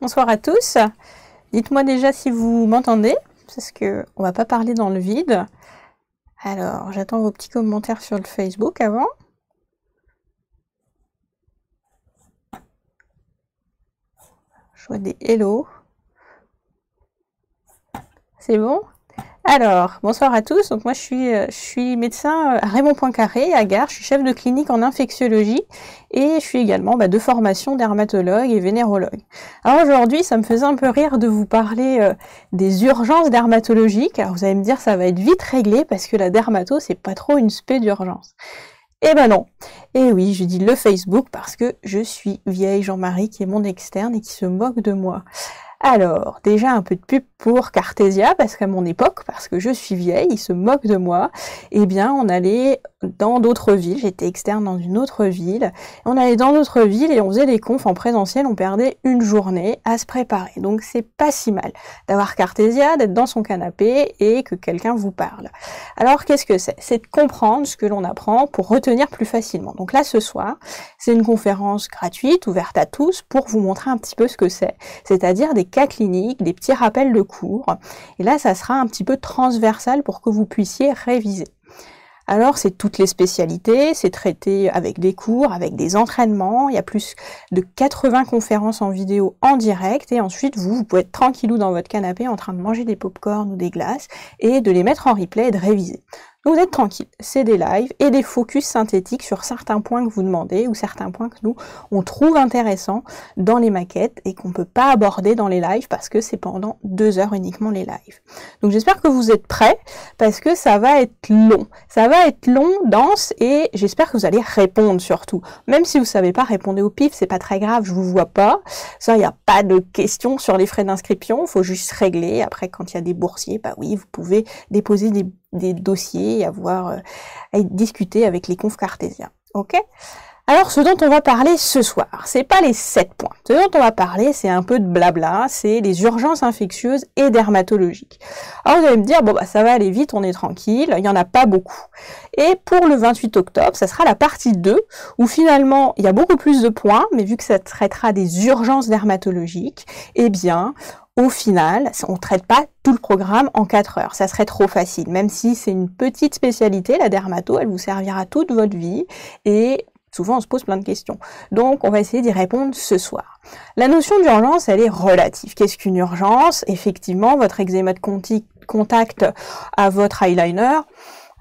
Bonsoir à tous. Dites-moi déjà si vous m'entendez, parce que on va pas parler dans le vide. Alors, j'attends vos petits commentaires sur le Facebook avant. Je vois des hello. C'est bon alors, bonsoir à tous. Donc moi, je suis, euh, je suis médecin euh, à Raymond Poincaré, à Gare. Je suis chef de clinique en infectiologie et je suis également bah, de formation dermatologue et vénérologue. Alors aujourd'hui, ça me faisait un peu rire de vous parler euh, des urgences dermatologiques. Alors vous allez me dire, ça va être vite réglé parce que la dermato, c'est pas trop une spé d'urgence. Eh ben non. Et eh oui, je dis le Facebook parce que je suis vieille Jean-Marie qui est mon externe et qui se moque de moi. Alors, déjà un peu de pub pour Cartesia, parce qu'à mon époque, parce que je suis vieille, ils se moquent de moi, eh bien on allait dans d'autres villes. J'étais externe dans une autre ville. On allait dans d'autres villes et on faisait des confs en présentiel. On perdait une journée à se préparer. Donc c'est pas si mal d'avoir Cartésia, d'être dans son canapé et que quelqu'un vous parle. Alors qu'est-ce que c'est C'est de comprendre ce que l'on apprend pour retenir plus facilement. Donc là ce soir, c'est une conférence gratuite, ouverte à tous, pour vous montrer un petit peu ce que c'est. C'est-à-dire des cas cliniques, des petits rappels de cours. Et là ça sera un petit peu transversal pour que vous puissiez réviser. Alors c'est toutes les spécialités, c'est traité avec des cours, avec des entraînements, il y a plus de 80 conférences en vidéo en direct et ensuite vous, vous pouvez être tranquillou dans votre canapé en train de manger des pop-corn ou des glaces et de les mettre en replay et de réviser. Vous êtes tranquille, c'est des lives et des focus synthétiques sur certains points que vous demandez ou certains points que nous on trouve intéressants dans les maquettes et qu'on peut pas aborder dans les lives parce que c'est pendant deux heures uniquement les lives. Donc j'espère que vous êtes prêts parce que ça va être long, ça va être long, dense et j'espère que vous allez répondre surtout. Même si vous ne savez pas, répondre au pif, c'est pas très grave, je vous vois pas. Ça, il n'y a pas de questions sur les frais d'inscription, il faut juste régler. Après, quand il y a des boursiers, bah oui, vous pouvez déposer des des dossiers et avoir à euh, discuter avec les confs cartésiens. Ok alors, ce dont on va parler ce soir, c'est pas les sept points. Ce dont on va parler, c'est un peu de blabla, c'est les urgences infectieuses et dermatologiques. Alors, vous allez me dire, bon, bah, ça va aller vite, on est tranquille, il n'y en a pas beaucoup. Et pour le 28 octobre, ça sera la partie 2, où finalement, il y a beaucoup plus de points, mais vu que ça traitera des urgences dermatologiques, eh bien, au final, on ne traite pas tout le programme en 4 heures. Ça serait trop facile. Même si c'est une petite spécialité, la dermato, elle vous servira toute votre vie. Et souvent, on se pose plein de questions. Donc, on va essayer d'y répondre ce soir. La notion d'urgence, elle est relative. Qu'est-ce qu'une urgence Effectivement, votre eczéma de contact à votre eyeliner,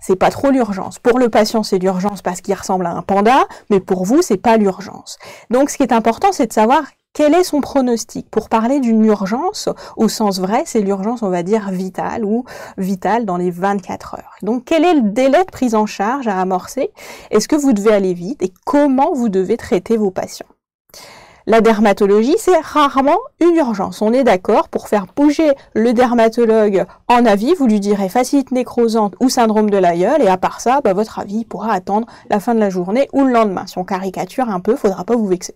c'est pas trop l'urgence. Pour le patient, c'est l'urgence parce qu'il ressemble à un panda, mais pour vous, c'est pas l'urgence. Donc, ce qui est important, c'est de savoir quel est son pronostic Pour parler d'une urgence, au sens vrai, c'est l'urgence, on va dire, vitale ou vitale dans les 24 heures. Donc, quel est le délai de prise en charge à amorcer Est-ce que vous devez aller vite et comment vous devez traiter vos patients la dermatologie, c'est rarement une urgence. On est d'accord, pour faire bouger le dermatologue en avis, vous lui direz fascite nécrosante ou syndrome de l'aïeul, et à part ça, bah, votre avis pourra attendre la fin de la journée ou le lendemain. Si on caricature un peu, faudra pas vous vexer.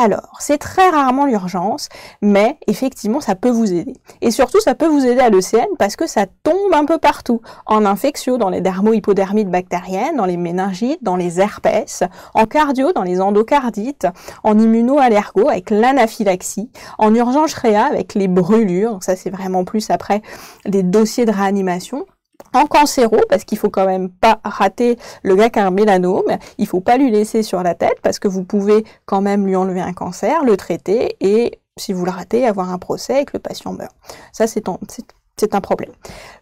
Alors, c'est très rarement l'urgence, mais effectivement, ça peut vous aider. Et surtout, ça peut vous aider à l'ECN parce que ça tombe un peu partout. En infectio, dans les dermo bactériennes, dans les méningites, dans les herpes, en cardio, dans les endocardites, en immuno-allergo avec l'anaphylaxie, en urgence réa avec les brûlures, donc ça c'est vraiment plus après des dossiers de réanimation en cancéro, parce qu'il faut quand même pas rater le gars qui a un mélanome, il faut pas lui laisser sur la tête, parce que vous pouvez quand même lui enlever un cancer, le traiter, et si vous le ratez, avoir un procès et que le patient meurt. Ça, c'est c'est un problème.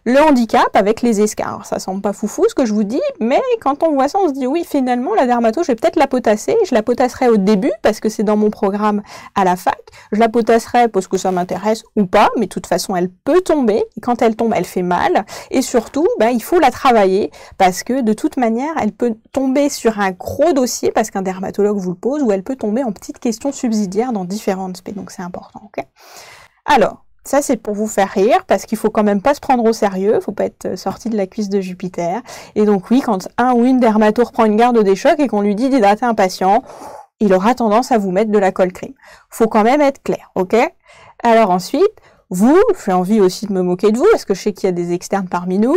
Le handicap avec les escarres, ça semble pas foufou ce que je vous dis, mais quand on voit ça, on se dit oui, finalement, la dermato, je vais peut-être la potasser. Je la potasserai au début parce que c'est dans mon programme à la fac. Je la potasserai parce que ça m'intéresse ou pas, mais de toute façon, elle peut tomber. Et quand elle tombe, elle fait mal. Et surtout, ben, il faut la travailler parce que de toute manière, elle peut tomber sur un gros dossier parce qu'un dermatologue vous le pose ou elle peut tomber en petites questions subsidiaires dans différents aspects. Donc c'est important. Alors, ça, c'est pour vous faire rire, parce qu'il faut quand même pas se prendre au sérieux, faut pas être euh, sorti de la cuisse de Jupiter. Et donc oui, quand un ou une dermatour prend une garde des chocs et qu'on lui dit d'hydrater un patient, il aura tendance à vous mettre de la colle crème. Faut quand même être clair, ok Alors ensuite, vous, fais envie aussi de me moquer de vous, parce que je sais qu'il y a des externes parmi nous,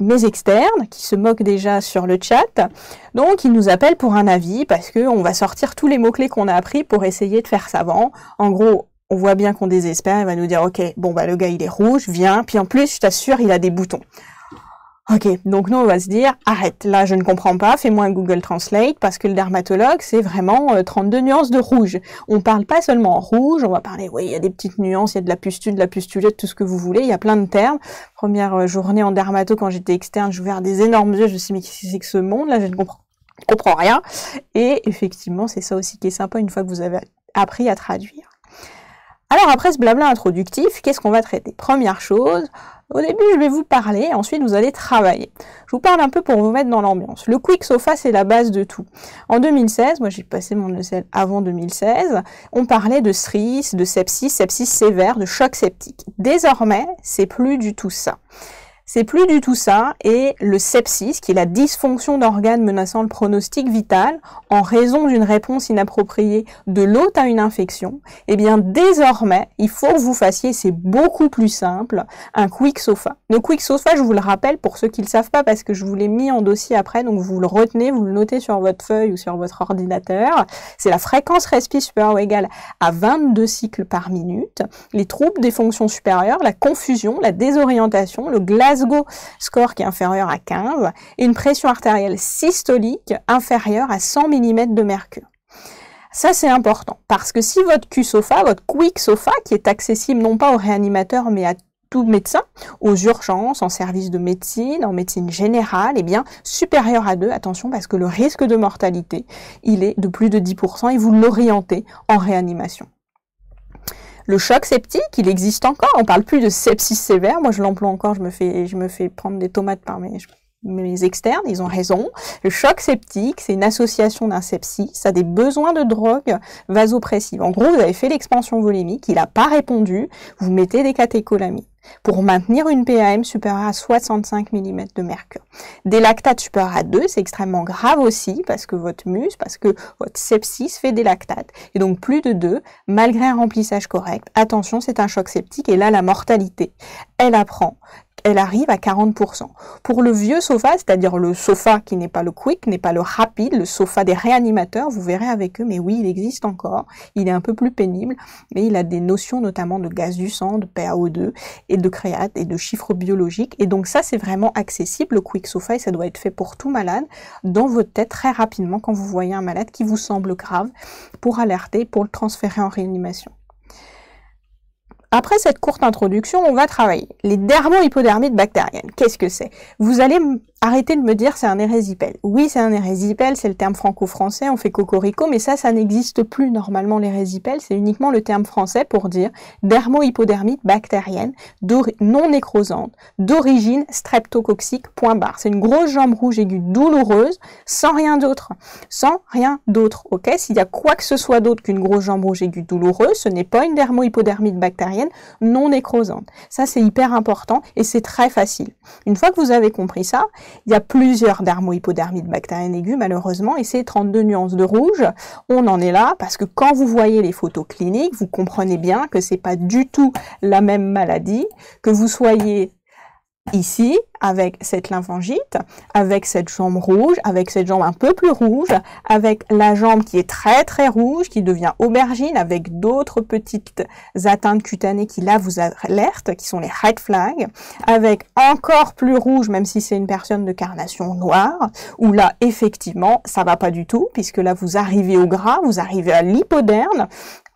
mes externes qui se moquent déjà sur le chat. Donc, ils nous appellent pour un avis parce qu'on va sortir tous les mots-clés qu'on a appris pour essayer de faire savant. En gros, on voit bien qu'on désespère, il va nous dire ok, bon bah le gars il est rouge, viens, puis en plus je t'assure il a des boutons. Ok, donc nous on va se dire arrête, là je ne comprends pas, fais-moi un Google Translate parce que le dermatologue c'est vraiment 32 euh, nuances de rouge. On parle pas seulement en rouge, on va parler oui il y a des petites nuances, il y a de la pustule, de la pustulette, tout ce que vous voulez, il y a plein de termes. Première euh, journée en dermato quand j'étais externe, j'ai ouvert des énormes yeux, je me suis dit mais qu'est-ce que c'est que ce monde là, je ne comprends, comprends rien. Et effectivement c'est ça aussi qui est sympa une fois que vous avez appris à traduire. Alors après ce blabla introductif, qu'est-ce qu'on va traiter Première chose, au début je vais vous parler, ensuite vous allez travailler. Je vous parle un peu pour vous mettre dans l'ambiance. Le quick sofa c'est la base de tout. En 2016, moi j'ai passé mon ESL avant 2016, on parlait de SRIS, de sepsis, sepsis sévère, de choc septique. Désormais, c'est plus du tout ça. C'est plus du tout ça et le sepsis, qui est la dysfonction d'organes menaçant le pronostic vital en raison d'une réponse inappropriée de l'hôte à une infection, eh bien désormais, il faut que vous fassiez, c'est beaucoup plus simple, un quick sofa. Le quick sofa, je vous le rappelle pour ceux qui ne le savent pas parce que je vous l'ai mis en dossier après, donc vous le retenez, vous le notez sur votre feuille ou sur votre ordinateur. C'est la fréquence respiratoire supérieure ou égale à 22 cycles par minute, les troubles des fonctions supérieures, la confusion, la désorientation, le glace score qui est inférieur à 15, et une pression artérielle systolique inférieure à 100 mm de mercure. Ça, c'est important, parce que si votre QSOFA, votre Quick Sofa, qui est accessible non pas aux réanimateurs, mais à tout médecin, aux urgences, en service de médecine, en médecine générale, et eh bien, supérieur à 2, attention, parce que le risque de mortalité, il est de plus de 10%, et vous l'orientez en réanimation. Le choc septique, il existe encore. On parle plus de sepsis sévère. Moi, je l'emploie encore. Je me fais, je me fais prendre des tomates par mes, externes, ils ont raison. Le choc septique, c'est une association d'un sepsis a des besoins de drogue vasopressive. En gros, vous avez fait l'expansion volémique, il n'a pas répondu, vous mettez des catécholamines pour maintenir une PAM supérieure à 65 mm de mercure. Des lactates supérieurs à 2, c'est extrêmement grave aussi parce que votre muse, parce que votre sepsis fait des lactates. Et donc plus de 2, malgré un remplissage correct, attention, c'est un choc septique et là la mortalité, elle apprend elle arrive à 40%. Pour le vieux sofa, c'est-à-dire le sofa qui n'est pas le quick, n'est pas le rapide, le sofa des réanimateurs, vous verrez avec eux, mais oui, il existe encore, il est un peu plus pénible, mais il a des notions notamment de gaz du sang, de PaO2 et de créate et de chiffres biologiques. Et donc ça, c'est vraiment accessible, le quick sofa, et ça doit être fait pour tout malade, dans votre tête très rapidement quand vous voyez un malade qui vous semble grave, pour alerter, pour le transférer en réanimation. Après cette courte introduction, on va travailler les dermo-hypodermites bactériennes. Qu'est-ce que c'est Vous allez arrêtez de me dire c'est un hérésipel. Oui, c'est un hérésipel, c'est le terme franco-français, on fait cocorico, mais ça, ça n'existe plus normalement l'hérésipel, c'est uniquement le terme français pour dire dermohypodermite bactérienne non nécrosante d'origine streptococcique, point barre. C'est une grosse jambe rouge aiguë douloureuse, sans rien d'autre. Sans rien d'autre, ok S'il y a quoi que ce soit d'autre qu'une grosse jambe rouge aiguë douloureuse, ce n'est pas une dermohypodermite bactérienne non nécrosante. Ça, c'est hyper important et c'est très facile. Une fois que vous avez compris ça, il y a plusieurs darmo-hypodermies de bactérienne aigu malheureusement, et ces 32 nuances de rouge, on en est là parce que quand vous voyez les photos cliniques, vous comprenez bien que c'est pas du tout la même maladie, que vous soyez ici, avec cette lymphangite, avec cette jambe rouge, avec cette jambe un peu plus rouge, avec la jambe qui est très très rouge, qui devient aubergine, avec d'autres petites atteintes cutanées qui là vous alertent, qui sont les red flags, avec encore plus rouge, même si c'est une personne de carnation noire, où là effectivement ça va pas du tout, puisque là vous arrivez au gras, vous arrivez à l'hypoderme,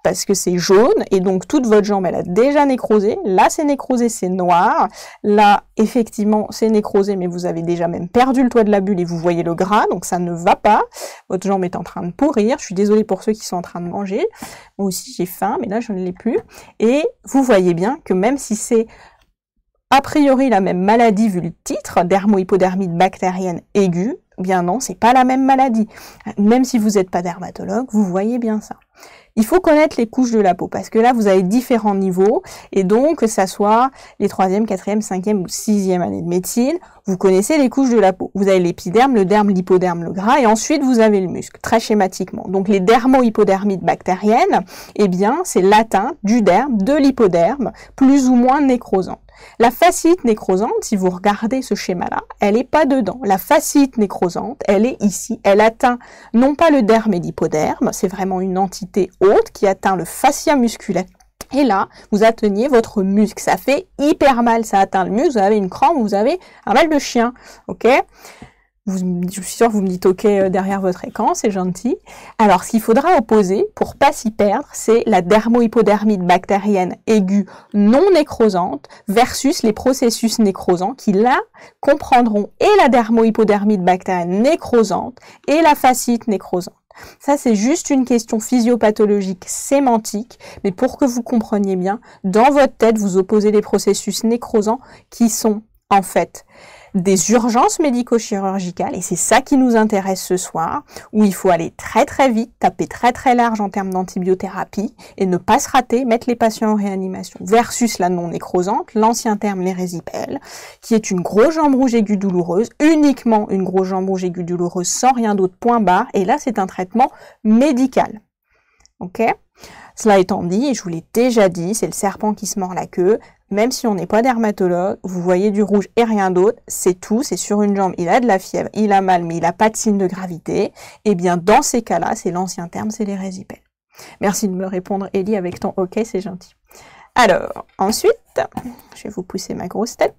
parce que c'est jaune et donc toute votre jambe elle a déjà nécrosé. Là c'est nécrosé, c'est noir. Là effectivement c'est nécrosé mais vous avez déjà même perdu le toit de la bulle et vous voyez le gras donc ça ne va pas. Votre jambe est en train de pourrir. Je suis désolée pour ceux qui sont en train de manger. Moi aussi j'ai faim mais là je ne l'ai plus. Et vous voyez bien que même si c'est a priori la même maladie vu le titre, dermohypodermite bactérienne aiguë, eh bien non, c'est pas la même maladie. Même si vous n'êtes pas dermatologue, vous voyez bien ça. Il faut connaître les couches de la peau parce que là, vous avez différents niveaux et donc que ça soit les troisième, quatrième, cinquième ou sixième années de médecine, vous connaissez les couches de la peau. Vous avez l'épiderme, le derme, l'hypoderme, le gras et ensuite vous avez le muscle, très schématiquement. Donc les dermo-hypodermites bactériennes, eh bien, c'est l'atteinte du derme, de l'hypoderme, plus ou moins nécrosante. La fascite nécrosante, si vous regardez ce schéma-là, elle n'est pas dedans. La fascite nécrosante, elle est ici. Elle atteint non pas le derme et l'hypoderme, c'est vraiment une entité haute qui atteint le fascia musculaire. Et là, vous atteignez votre muscle. Ça fait hyper mal, ça atteint le muscle, vous avez une crampe, vous avez un mal de chien. ok je suis sûr que vous me dites OK euh, derrière votre écran, c'est gentil. Alors, ce qu'il faudra opposer pour pas s'y perdre, c'est la dermohypodermite bactérienne aiguë non nécrosante versus les processus nécrosants qui, là, comprendront et la dermohypodermite bactérienne nécrosante et la fascite nécrosante. Ça, c'est juste une question physiopathologique sémantique, mais pour que vous compreniez bien, dans votre tête, vous opposez les processus nécrosants qui sont, en fait, des urgences médico-chirurgicales, et c'est ça qui nous intéresse ce soir, où il faut aller très très vite, taper très très large en termes d'antibiothérapie, et ne pas se rater, mettre les patients en réanimation, versus la non-nécrosante, l'ancien terme l'érésipel, qui est une grosse jambe rouge aiguë douloureuse, uniquement une grosse jambe rouge aiguë douloureuse, sans rien d'autre, point barre, et là c'est un traitement médical. Ok cela étant dit, et je vous l'ai déjà dit, c'est le serpent qui se mord la queue, même si on n'est pas dermatologue, vous voyez du rouge et rien d'autre, c'est tout, c'est sur une jambe, il a de la fièvre, il a mal, mais il n'a pas de signe de gravité, et eh bien dans ces cas-là, c'est l'ancien terme, c'est les résipèles. Merci de me répondre, Ellie, avec ton OK, c'est gentil. Alors, ensuite, je vais vous pousser ma grosse tête.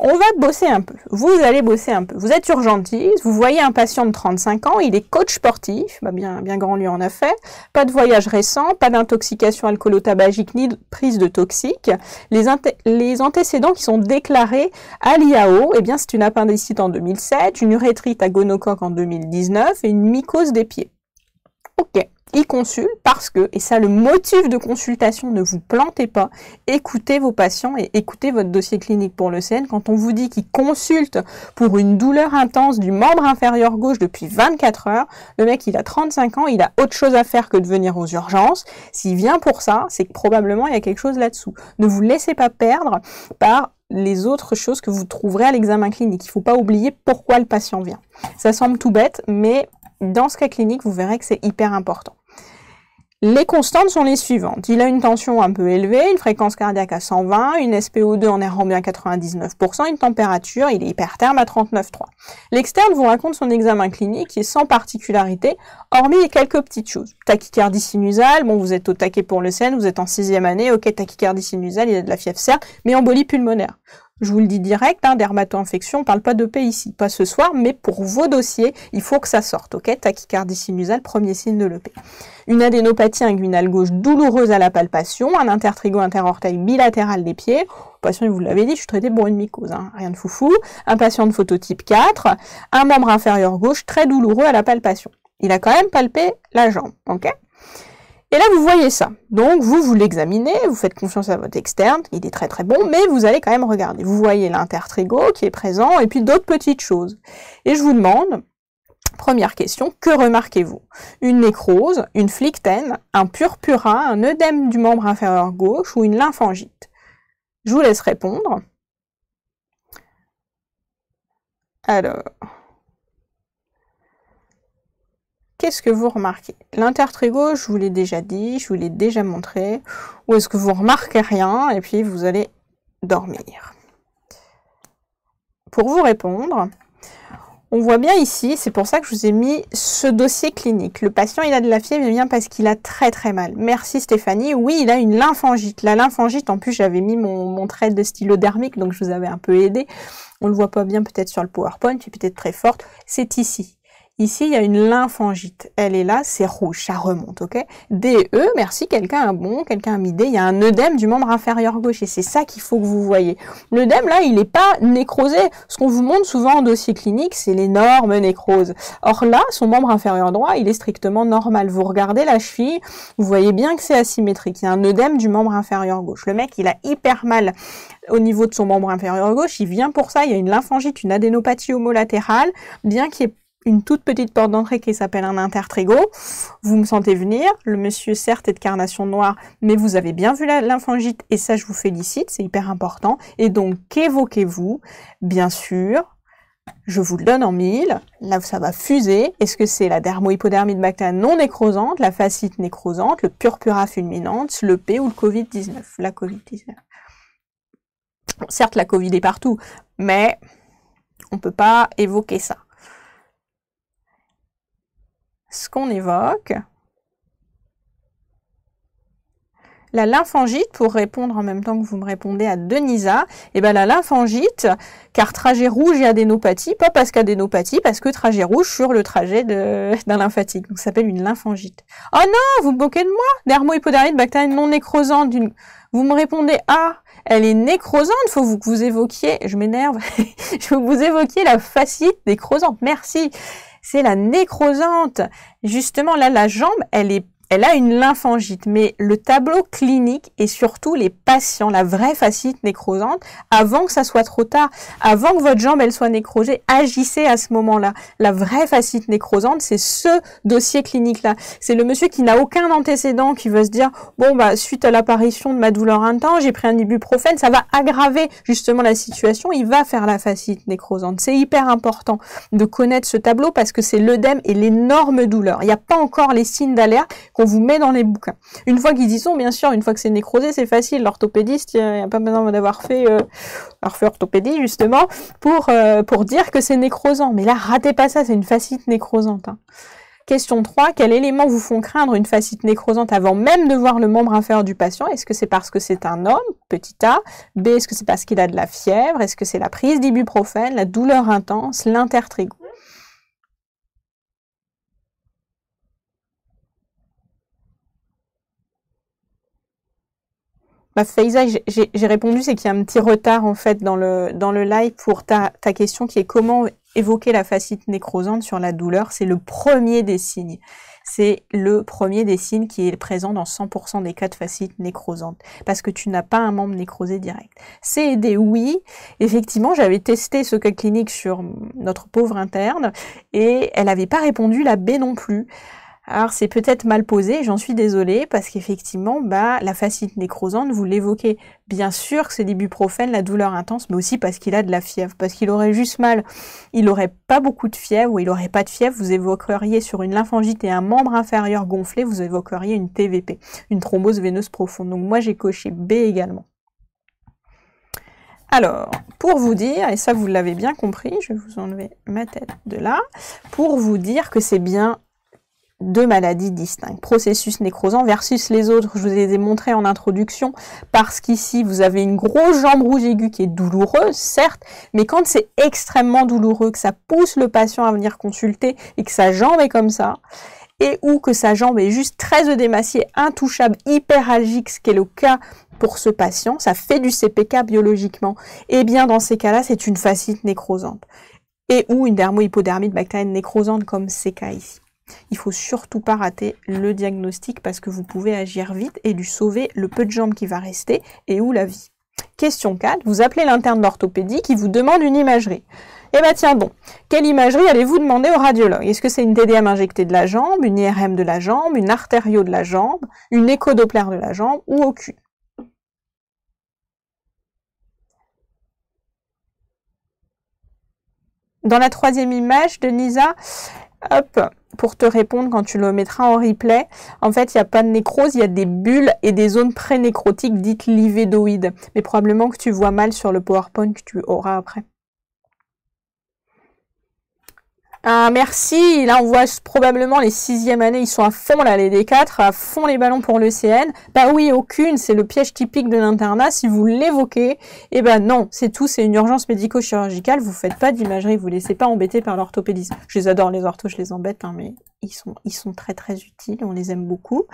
On va bosser un peu. Vous allez bosser un peu. Vous êtes urgentiste, vous voyez un patient de 35 ans, il est coach sportif, bah, bien, grand lui en a fait. Pas de voyage récent, pas d'intoxication alcoolo-tabagique ni de prise de toxiques. Les, antécédents qui sont déclarés à l'IAO, eh bien c'est une appendicite en 2007, une urétrite à gonocoque en 2019 et une mycose des pieds. Ok. Il consulte parce que, et ça le motif de consultation, ne vous plantez pas, écoutez vos patients et écoutez votre dossier clinique pour le CN. Quand on vous dit qu'il consulte pour une douleur intense du membre inférieur gauche depuis 24 heures, le mec il a 35 ans, il a autre chose à faire que de venir aux urgences. S'il vient pour ça, c'est que probablement il y a quelque chose là-dessous. Ne vous laissez pas perdre par les autres choses que vous trouverez à l'examen clinique. Il ne faut pas oublier pourquoi le patient vient. Ça semble tout bête, mais dans ce cas clinique, vous verrez que c'est hyper important. Les constantes sont les suivantes. Il a une tension un peu élevée, une fréquence cardiaque à 120, une SPO2 en bien à 99%, une température, il est hypertherme à 39,3. L'externe vous raconte son examen clinique qui est sans particularité, hormis quelques petites choses. Tachycardie sinusale, bon vous êtes au taquet pour le CN, vous êtes en sixième année, ok tachycardie sinusale, il a de la fièvre serre, mais embolie pulmonaire je vous le dis direct, hein, dermato-infection, on parle pas d'EP ici, pas ce soir, mais pour vos dossiers, il faut que ça sorte, ok Tachycardie sinusale, premier signe de l'EP. Une adénopathie inguinale gauche douloureuse à la palpation, un intertrigo interorteil bilatéral des pieds, patient, vous l'avez dit, je suis traité pour une mycose, hein, rien de foufou. Un patient de phototype 4, un membre inférieur gauche très douloureux à la palpation. Il a quand même palpé la jambe, ok et là, vous voyez ça. Donc, vous, vous l'examinez, vous faites confiance à votre externe, il est très très bon, mais vous allez quand même regarder. Vous voyez l'intertrigo qui est présent, et puis d'autres petites choses. Et je vous demande, première question, que remarquez-vous Une nécrose, une flictène, un purpura, un œdème du membre inférieur gauche ou une lymphangite Je vous laisse répondre. Alors qu'est-ce que vous remarquez L'intertrigo, je vous l'ai déjà dit, je vous l'ai déjà montré. Ou est-ce que vous remarquez rien et puis vous allez dormir Pour vous répondre, on voit bien ici, c'est pour ça que je vous ai mis ce dossier clinique. Le patient, il a de la fièvre, bien parce qu'il a très très mal. Merci Stéphanie. Oui, il a une lymphangite. La lymphangite, en plus, j'avais mis mon, trait de dermique, donc je vous avais un peu aidé. On ne le voit pas bien peut-être sur le PowerPoint, puis peut-être très forte. C'est ici. Ici, il y a une lymphangite. Elle est là, c'est rouge, ça remonte, ok DE, merci, quelqu'un a bon, quelqu'un a mis Il y a un œdème du membre inférieur gauche et c'est ça qu'il faut que vous voyez. L'œdème, là, il n'est pas nécrosé. Ce qu'on vous montre souvent en dossier clinique, c'est l'énorme nécrose. Or là, son membre inférieur droit, il est strictement normal. Vous regardez la cheville, vous voyez bien que c'est asymétrique. Il y a un œdème du membre inférieur gauche. Le mec, il a hyper mal au niveau de son membre inférieur gauche. Il vient pour ça. Il y a une lymphangite, une adénopathie homolatérale, bien qu'il une toute petite porte d'entrée qui s'appelle un intertrigo. Vous me sentez venir. Le monsieur, certes, est de carnation noire, mais vous avez bien vu la lymphangite et ça, je vous félicite. C'est hyper important. Et donc, qu'évoquez-vous? Bien sûr, je vous le donne en mille. Là, ça va fuser. Est-ce que c'est la dermohypodermie de bactéries non nécrosante, la facite nécrosante, le purpura fulminante, le P ou le Covid-19? La Covid-19. Certes, la Covid est partout, mais on ne peut pas évoquer ça ce qu'on évoque. La lymphangite, pour répondre en même temps que vous me répondez à Denisa, et eh bien la lymphangite, car trajet rouge et adénopathie, pas parce qu'adénopathie, parce que trajet rouge sur le trajet d'un lymphatique, donc ça s'appelle une lymphangite. Oh non, vous me moquez de moi Dermohypodarite, bactérienne non nécrosante, Vous me répondez ah, elle est nécrosante, faut vous, que vous évoquiez, je m'énerve, je veux que vous évoquiez la fascite nécrosante. Merci c'est la nécrosante. Justement, là, la jambe, elle est elle a une lymphangite, mais le tableau clinique et surtout les patients, la vraie facite nécrosante, avant que ça soit trop tard, avant que votre jambe elle soit nécrosée, agissez à ce moment-là. La vraie facite nécrosante, c'est ce dossier clinique-là. C'est le monsieur qui n'a aucun antécédent, qui veut se dire bon bah suite à l'apparition de ma douleur intense, j'ai pris un ibuprofène, ça va aggraver justement la situation. Il va faire la facite nécrosante. C'est hyper important de connaître ce tableau parce que c'est l'œdème et l'énorme douleur. Il n'y a pas encore les signes d'alerte qu'on vous met dans les bouquins. Une fois qu'ils y sont, bien sûr, une fois que c'est nécrosé, c'est facile. L'orthopédiste, il n'y a pas besoin d'avoir fait, euh, orthopédie, justement, pour, euh, pour dire que c'est nécrosant. Mais là, ratez pas ça, c'est une facite nécrosante. Hein. Question 3, quel élément vous font craindre une facite nécrosante avant même de voir le membre inférieur du patient Est-ce que c'est parce que c'est un homme, petit a B, est-ce que c'est parce qu'il a de la fièvre Est-ce que c'est la prise d'ibuprofène, la douleur intense, l'intertrigo Bah, j'ai répondu, c'est qu'il y a un petit retard en fait dans le, dans le live pour ta, question qui est comment évoquer la facite nécrosante sur la douleur. C'est le premier des signes. C'est le premier des signes qui est présent dans 100% des cas de facite nécrosante parce que tu n'as pas un membre nécrosé direct. C'est des oui. Effectivement, j'avais testé ce cas clinique sur notre pauvre interne et elle n'avait pas répondu la B non plus. Alors c'est peut-être mal posé, j'en suis désolée, parce qu'effectivement, bah, la fascite nécrosante, vous l'évoquez. Bien sûr que c'est l'ibuprofène, la douleur intense, mais aussi parce qu'il a de la fièvre, parce qu'il aurait juste mal, il n'aurait pas beaucoup de fièvre, ou il n'aurait pas de fièvre, vous évoqueriez sur une lymphangite et un membre inférieur gonflé, vous évoqueriez une TVP, une thrombose veineuse profonde. Donc moi j'ai coché B également. Alors, pour vous dire, et ça vous l'avez bien compris, je vais vous enlever ma tête de là, pour vous dire que c'est bien deux maladies distinctes. Processus nécrosant versus les autres, je vous les ai démontré en introduction, parce qu'ici vous avez une grosse jambe rouge aiguë qui est douloureuse, certes, mais quand c'est extrêmement douloureux, que ça pousse le patient à venir consulter et que sa jambe est comme ça, et ou que sa jambe est juste très œdémaciée, intouchable, hyperalgique, ce qui est le cas pour ce patient, ça fait du CPK biologiquement, et eh bien dans ces cas-là, c'est une fascite nécrosante et ou une dermohypodermie de bactérienne nécrosante comme cas ici. Il faut surtout pas rater le diagnostic parce que vous pouvez agir vite et lui sauver le peu de jambes qui va rester et ou la vie. Question 4, vous appelez l'interne d'orthopédie qui vous demande une imagerie. Eh bien tiens bon, quelle imagerie allez-vous demander au radiologue Est-ce que c'est une TDM injectée de la jambe, une IRM de la jambe, une artério de la jambe, une échodoplaire de la jambe ou aucune Dans la troisième image de Nisa, hop, pour te répondre quand tu le mettras en replay. En fait, il n'y a pas de nécrose, il y a des bulles et des zones pré-nécrotiques dites livédoïdes. Mais probablement que tu vois mal sur le PowerPoint que tu auras après. Ah, merci. Là, on voit probablement les sixième années, ils sont à fond, là, les D4, à fond les ballons pour l'ECN. » Bah oui, aucune. C'est le piège typique de l'internat. Si vous l'évoquez, et eh ben non, c'est tout. C'est une urgence médico-chirurgicale. Vous faites pas d'imagerie. Vous laissez pas embêter par l'orthopédiste. Je les adore, les orthos, je les embête, hein, mais ils sont, ils sont très, très utiles. On les aime beaucoup.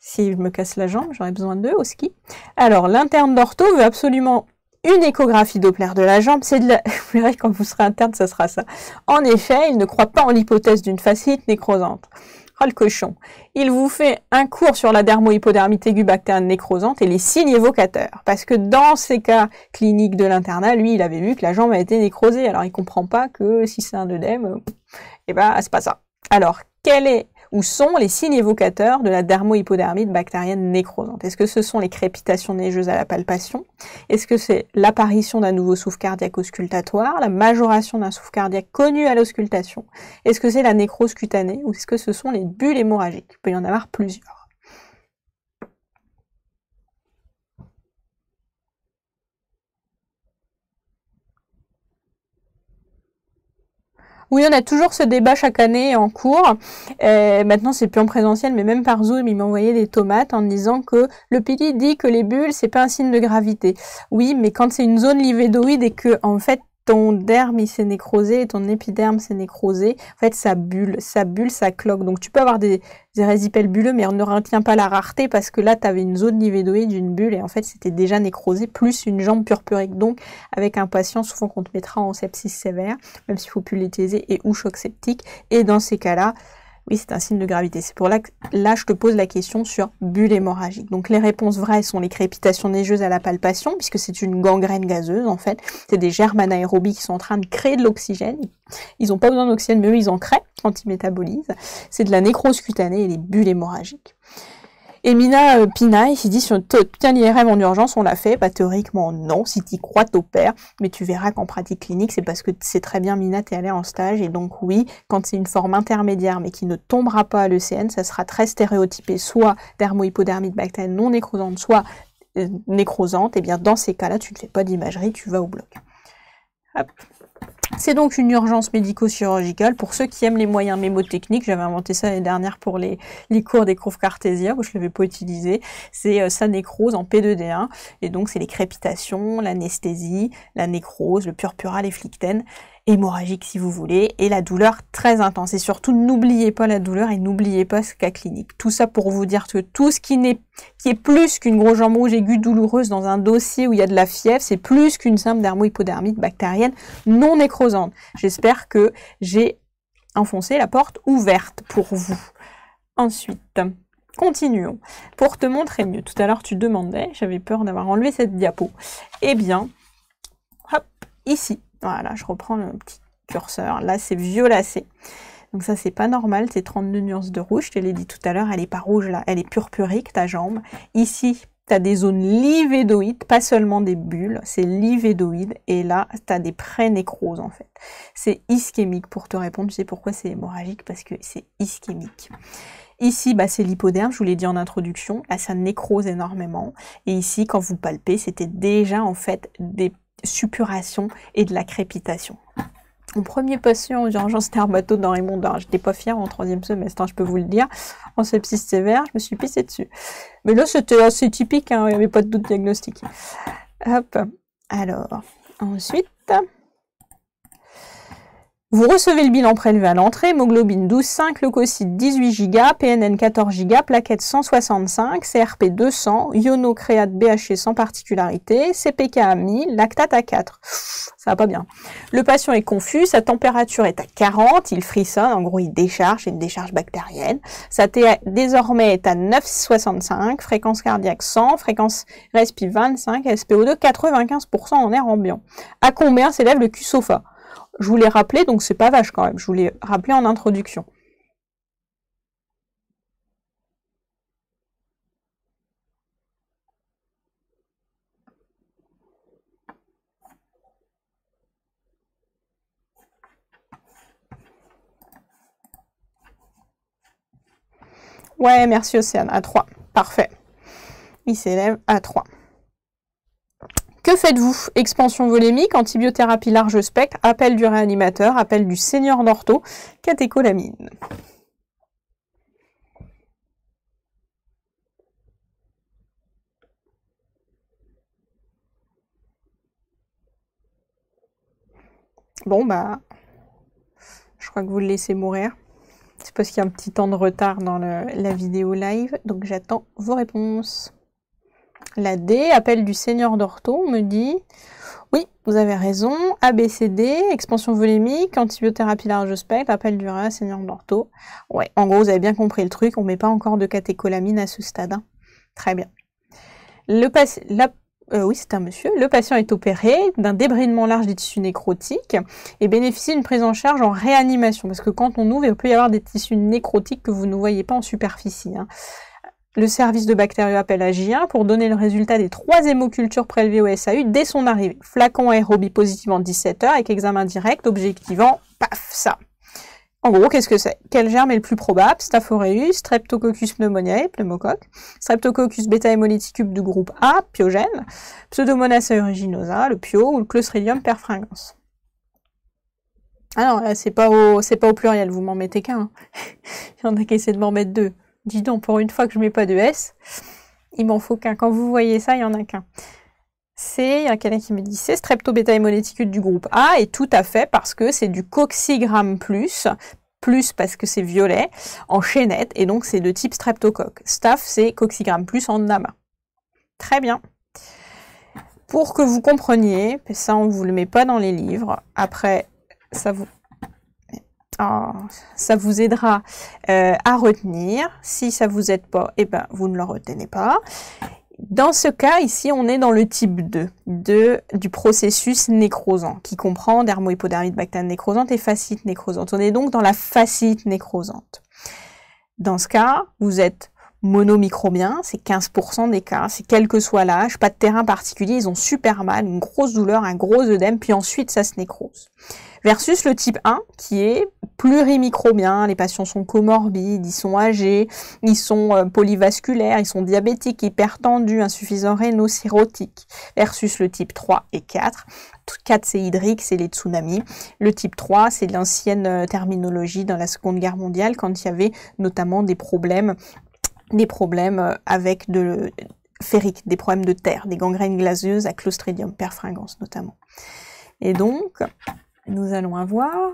S'ils me cassent la jambe, j'aurais besoin d'eux au ski. Alors, l'interne d'ortho veut absolument une échographie Doppler de la jambe, c'est de la... Vous verrez, quand vous serez interne, ça sera ça. En effet, il ne croit pas en l'hypothèse d'une facite nécrosante. Oh le cochon. Il vous fait un cours sur la dermohypodermite aiguë bactérienne nécrosante et les signes évocateurs. Parce que dans ces cas cliniques de l'internat, lui, il avait vu que la jambe a été nécrosée. Alors il comprend pas que si c'est un œdème, euh, eh ben, c'est pas ça. Alors, quelle est ou sont les signes évocateurs de la dermohypodermite bactérienne nécrosante Est-ce que ce sont les crépitations neigeuses à la palpation Est-ce que c'est l'apparition d'un nouveau souffle cardiaque auscultatoire, la majoration d'un souffle cardiaque connu à l'auscultation Est-ce que c'est la nécrose cutanée ou est-ce que ce sont les bulles hémorragiques Il peut y en avoir plusieurs. Oui, on a toujours ce débat chaque année en cours. Euh, maintenant, c'est plus en présentiel, mais même par Zoom, ils envoyé des tomates en disant que le PILI dit que les bulles, c'est pas un signe de gravité. Oui, mais quand c'est une zone livédoïde et que, en fait, ton derme il s'est nécrosé et ton épiderme s'est nécrosé, en fait ça bulle, ça bulle, ça cloque. Donc tu peux avoir des, des bulleux, mais on ne retient pas la rareté parce que là tu avais une zone livédoïde, une bulle et en fait c'était déjà nécrosé, plus une jambe purpurique. Donc avec un patient souvent qu'on te mettra en sepsis sévère, même s'il faut plus et ou choc septique. Et dans ces cas-là, oui, c'est un signe de gravité. C'est pour là que là, je te pose la question sur bulles hémorragiques. Donc les réponses vraies sont les crépitations neigeuses à la palpation, puisque c'est une gangrène gazeuse en fait. C'est des germes anaérobies qui sont en train de créer de l'oxygène. Ils n'ont pas besoin d'oxygène, mais eux, ils en créent quand ils métabolisent. C'est de la nécrose cutanée et les bulles hémorragiques. Et Mina euh, Pina, il dit si tiens l'IRM en urgence, on l'a fait. Pas bah, théoriquement, non. Si y crois, t'opères. Mais tu verras qu'en pratique clinique, c'est parce que c'est très bien, Mina, t'es allée en stage. Et donc, oui, quand c'est une forme intermédiaire, mais qui ne tombera pas à l'ECN, ça sera très stéréotypé. Soit dermohypodermie de bactérienne non euh, nécrosante, soit nécrosante. Et bien, dans ces cas-là, tu ne fais pas d'imagerie, tu vas au bloc. C'est donc une urgence médico-chirurgicale pour ceux qui aiment les moyens mémotechniques. J'avais inventé ça l'année dernière pour les, cours des courbes cartésiennes, je ne l'avais pas utilisé. C'est euh, sa nécrose en P2D1. Et donc, c'est les crépitations, l'anesthésie, la nécrose, le purpura, et flictènes hémorragique si vous voulez, et la douleur très intense. Et surtout, n'oubliez pas la douleur et n'oubliez pas ce cas clinique. Tout ça pour vous dire que tout ce qui, qui est plus qu'une grosse jambe rouge aiguë douloureuse dans un dossier où il y a de la fièvre, c'est plus qu'une simple dermo-hypodermite bactérienne non nécrosante. J'espère que j'ai enfoncé la porte ouverte pour vous. Ensuite, continuons. Pour te montrer mieux, tout à l'heure tu demandais, j'avais peur d'avoir enlevé cette diapo. Eh bien, hop, ici, voilà, je reprends le petit curseur. Là, c'est violacé. Donc ça, c'est pas normal, c'est 32 nuances de rouge. Je te l'ai dit tout à l'heure, elle n'est pas rouge là, elle est purpurique, ta jambe. Ici, tu as des zones livédoïdes, pas seulement des bulles, c'est livédoïde. Et là, tu as des pré-nécroses en fait. C'est ischémique pour te répondre. Tu sais pourquoi c'est hémorragique Parce que c'est ischémique. Ici, bah, c'est l'hypoderme, je vous l'ai dit en introduction. Là, ça nécrose énormément. Et ici, quand vous palpez, c'était déjà en fait des suppuration et de la crépitation. Mon premier patient urgences thermato dans Raymond je n'étais pas fière en troisième semestre, hein, je peux vous le dire, en sepsis sévère, je me suis pissée dessus. Mais là, c'était assez typique, hein, il n'y avait pas de doute diagnostique. Hop, alors, ensuite, vous recevez le bilan prélevé à l'entrée, hémoglobine 12,5, leucocyte 18 giga, PNN 14 giga, plaquettes 165, CRP 200, ionocréate BHC sans particularité, CPK à 1000, lactate à 4. ça va pas bien. Le patient est confus, sa température est à 40, il frissonne, en gros il décharge, c'est une décharge bactérienne. Sa TA désormais est à 9,65, fréquence cardiaque 100, fréquence respi 25, SPO2 95% en air ambiant. À combien s'élève le QSOFA je vous l'ai rappelé, donc c'est pas vache quand même, je vous l'ai rappelé en introduction. Ouais, merci Océane, à 3. Parfait. Il s'élève à 3. Que faites-vous Expansion volémique, antibiothérapie large spectre, appel du réanimateur, appel du seigneur d'ortho, catécholamine. Bon, bah, je crois que vous le laissez mourir. C'est parce qu'il y a un petit temps de retard dans la vidéo live, donc j'attends vos réponses. La D, appel du seigneur d'ortho, me dit oui, vous avez raison, ABCD, expansion volémique, antibiothérapie large spectre, appel du RA, seigneur d'ortho. Ouais, en gros, vous avez bien compris le truc, on ne met pas encore de catécholamine à ce stade. Hein. Très bien. Le euh, oui, c'est un monsieur. Le patient est opéré d'un débridement large des tissus nécrotiques et bénéficie d'une prise en charge en réanimation. Parce que quand on ouvre, il peut y avoir des tissus nécrotiques que vous ne voyez pas en superficie. Hein le service de J1 pour donner le résultat des trois hémocultures prélevées au SAU dès son arrivée. Flacon aérobie positive en 17 heures avec examen direct, objectivant, paf, ça. En gros, qu'est-ce que c'est Quel germe est le plus probable Staphoreus, Streptococcus pneumoniae, pneumocoque, Streptococcus beta hémolyticube du groupe A, piogène, Pseudomonas aeruginosa, le pio ou le Clostridium perfringens. Ah c'est pas, au, pas au pluriel, vous m'en mettez qu'un. Hein. Il y en a qui essaient de m'en mettre deux. Dis donc, pour une fois que je ne mets pas de S, il m'en faut qu'un. Quand vous voyez ça, il y en a qu'un. C'est, il y a quelqu'un qui me dit, c'est streptobétaïmonétique du groupe A, et tout à fait parce que c'est du coxygramme plus, plus parce que c'est violet, en chaînette, et donc c'est de type streptocoque. Staff, c'est coxigramme plus en nama. Très bien. Pour que vous compreniez, ça on vous le met pas dans les livres, après ça vous Oh, ça vous aidera euh, à retenir. Si ça vous aide pas, eh ben, vous ne le retenez pas. Dans ce cas, ici, on est dans le type 2 du processus nécrosant, qui comprend dermohypodermite bactérienne nécrosante et facite nécrosante. On est donc dans la facite nécrosante. Dans ce cas, vous êtes monomicrobien, c'est 15% des cas, c'est quel que soit l'âge, pas de terrain particulier, ils ont super mal, une grosse douleur, un gros œdème, puis ensuite ça se nécrose versus le type 1 qui est plurimicrobien, les patients sont comorbides, ils sont âgés, ils sont euh, polyvasculaires, ils sont diabétiques, hypertendus, insuffisants rénaux, versus le type 3 et 4. 4 c'est hydrique, c'est les tsunamis. Le type 3 c'est l'ancienne euh, terminologie dans la Seconde Guerre mondiale quand il y avait notamment des problèmes des problèmes euh, avec de ferrique, des problèmes de terre, des gangrènes glaceuses à Clostridium perfringens notamment. Et donc, nous allons avoir,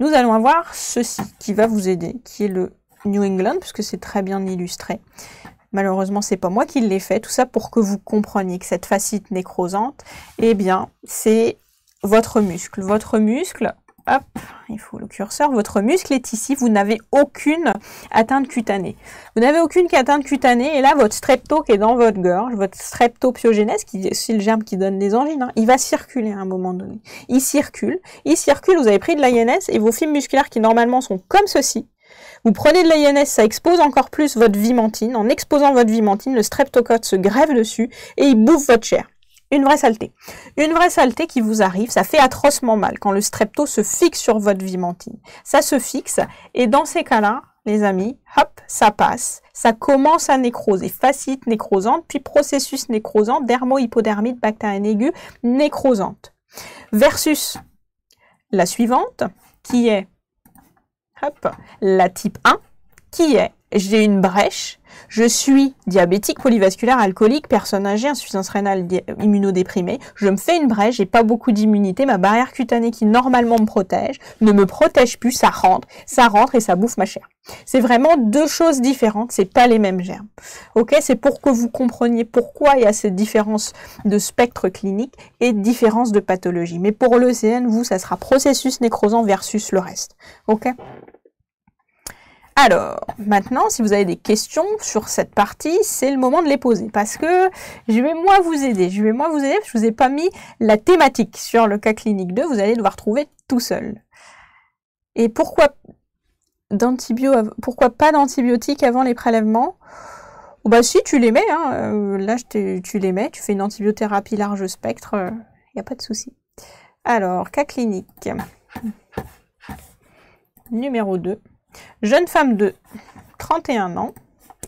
nous allons avoir ceci qui va vous aider, qui est le New England, puisque c'est très bien illustré. Malheureusement, c'est pas moi qui l'ai fait. Tout ça pour que vous compreniez que cette facite nécrosante, eh bien, c'est votre muscle. Votre muscle, Hop, il faut le curseur. Votre muscle est ici. Vous n'avez aucune atteinte cutanée. Vous n'avez aucune atteinte cutanée. Et là, votre strepto qui est dans votre gorge, votre streptopiogénèse, qui c'est le germe qui donne des angines, hein, il va circuler à un moment donné. Il circule. Il circule. Vous avez pris de l'INS et vos fibres musculaires qui normalement sont comme ceci. Vous prenez de l'INS, ça expose encore plus votre vimentine. En exposant votre vimentine, le streptocote se grève dessus et il bouffe votre chair une vraie saleté. Une vraie saleté qui vous arrive, ça fait atrocement mal quand le strepto se fixe sur votre vimantine. Ça se fixe et dans ces cas-là, les amis, hop, ça passe, ça commence à nécroser, facite nécrosante, puis processus nécrosant, hypodermite bactérienne aiguë nécrosante. Versus la suivante qui est la type 1 qui est j'ai une brèche, je suis diabétique, polyvasculaire, alcoolique, personne âgée, insuffisance rénale, immunodéprimée, je me fais une brèche, j'ai pas beaucoup d'immunité, ma barrière cutanée qui normalement me protège ne me protège plus, ça rentre, ça rentre et ça bouffe ma chair. C'est vraiment deux choses différentes, c'est pas les mêmes germes. OK, c'est pour que vous compreniez pourquoi il y a cette différence de spectre clinique et différence de pathologie. Mais pour l'ECN, vous ça sera processus nécrosant versus le reste. OK alors, maintenant, si vous avez des questions sur cette partie, c'est le moment de les poser parce que je vais moi vous aider. Je vais moi vous aider je vous ai pas mis la thématique sur le cas clinique 2. Vous allez devoir trouver tout seul. Et pourquoi, pourquoi pas d'antibiotiques avant les prélèvements Bah si, tu les mets. Hein. Euh, là, tu les mets. Tu fais une antibiothérapie large spectre. Il n'y a pas de souci. Alors, cas clinique. Numéro 2. Jeune femme de 31 ans,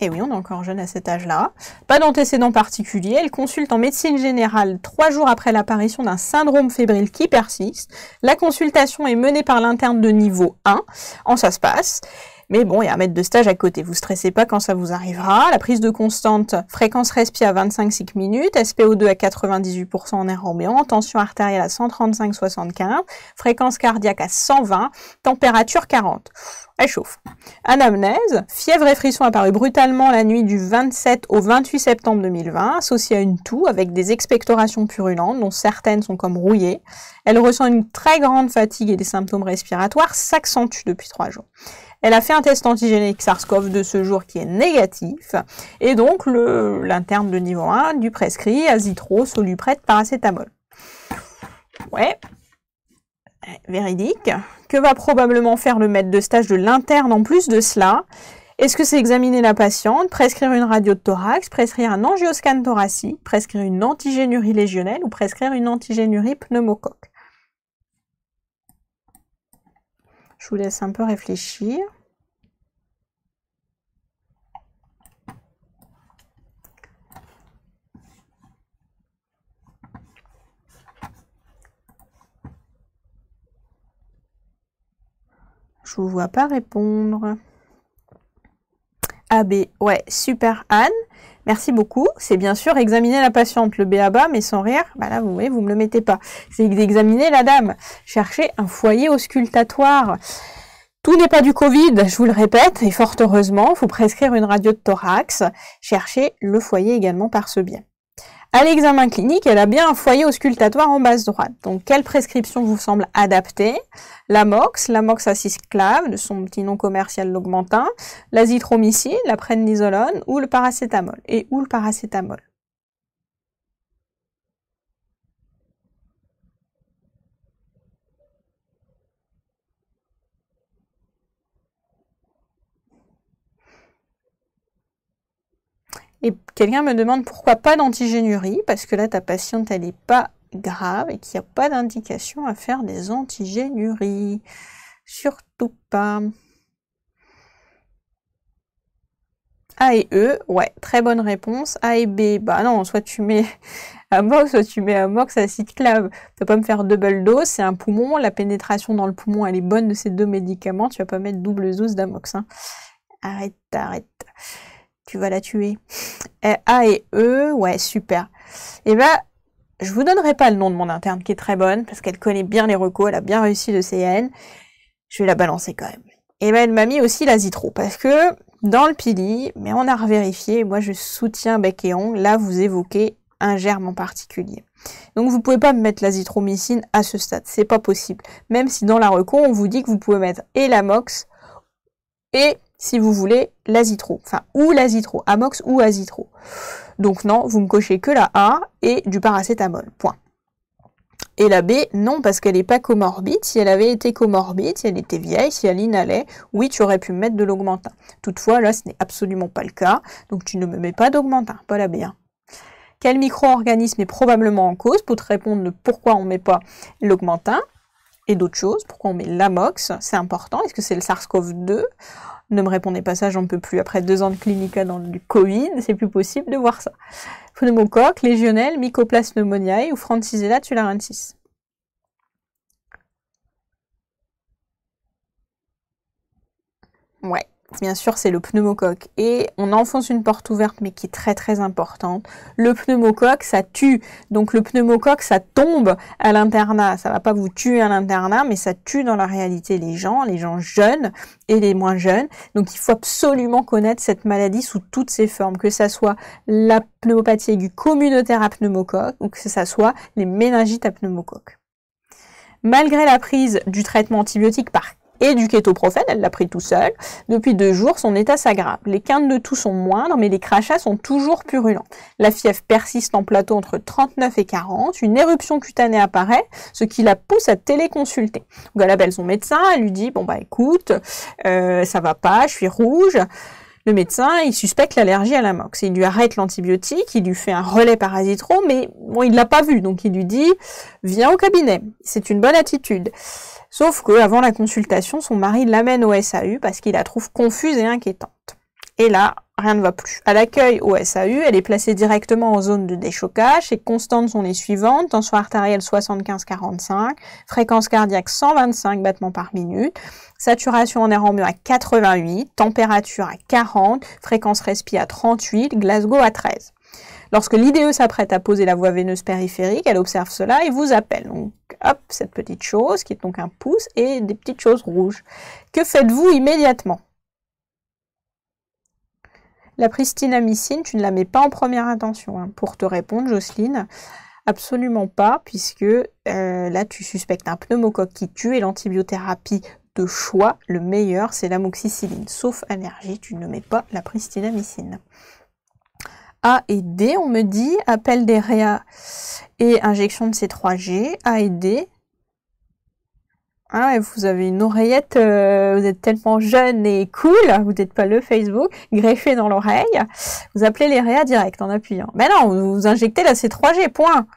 et eh oui, on est encore jeune à cet âge-là, pas d'antécédents particuliers, elle consulte en médecine générale trois jours après l'apparition d'un syndrome fébrile qui persiste. La consultation est menée par l'interne de niveau 1, en ça se passe. Mais bon, il y a un mètre de stage à côté. Vous stressez pas quand ça vous arrivera. La prise de constante, fréquence respi à 25 minutes, SPO2 à 98% en air ambiant, tension artérielle à 135-75, fréquence cardiaque à 120, température 40. Elle chauffe. Anamnèse, fièvre et frisson apparus brutalement la nuit du 27 au 28 septembre 2020, associée à une toux avec des expectorations purulentes, dont certaines sont comme rouillées. Elle ressent une très grande fatigue et des symptômes respiratoires s'accentuent depuis trois jours. Elle a fait un test antigénique SARS-CoV de ce jour qui est négatif. Et donc, l'interne de niveau 1 du prescrit, azitro, soluprète, paracétamol. Ouais, véridique. Que va probablement faire le maître de stage de l'interne en plus de cela Est-ce que c'est examiner la patiente, prescrire une radio de thorax, prescrire un angioscan thoracique, prescrire une antigénurie légionnelle ou prescrire une antigénurie pneumocoque Je vous laisse un peu réfléchir. Je vous vois pas répondre. AB, ouais, super Anne. Merci beaucoup. C'est bien sûr examiner la patiente, le BABA, mais sans rire, bah là, vous voyez, vous me le mettez pas. C'est examiner la dame. Chercher un foyer auscultatoire. Tout n'est pas du Covid, je vous le répète, et fort heureusement, il faut prescrire une radio de thorax. Chercher le foyer également par ce biais. À l'examen clinique, elle a bien un foyer auscultatoire en base droite. Donc, quelle prescription vous semble adaptée MOX l'amox 6 de son petit nom commercial l'augmentin, l'azithromycine, la prénisolone ou le paracétamol et où le paracétamol. Et quelqu'un me demande pourquoi pas d'antigénurie, parce que là, ta patiente, elle n'est pas grave et qu'il n'y a pas d'indication à faire des antigénuries. Surtout pas. A et E, ouais, très bonne réponse. A et B, bah non, soit tu mets Amox, soit tu mets Amox acide clave. Tu vas pas me faire double dose, c'est un poumon, la pénétration dans le poumon, elle est bonne de ces deux médicaments, tu vas pas mettre double dose d'Amox. Hein. Arrête, arrête. Tu vas la tuer. A et E, ouais, super. Et eh ben, je vous donnerai pas le nom de mon interne qui est très bonne, parce qu'elle connaît bien les recos, elle a bien réussi le CN. Je vais la balancer quand même. Et eh ben, elle m'a mis aussi la Zitro, parce que dans le Pili, mais on a revérifié, moi je soutiens bec et là vous évoquez un germe en particulier. Donc vous pouvez pas mettre l'azithromycine à ce stade, c'est pas possible. Même si dans la reco, on vous dit que vous pouvez mettre et la mox et si vous voulez, l'azitro. Enfin, ou l'azitro, amox ou azitro. Donc non, vous me cochez que la A et du paracétamol, point. Et la B, non, parce qu'elle n'est pas comorbide. Si elle avait été comorbide, si elle était vieille, si elle inhalait, oui, tu aurais pu mettre de l'augmentin. Toutefois, là, ce n'est absolument pas le cas. Donc, tu ne me mets pas d'augmentin, pas la B1. Hein. Quel micro-organisme est probablement en cause Pour te répondre pourquoi on ne met pas l'augmentin et d'autres choses, pourquoi on met l'amox, c'est important. Est-ce que c'est le SARS-CoV-2 ne me répondez pas ça, j'en peux plus. Après deux ans de clinica dans le Covid, c'est plus possible de voir ça. Pneumocoque, légionelle, mycoplasme pneumoniae ou francisella tularensis. Ouais bien sûr, c'est le pneumocoque. Et on enfonce une porte ouverte, mais qui est très très importante. Le pneumocoque, ça tue. Donc le pneumocoque, ça tombe à l'internat. Ça va pas vous tuer à l'internat, mais ça tue dans la réalité les gens, les gens jeunes et les moins jeunes. Donc il faut absolument connaître cette maladie sous toutes ses formes, que ça soit la pneumopathie aiguë communautaire à pneumocoque, ou que ça soit les méningites à pneumocoque. Malgré la prise du traitement antibiotique par et du kétoprophène, elle l'a pris tout seul. Depuis deux jours, son état s'aggrave. Les quintes de toux sont moindres, mais les crachats sont toujours purulents. La fièvre persiste en plateau entre 39 et 40. Une éruption cutanée apparaît, ce qui la pousse à téléconsulter. Donc elle appelle son médecin, elle lui dit, bon bah écoute, euh, ça va pas, je suis rouge. Le médecin, il suspecte l'allergie à la mox. Il lui arrête l'antibiotique, il lui fait un relais parasitro, mais bon, il l'a pas vu, donc il lui dit, viens au cabinet. C'est une bonne attitude. Sauf avant la consultation, son mari l'amène au SAU parce qu'il la trouve confuse et inquiétante. Et là, rien ne va plus. À l'accueil au SAU, elle est placée directement en zone de déchocage Ses constantes sont les suivantes. Tension artérielle 75-45, fréquence cardiaque 125 battements par minute, saturation en air ambiant à 88, température à 40, fréquence respiratoire à 38, Glasgow à 13. Lorsque l'IDE s'apprête à poser la voie veineuse périphérique, elle observe cela et vous appelle. Donc, hop, cette petite chose qui est donc un pouce et des petites choses rouges. Que faites-vous immédiatement La pristinamycine, tu ne la mets pas en première intention. Hein. Pour te répondre, Jocelyne, absolument pas, puisque euh, là, tu suspectes un pneumocoque qui tue et l'antibiothérapie de choix, le meilleur, c'est l'amoxicilline. Sauf allergie, tu ne mets pas la pristinamycine. A et D, on me dit, appel des réa et injection de C3G, A et D. Ah vous avez une oreillette, euh, vous êtes tellement jeune et cool, vous n'êtes pas le Facebook, greffé dans l'oreille, vous appelez les réa direct en appuyant. Mais non, vous injectez la C3G, point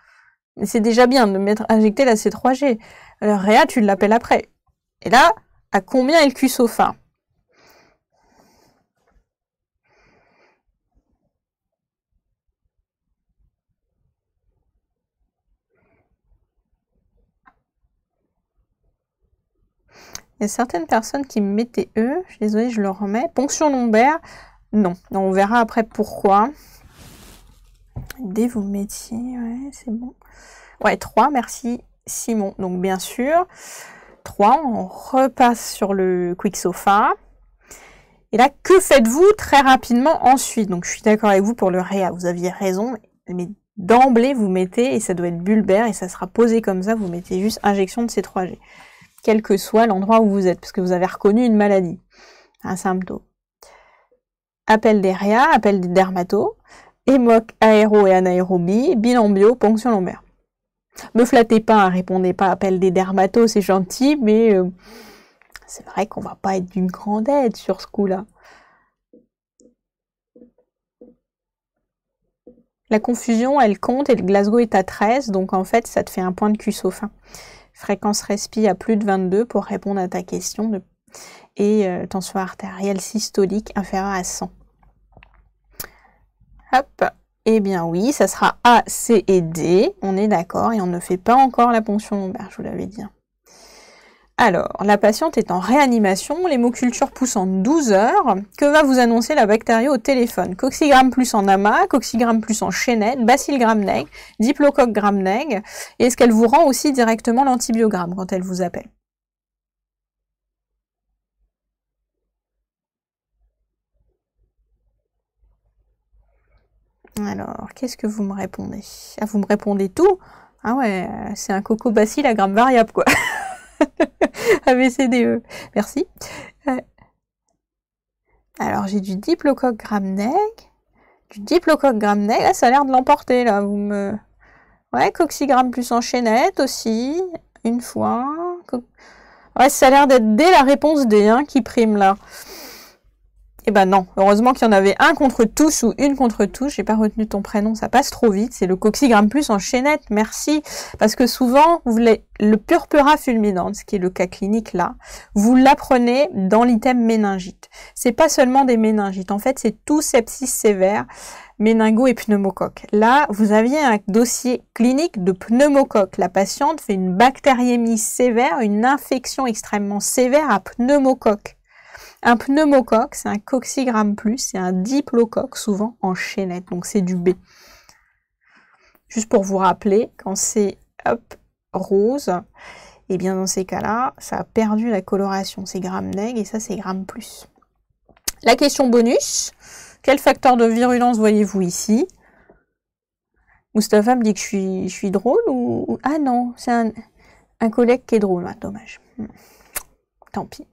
Mais c'est déjà bien de mettre injecter la C3G. Alors Réa, tu l'appelles après. Et là, à combien est le fin. Il y a certaines personnes qui mettaient eux, je suis désolée, je le remets. Ponction lombaire, non. On verra après pourquoi. Dès vous mettiez, ouais, c'est bon. Ouais, 3, merci Simon. Donc bien sûr, 3, on repasse sur le quick sofa. Et là, que faites-vous très rapidement ensuite Donc je suis d'accord avec vous pour le réa, vous aviez raison, mais d'emblée vous mettez, et ça doit être bulbaire, et ça sera posé comme ça, vous mettez juste injection de C3G quel que soit l'endroit où vous êtes, parce que vous avez reconnu une maladie, un symptôme. Appel réas, appel des dermatos, émoque aéro et anaérobie, bilan bio, ponction lombaire. Me flattez pas, hein, répondez pas, appel des dermatos, c'est gentil, mais euh, c'est vrai qu'on va pas être d'une grande aide sur ce coup-là. La confusion, elle compte et le Glasgow est à 13, donc en fait, ça te fait un point de cul au fin fréquence respi à plus de 22 pour répondre à ta question et euh, tension artérielle systolique inférieure à 100. Hop, eh bien oui, ça sera A, C et D, on est d'accord, et on ne fait pas encore la ponction lombaire, je vous l'avais dit. Hein. Alors, la patiente est en réanimation, l'hémoculture pousse en 12 heures. Que va vous annoncer la bactérie au téléphone Coxigramme plus en amas, coxygramme plus en chaînette, bacille Gram neg, diplocoque gramme neg. Et est-ce qu'elle vous rend aussi directement l'antibiogramme quand elle vous appelle Alors, qu'est-ce que vous me répondez Ah, vous me répondez tout Ah ouais, c'est un coco bacille à gramme variable, quoi ABCDE. Merci. Euh, alors j'ai du diplocoque Gramneg. Du diplocoque gram Là, ça a l'air de l'emporter, là. Vous me. Ouais, coxygramme plus enchaînette aussi. Une fois. Ouais, ça a l'air d'être dès la réponse d hein, qui prime là. Eh ben non, heureusement qu'il y en avait un contre tous ou une contre touche. J'ai pas retenu ton prénom, ça passe trop vite. C'est le coxygramme plus en chaînette, merci. Parce que souvent, vous le purpura fulminante, ce qui est le cas clinique là, vous l'apprenez dans l'item méningite. C'est pas seulement des méningites, en fait, c'est tout sepsis sévère, méningo et pneumocoque. Là, vous aviez un dossier clinique de pneumocoque. La patiente fait une bactériémie sévère, une infection extrêmement sévère à pneumocoque. Un pneumocoque, c'est un coxygramme plus, c'est un diplocoque, souvent en chaînette, donc c'est du B. Juste pour vous rappeler, quand c'est rose, et eh bien dans ces cas-là, ça a perdu la coloration, c'est gramme neg et ça c'est gramme plus. La question bonus, quel facteur de virulence voyez-vous ici Moustapha me dit que je suis, drôle ou... Ah non, c'est un, collègue qui est drôle, dommage. Hmm. Tant pis.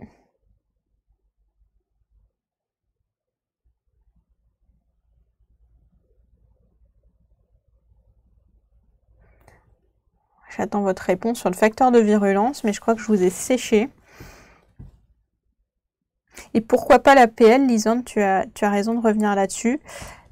J'attends votre réponse sur le facteur de virulence, mais je crois que je vous ai séché. Et pourquoi pas la PL, Lisanne, tu as, tu as raison de revenir là-dessus,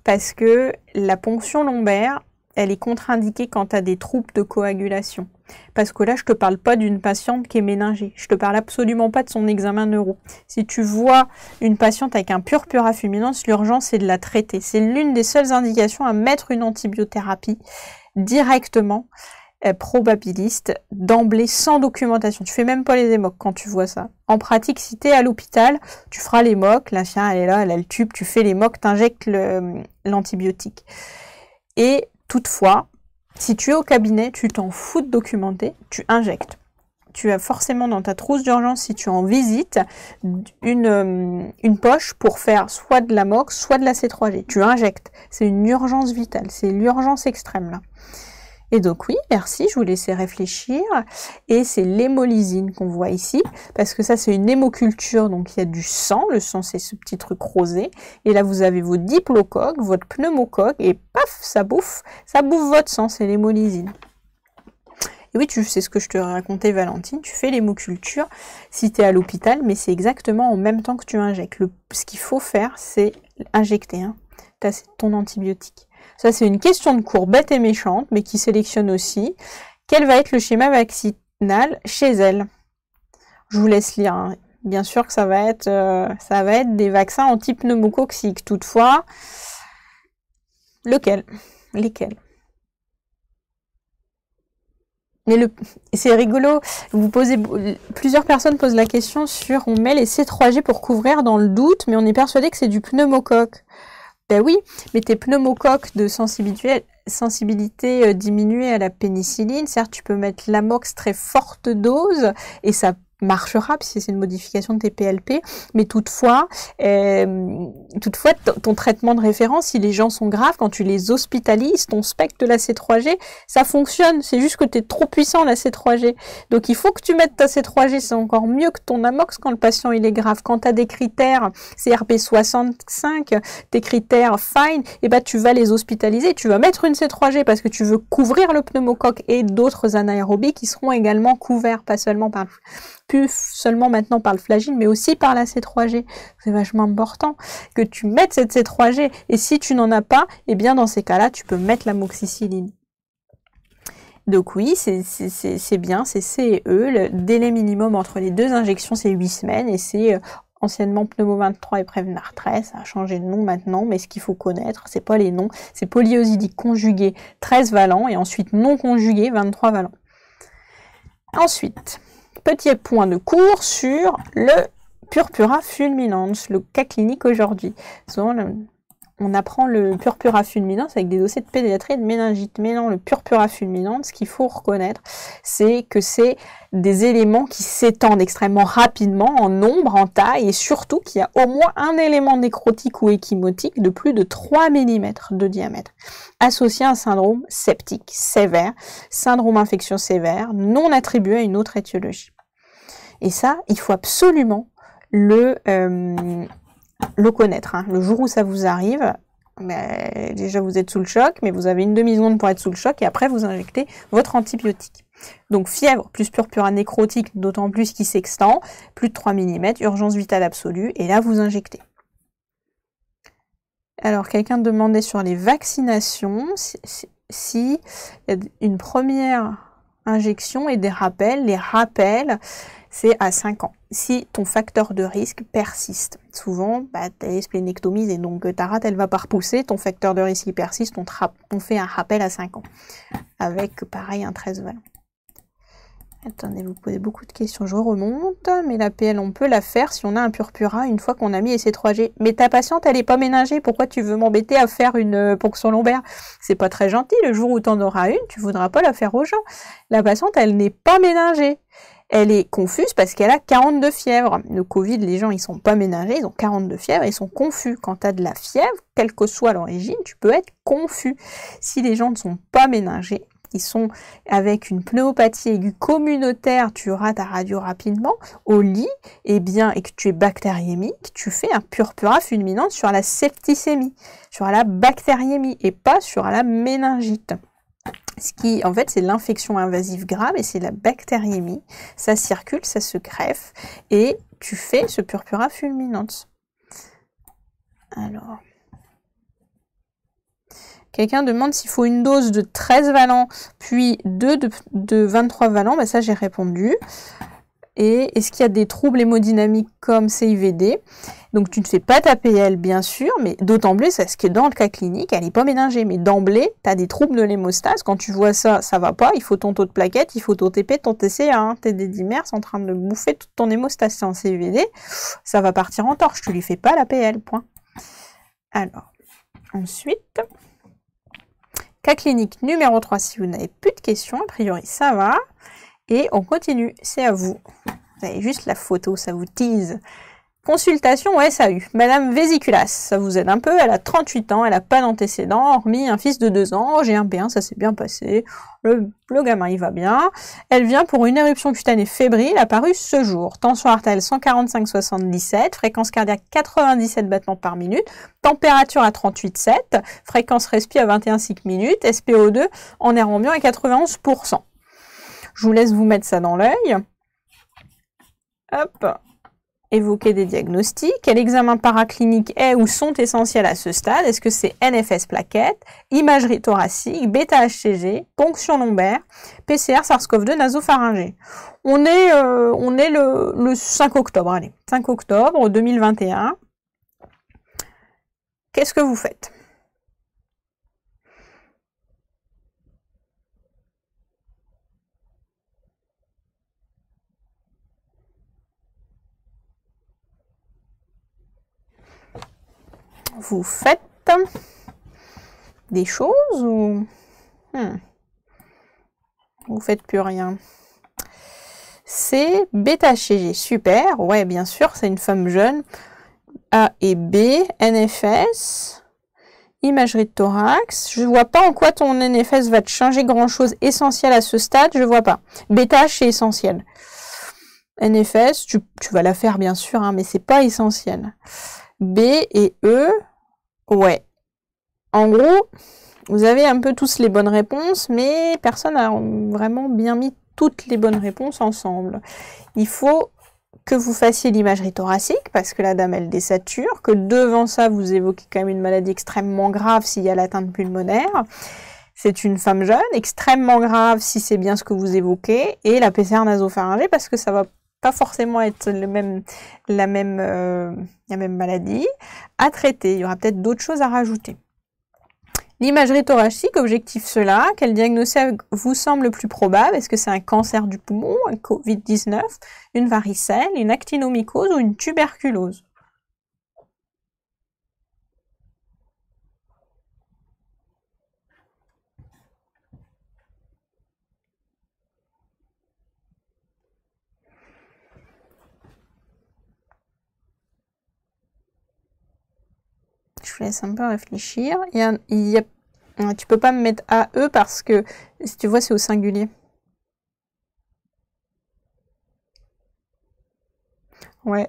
parce que la ponction lombaire, elle est contre-indiquée quand tu as des troubles de coagulation. Parce que là, je ne te parle pas d'une patiente qui est méningée. Je ne te parle absolument pas de son examen neuro. Si tu vois une patiente avec un pur pur fulminans, l'urgence c'est de la traiter. C'est l'une des seules indications à mettre une antibiothérapie directement probabiliste d'emblée sans documentation. Tu fais même pas les émocs quand tu vois ça. En pratique, si tu es à l'hôpital, tu feras les moques la chien elle est là, elle a le tube, tu fais les tu injectes l'antibiotique. Et toutefois, si tu es au cabinet, tu t'en fous de documenter, tu injectes. Tu as forcément dans ta trousse d'urgence, si tu en visites, une, euh, une poche pour faire soit de la moque soit de la C3G. Tu injectes. C'est une urgence vitale. C'est l'urgence extrême, là. Et donc oui, merci, je vous laissais réfléchir. Et c'est l'hémolysine qu'on voit ici, parce que ça c'est une hémoculture, donc il y a du sang, le sang c'est ce petit truc rosé. Et là vous avez vos diplocoques, votre pneumocoque, et paf, ça bouffe, ça bouffe votre sang, c'est l'hémolysine. Et oui, tu sais ce que je te racontais Valentine, tu fais l'hémoculture si tu es à l'hôpital, mais c'est exactement en même temps que tu injectes. Le, ce qu'il faut faire, c'est injecter, hein. ton antibiotique. Ça, c'est une question de cours bête et méchante, mais qui sélectionne aussi. Quel va être le schéma vaccinal chez elle Je vous laisse lire. Hein. Bien sûr que ça va être, euh, des vaccins anti-pneumococciques. Toutefois, lequel Lesquels mais c'est rigolo. plusieurs personnes posent la question sur on met les C3G pour couvrir dans le doute, mais on est persuadé que c'est du pneumocoque. Ben oui, mais tes pneumocoques de sensibilité, sensibilité euh, diminuée à la pénicilline, certes, tu peux mettre l'amox très forte dose et ça marchera puisque c'est une modification de tes PLP, Mais toutefois, euh, toutefois, ton traitement de référence, si les gens sont graves, quand tu les hospitalises, ton spectre de la C3G, ça fonctionne. C'est juste que tu es trop puissant la C3G. Donc il faut que tu mettes ta C3G. C'est encore mieux que ton Amox quand le patient il est grave. Quand tu as des critères CRP65, tes critères FINE, et eh ben tu vas les hospitaliser. Tu vas mettre une C3G parce que tu veux couvrir le pneumocoque et d'autres anaérobies qui seront également couverts, pas seulement par seulement maintenant par le flagine mais aussi par la C3G. C'est vachement important que tu mettes cette C3G. Et si tu n'en as pas, eh bien dans ces cas-là, tu peux mettre la moxicilline Donc oui, c'est bien, c'est C et E. Le délai minimum entre les deux injections, c'est 8 semaines et c'est euh, anciennement Pneumo 23 et Prévenar 13, ça a changé de nom maintenant, mais ce qu'il faut connaître, c'est pas les noms, c'est polyosidique conjugué 13 valent et ensuite non conjugué 23 valent. Ensuite, petit point de cours sur le Purpura fulminans, le cas clinique aujourd'hui on apprend le purpura fulminans avec des dossiers de pédiatrie et de méningite. Mais non, le purpura fulminans, ce qu'il faut reconnaître, c'est que c'est des éléments qui s'étendent extrêmement rapidement en nombre, en taille, et surtout qu'il y a au moins un élément nécrotique ou échimotique de plus de 3 mm de diamètre, associé à un syndrome septique sévère, syndrome infection sévère, non attribué à une autre étiologie. Et ça, il faut absolument le... Euh, le connaître. Hein. Le jour où ça vous arrive, ben, déjà vous êtes sous le choc, mais vous avez une demi-seconde pour être sous le choc et après vous injectez votre antibiotique. Donc fièvre plus purpura nécrotique, d'autant plus qui s'extend, plus de 3 mm, urgence vitale absolue, et là vous injectez. Alors quelqu'un demandait sur les vaccinations si, si une première injection et des rappels. Les rappels, c'est à 5 ans si ton facteur de risque persiste. Souvent, bah, tu splénectomies et donc euh, ta rate, elle va pas repousser, ton facteur de risque persiste, on, fait un rappel à 5 ans, avec pareil un 13 valent. Attendez, vous posez beaucoup de questions, je remonte, mais la PL, on peut la faire si on a un purpura une fois qu'on a mis ses 3 g Mais ta patiente, elle n'est pas ménagée, pourquoi tu veux m'embêter à faire une euh, ponction lombaire C'est pas très gentil, le jour où tu en auras une, tu voudras pas la faire aux gens. La patiente, elle n'est pas ménagée elle est confuse parce qu'elle a 42 fièvres. Le Covid, les gens, ils sont pas ménagés, ils ont 42 fièvres, ils sont confus. Quand tu as de la fièvre, quelle que soit l'origine, tu peux être confus. Si les gens ne sont pas ménagés, ils sont avec une pneumopathie aiguë communautaire, tu auras ta radio rapidement au lit, et eh bien, et que tu es bactériémique, tu fais un purpura fulminant sur la septicémie, sur la bactériémie et pas sur la méningite. Ce qui, en fait, c'est l'infection invasive grave et c'est la bactériémie. Ça circule, ça se crève et tu fais ce purpura fulminante. Alors. Quelqu'un demande s'il faut une dose de 13 valents, puis deux de, 23 valents. Ben, ça, j'ai répondu et est-ce qu'il y a des troubles hémodynamiques comme CIVD Donc tu ne fais pas ta PL bien sûr, mais d'autant ce qui que dans le cas clinique, elle n'est pas ménagée. Mais d'emblée, tu as des troubles de l'hémostase. Quand tu vois ça, ça va pas, il faut ton taux de plaquettes, il faut ton TP, ton TCA, hein. tes en train de bouffer toute ton hémostase. C'est en CIVD, ça va partir en torche, tu lui fais pas la PL, point. Alors, ensuite... Cas clinique numéro 3, si vous n'avez plus de questions, a priori ça va. Et on continue, c'est à vous. Vous avez juste la photo, ça vous tease. Consultation a SAU. Madame Vésiculas, ça vous aide un peu, elle a 38 ans, elle n'a pas d'antécédents, hormis un fils de 2 ans, j'ai un b ça s'est bien passé, le, le, gamin il va bien. Elle vient pour une éruption cutanée fébrile apparue ce jour. Tension artérielle 145-77, fréquence cardiaque 97 battements par minute, température à 38,7, fréquence respi à 21 cycles minutes, SPO2 en air ambiant à 91%. Je vous laisse vous mettre ça dans l'œil. Hop, évoquer des diagnostics. Quel examen paraclinique est ou sont essentiels à ce stade Est-ce que c'est NFS plaquettes, imagerie thoracique, bêta-HCG, ponction lombaire, PCR SARS-CoV-2 nasopharyngée On est, euh, on est le, le 5 octobre, allez, 5 octobre 2021. Qu'est-ce que vous faites vous faites des choses ou vous hmm. vous faites plus rien C'est bêta G. super, ouais bien sûr, c'est une femme jeune. A et B, NFS, imagerie de thorax. Je vois pas en quoi ton NFS va te changer grand chose. Essentiel à ce stade, je vois pas. Bêta, est essentiel. NFS, tu, tu, vas la faire bien sûr, hein, mais c'est pas essentiel. B et E, Ouais. En gros, vous avez un peu tous les bonnes réponses, mais personne n'a vraiment bien mis toutes les bonnes réponses ensemble. Il faut que vous fassiez l'imagerie thoracique, parce que la dame, elle désature, que devant ça, vous évoquez quand même une maladie extrêmement grave s'il y a l'atteinte pulmonaire. C'est une femme jeune, extrêmement grave si c'est bien ce que vous évoquez, et la PCR nasopharyngée, parce que ça va pas forcément être même, la, même, euh, même maladie à traiter. Il y aura peut-être d'autres choses à rajouter. L'imagerie thoracique objectif cela. Quel diagnostic vous semble le plus probable Est-ce que c'est un cancer du poumon, un Covid-19, une varicelle, une actinomycose ou une tuberculose je laisse un peu réfléchir. Il y a, tu peux pas me mettre à eux parce que, si tu vois, c'est au singulier. Ouais.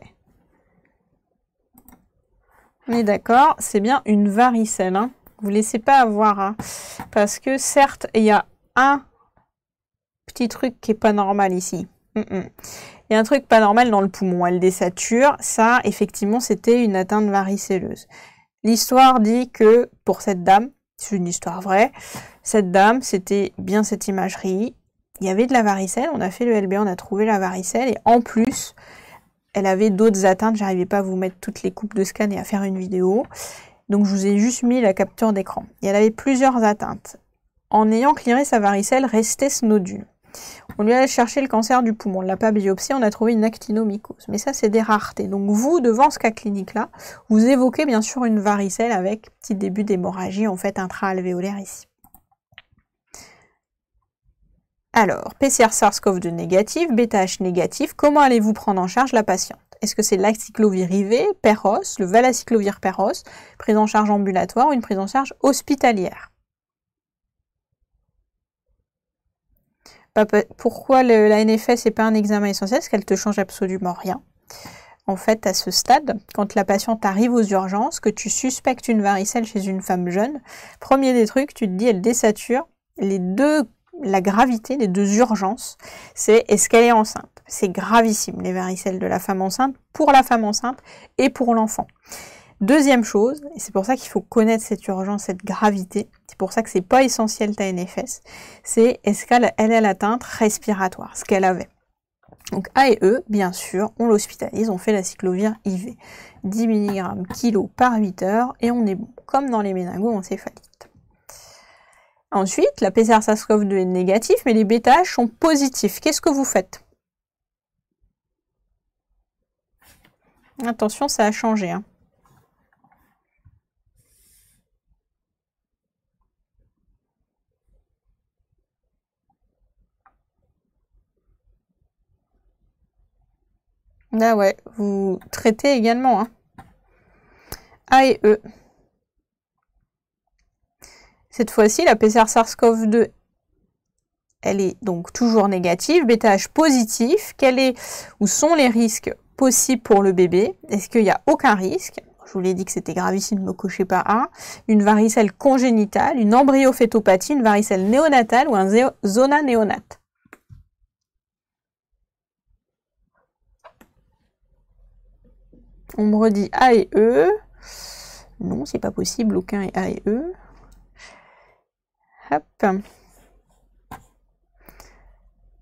On est d'accord, c'est bien une varicelle. Hein. Vous laissez pas avoir. Hein. Parce que certes, il y a un petit truc qui est pas normal ici. Il y a un truc pas normal dans le poumon. Elle désature. Ça, effectivement, c'était une atteinte varicelleuse. L'histoire dit que pour cette dame, c'est une histoire vraie, cette dame, c'était bien cette imagerie. Il y avait de la varicelle, on a fait le LB, on a trouvé la varicelle, et en plus, elle avait d'autres atteintes, j'arrivais pas à vous mettre toutes les coupes de scan et à faire une vidéo. Donc je vous ai juste mis la capture d'écran. Et elle avait plusieurs atteintes. En ayant clearé sa varicelle, restait ce nodule. On lui a cherché le cancer du poumon, on ne l'a pas biopsié, on a trouvé une actinomycose. Mais ça, c'est des raretés. Donc vous, devant ce cas clinique-là, vous évoquez bien sûr une varicelle avec petit début d'hémorragie en fait intra-alvéolaire ici. Alors, PCR SARS-CoV-2 négatif, BTH négatif, comment allez-vous prendre en charge la patiente Est-ce que c'est la IV, PEROS, le valacyclovir peros, prise en charge ambulatoire ou une prise en charge hospitalière pourquoi la NFS n'est pas un examen essentiel Parce qu'elle te change absolument rien. En fait, à ce stade, quand la patiente arrive aux urgences, que tu suspectes une varicelle chez une femme jeune, premier des trucs, tu te dis, elle désature. Les deux, la gravité des deux urgences, c'est est-ce qu'elle est enceinte C'est gravissime, les varicelles de la femme enceinte, pour la femme enceinte et pour l'enfant. Deuxième chose, et c'est pour ça qu'il faut connaître cette urgence, cette gravité, c'est pour ça que c'est pas essentiel ta NFS, c'est est-ce qu'elle elle a l'atteinte respiratoire, ce qu'elle avait. Donc A et E, bien sûr, on l'hospitalise, on fait la cyclovir IV. 10 mg kg par 8 heures et on est bon, comme dans les en céphalite. Ensuite, la PCR SARS-CoV-2 est négative, mais les bêta sont positifs. Qu'est-ce que vous faites Attention, ça a changé. Hein. Ah ouais, vous traitez également. Hein. A et E. Cette fois-ci, la PCR SARS-CoV-2, elle est donc toujours négative. Bêta positif. Quels sont les risques possibles pour le bébé Est-ce qu'il n'y a aucun risque je vous l'ai dit que c'était gravissime, ne me cochez pas A. Une varicelle congénitale, une embryophétopathie, une varicelle néonatale ou un zona néonate. On me redit A et E. Non, c'est pas possible, aucun est A et E. Hop.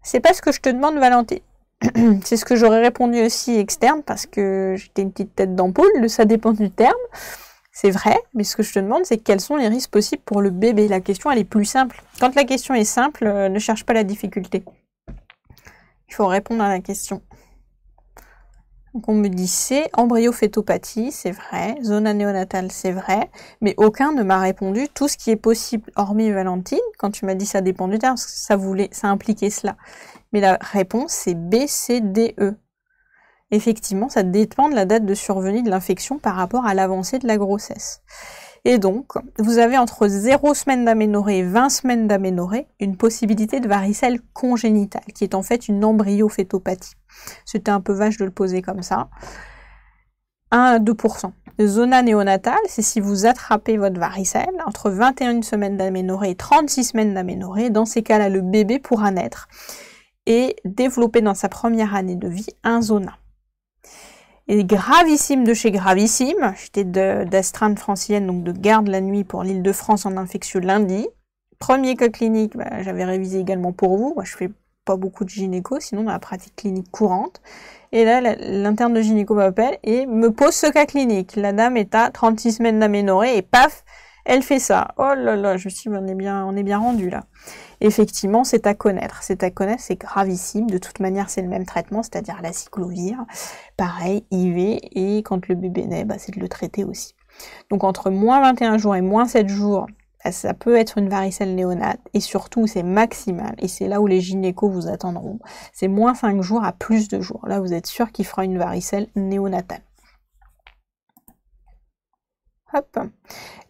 C'est pas ce que je te demande, Valentin. C'est ce que j'aurais répondu aussi externe parce que j'étais une petite tête d'ampoule, ça dépend du terme. C'est vrai, mais ce que je te demande, c'est quels sont les risques possibles pour le bébé. La question, elle est plus simple. Quand la question est simple, euh, ne cherche pas la difficulté. Il faut répondre à la question. Donc on me dit C, embryofétopathie, c'est vrai, zone néonatale, c'est vrai, mais aucun ne m'a répondu tout ce qui est possible, hormis Valentine, quand tu m'as dit ça dépend du terme, ça voulait, ça impliquait cela. Mais la réponse, c'est B, C, D, E. Effectivement, ça dépend de la date de survenue de l'infection par rapport à l'avancée de la grossesse. Et donc, vous avez entre 0 semaines d'aménorée et 20 semaines d'aménorée, une possibilité de varicelle congénitale, qui est en fait une embryophétopathie. C'était un peu vache de le poser comme ça. 1 à 2%. Zona néonatale, c'est si vous attrapez votre varicelle entre 21 semaines d'aménorée et 36 semaines d'aménorée. Dans ces cas-là, le bébé pourra naître et développer dans sa première année de vie un zona. Et gravissime de chez gravissime, j'étais d'astreinte francilienne, donc de garde la nuit pour l'île de France en infectieux lundi. Premier cas clinique, bah, j'avais révisé également pour vous. Moi, je fais pas beaucoup de gynéco, sinon dans la pratique clinique courante. Et là, l'interne de gynéco m'appelle et me pose ce cas clinique. La dame est à 36 semaines d'aménorrhée et paf, elle fait ça. Oh là là, je me suis dit, on est bien, on est bien rendu là. Effectivement, c'est à connaître. C'est à connaître, c'est gravissime. De toute manière, c'est le même traitement, c'est-à-dire la cyclovir. Pareil, IV, et quand le bébé naît, bah, c'est de le traiter aussi. Donc entre moins 21 jours et moins 7 jours, bah, ça peut être une varicelle néonate et surtout c'est maximal et c'est là où les gynécos vous attendront. C'est moins 5 jours à plus de jours. Là vous êtes sûr qu'il fera une varicelle néonatale.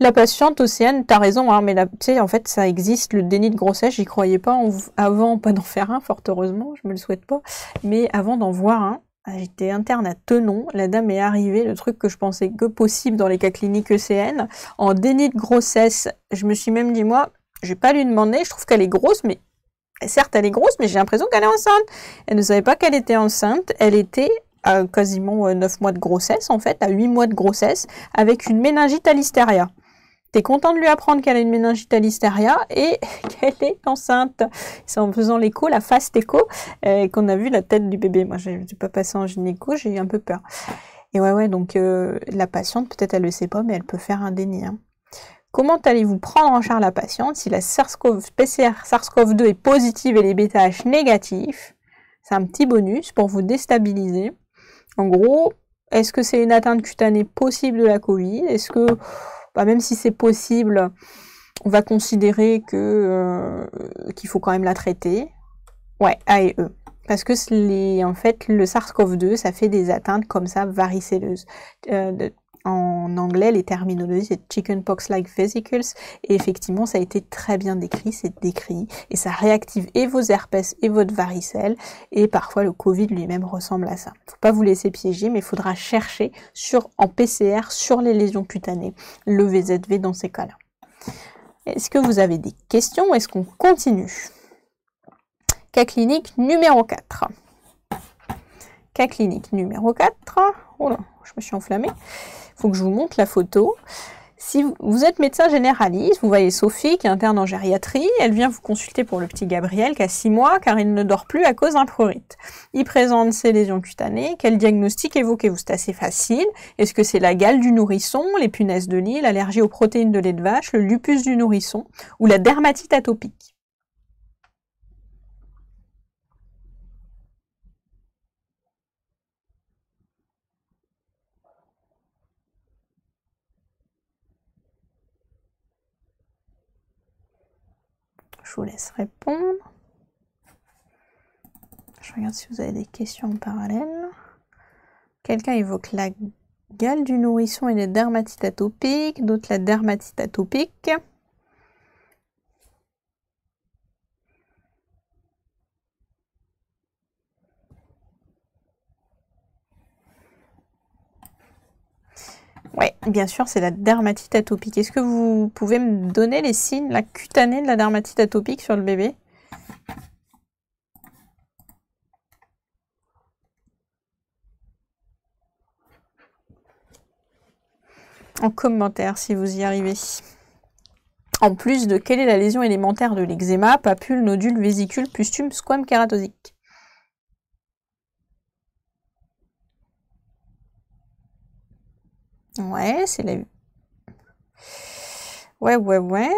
La patiente, Océane, as raison, hein, mais tu sais, en fait, ça existe, le déni de grossesse, j'y croyais pas avant, pas d'en faire un, fort heureusement, je me le souhaite pas, mais avant d'en voir un, ah, J'étais interne à Tenon, la dame est arrivée, le truc que je pensais que possible dans les cas cliniques ECN, en déni de grossesse. Je me suis même dit, moi, je vais pas lui demander, je trouve qu'elle est grosse, mais certes elle est grosse, mais j'ai l'impression qu'elle est enceinte. Elle ne savait pas qu'elle était enceinte, elle était à quasiment 9 euh, mois de grossesse, en fait, à 8 mois de grossesse, avec une méningite à T'es content de lui apprendre qu'elle a une méningite à et qu'elle est enceinte. C'est en faisant l'écho, la face écho et euh, qu'on a vu la tête du bébé. Moi, j'ai pas passé en gynéco, j'ai eu un peu peur. Et ouais, ouais, donc euh, la patiente, peut-être elle le sait pas, mais elle peut faire un déni. Hein. Comment allez-vous prendre en charge la patiente si la SARS-CoV, PCR sars 2 est positive et les BTH négatifs C'est un petit bonus pour vous déstabiliser en gros, est-ce que c'est une atteinte cutanée possible de la Covid Est-ce que, bah, même si c'est possible, on va considérer que euh, qu'il faut quand même la traiter Ouais, A et E. Parce que en fait, le SARS-CoV-2, ça fait des atteintes comme ça varicelleuses. Euh, en anglais, les terminologies, c'est chickenpox-like vesicles. Et effectivement, ça a été très bien décrit, c'est décrit. Et ça réactive et vos herpès et votre varicelle. Et parfois, le Covid lui-même ressemble à ça. Il ne Faut pas vous laisser piéger, mais il faudra chercher sur, en PCR sur les lésions cutanées, le VZV dans ces cas-là. Est-ce que vous avez des questions Est-ce qu'on continue Cas clinique numéro 4. Cas clinique numéro 4. Oh là, je me suis enflammée. Il faut que je vous montre la photo. Si vous êtes médecin généraliste, vous voyez Sophie qui est interne en gériatrie, elle vient vous consulter pour le petit Gabriel qui a 6 mois car il ne dort plus à cause d'un prurite. Il présente ses lésions cutanées, quel diagnostic évoquez-vous C'est assez facile. Est-ce que c'est la gale du nourrisson, les punaises de lit, l'allergie aux protéines de lait de vache, le lupus du nourrisson ou la dermatite atopique Je vous laisse répondre. Je regarde si vous avez des questions en parallèle. Quelqu'un évoque la gale du nourrisson et les dermatites atopiques, d'autres la dermatite atopique. Oui, bien sûr, c'est la dermatite atopique. Est-ce que vous pouvez me donner les signes, la cutanée de la dermatite atopique sur le bébé En commentaire si vous y arrivez. En plus de quelle est la lésion élémentaire de l'eczéma, papule, nodule, vésicule, pustume, squame kératosique Ouais, c'est la... Ouais, ouais, ouais.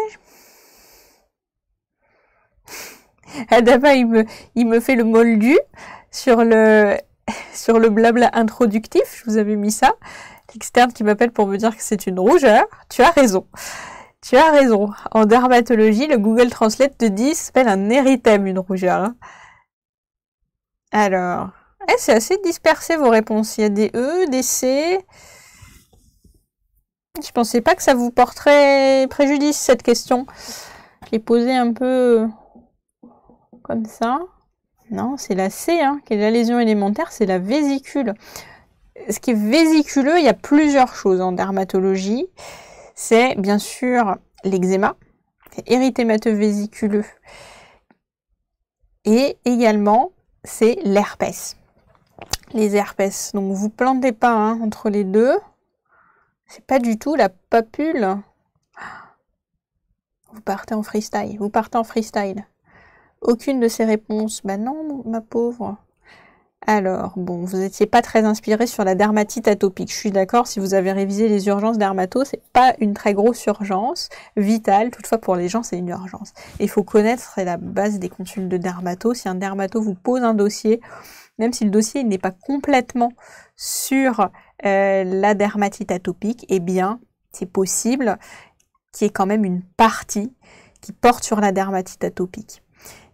Adama, ah, il me, fait le moldu sur le, sur le blabla introductif. Je vous avais mis ça. L'externe qui m'appelle pour me dire que c'est une rougeur. Tu as raison. Tu as raison. En dermatologie, le Google Translate te dit, ça s'appelle un érythème, une rougeur. Hein. Alors, eh, c'est assez dispersé vos réponses. Il y a des E, des C. Je pensais pas que ça vous porterait préjudice, cette question. Je l'ai posée un peu euh, comme ça. Non, c'est la C, hein, qui est la lésion élémentaire, c'est la vésicule. Ce qui est vésiculeux, il y a plusieurs choses en dermatologie. C'est bien sûr l'eczéma, érythémateux vésiculeux. Et également, c'est l'herpès. Les herpès. Donc vous plantez pas hein, entre les deux. C'est pas du tout la papule. Vous partez en freestyle. Vous partez en freestyle. Aucune de ces réponses. Ben non, ma pauvre. Alors, bon, vous n'étiez pas très inspiré sur la dermatite atopique. Je suis d'accord, si vous avez révisé les urgences dermato, c'est pas une très grosse urgence vitale. Toutefois, pour les gens, c'est une urgence. Il faut connaître la base des consultes de dermato. Si un dermato vous pose un dossier, même si le dossier n'est pas complètement sur euh, la dermatite atopique, eh bien, c'est possible qu'il y ait quand même une partie qui porte sur la dermatite atopique.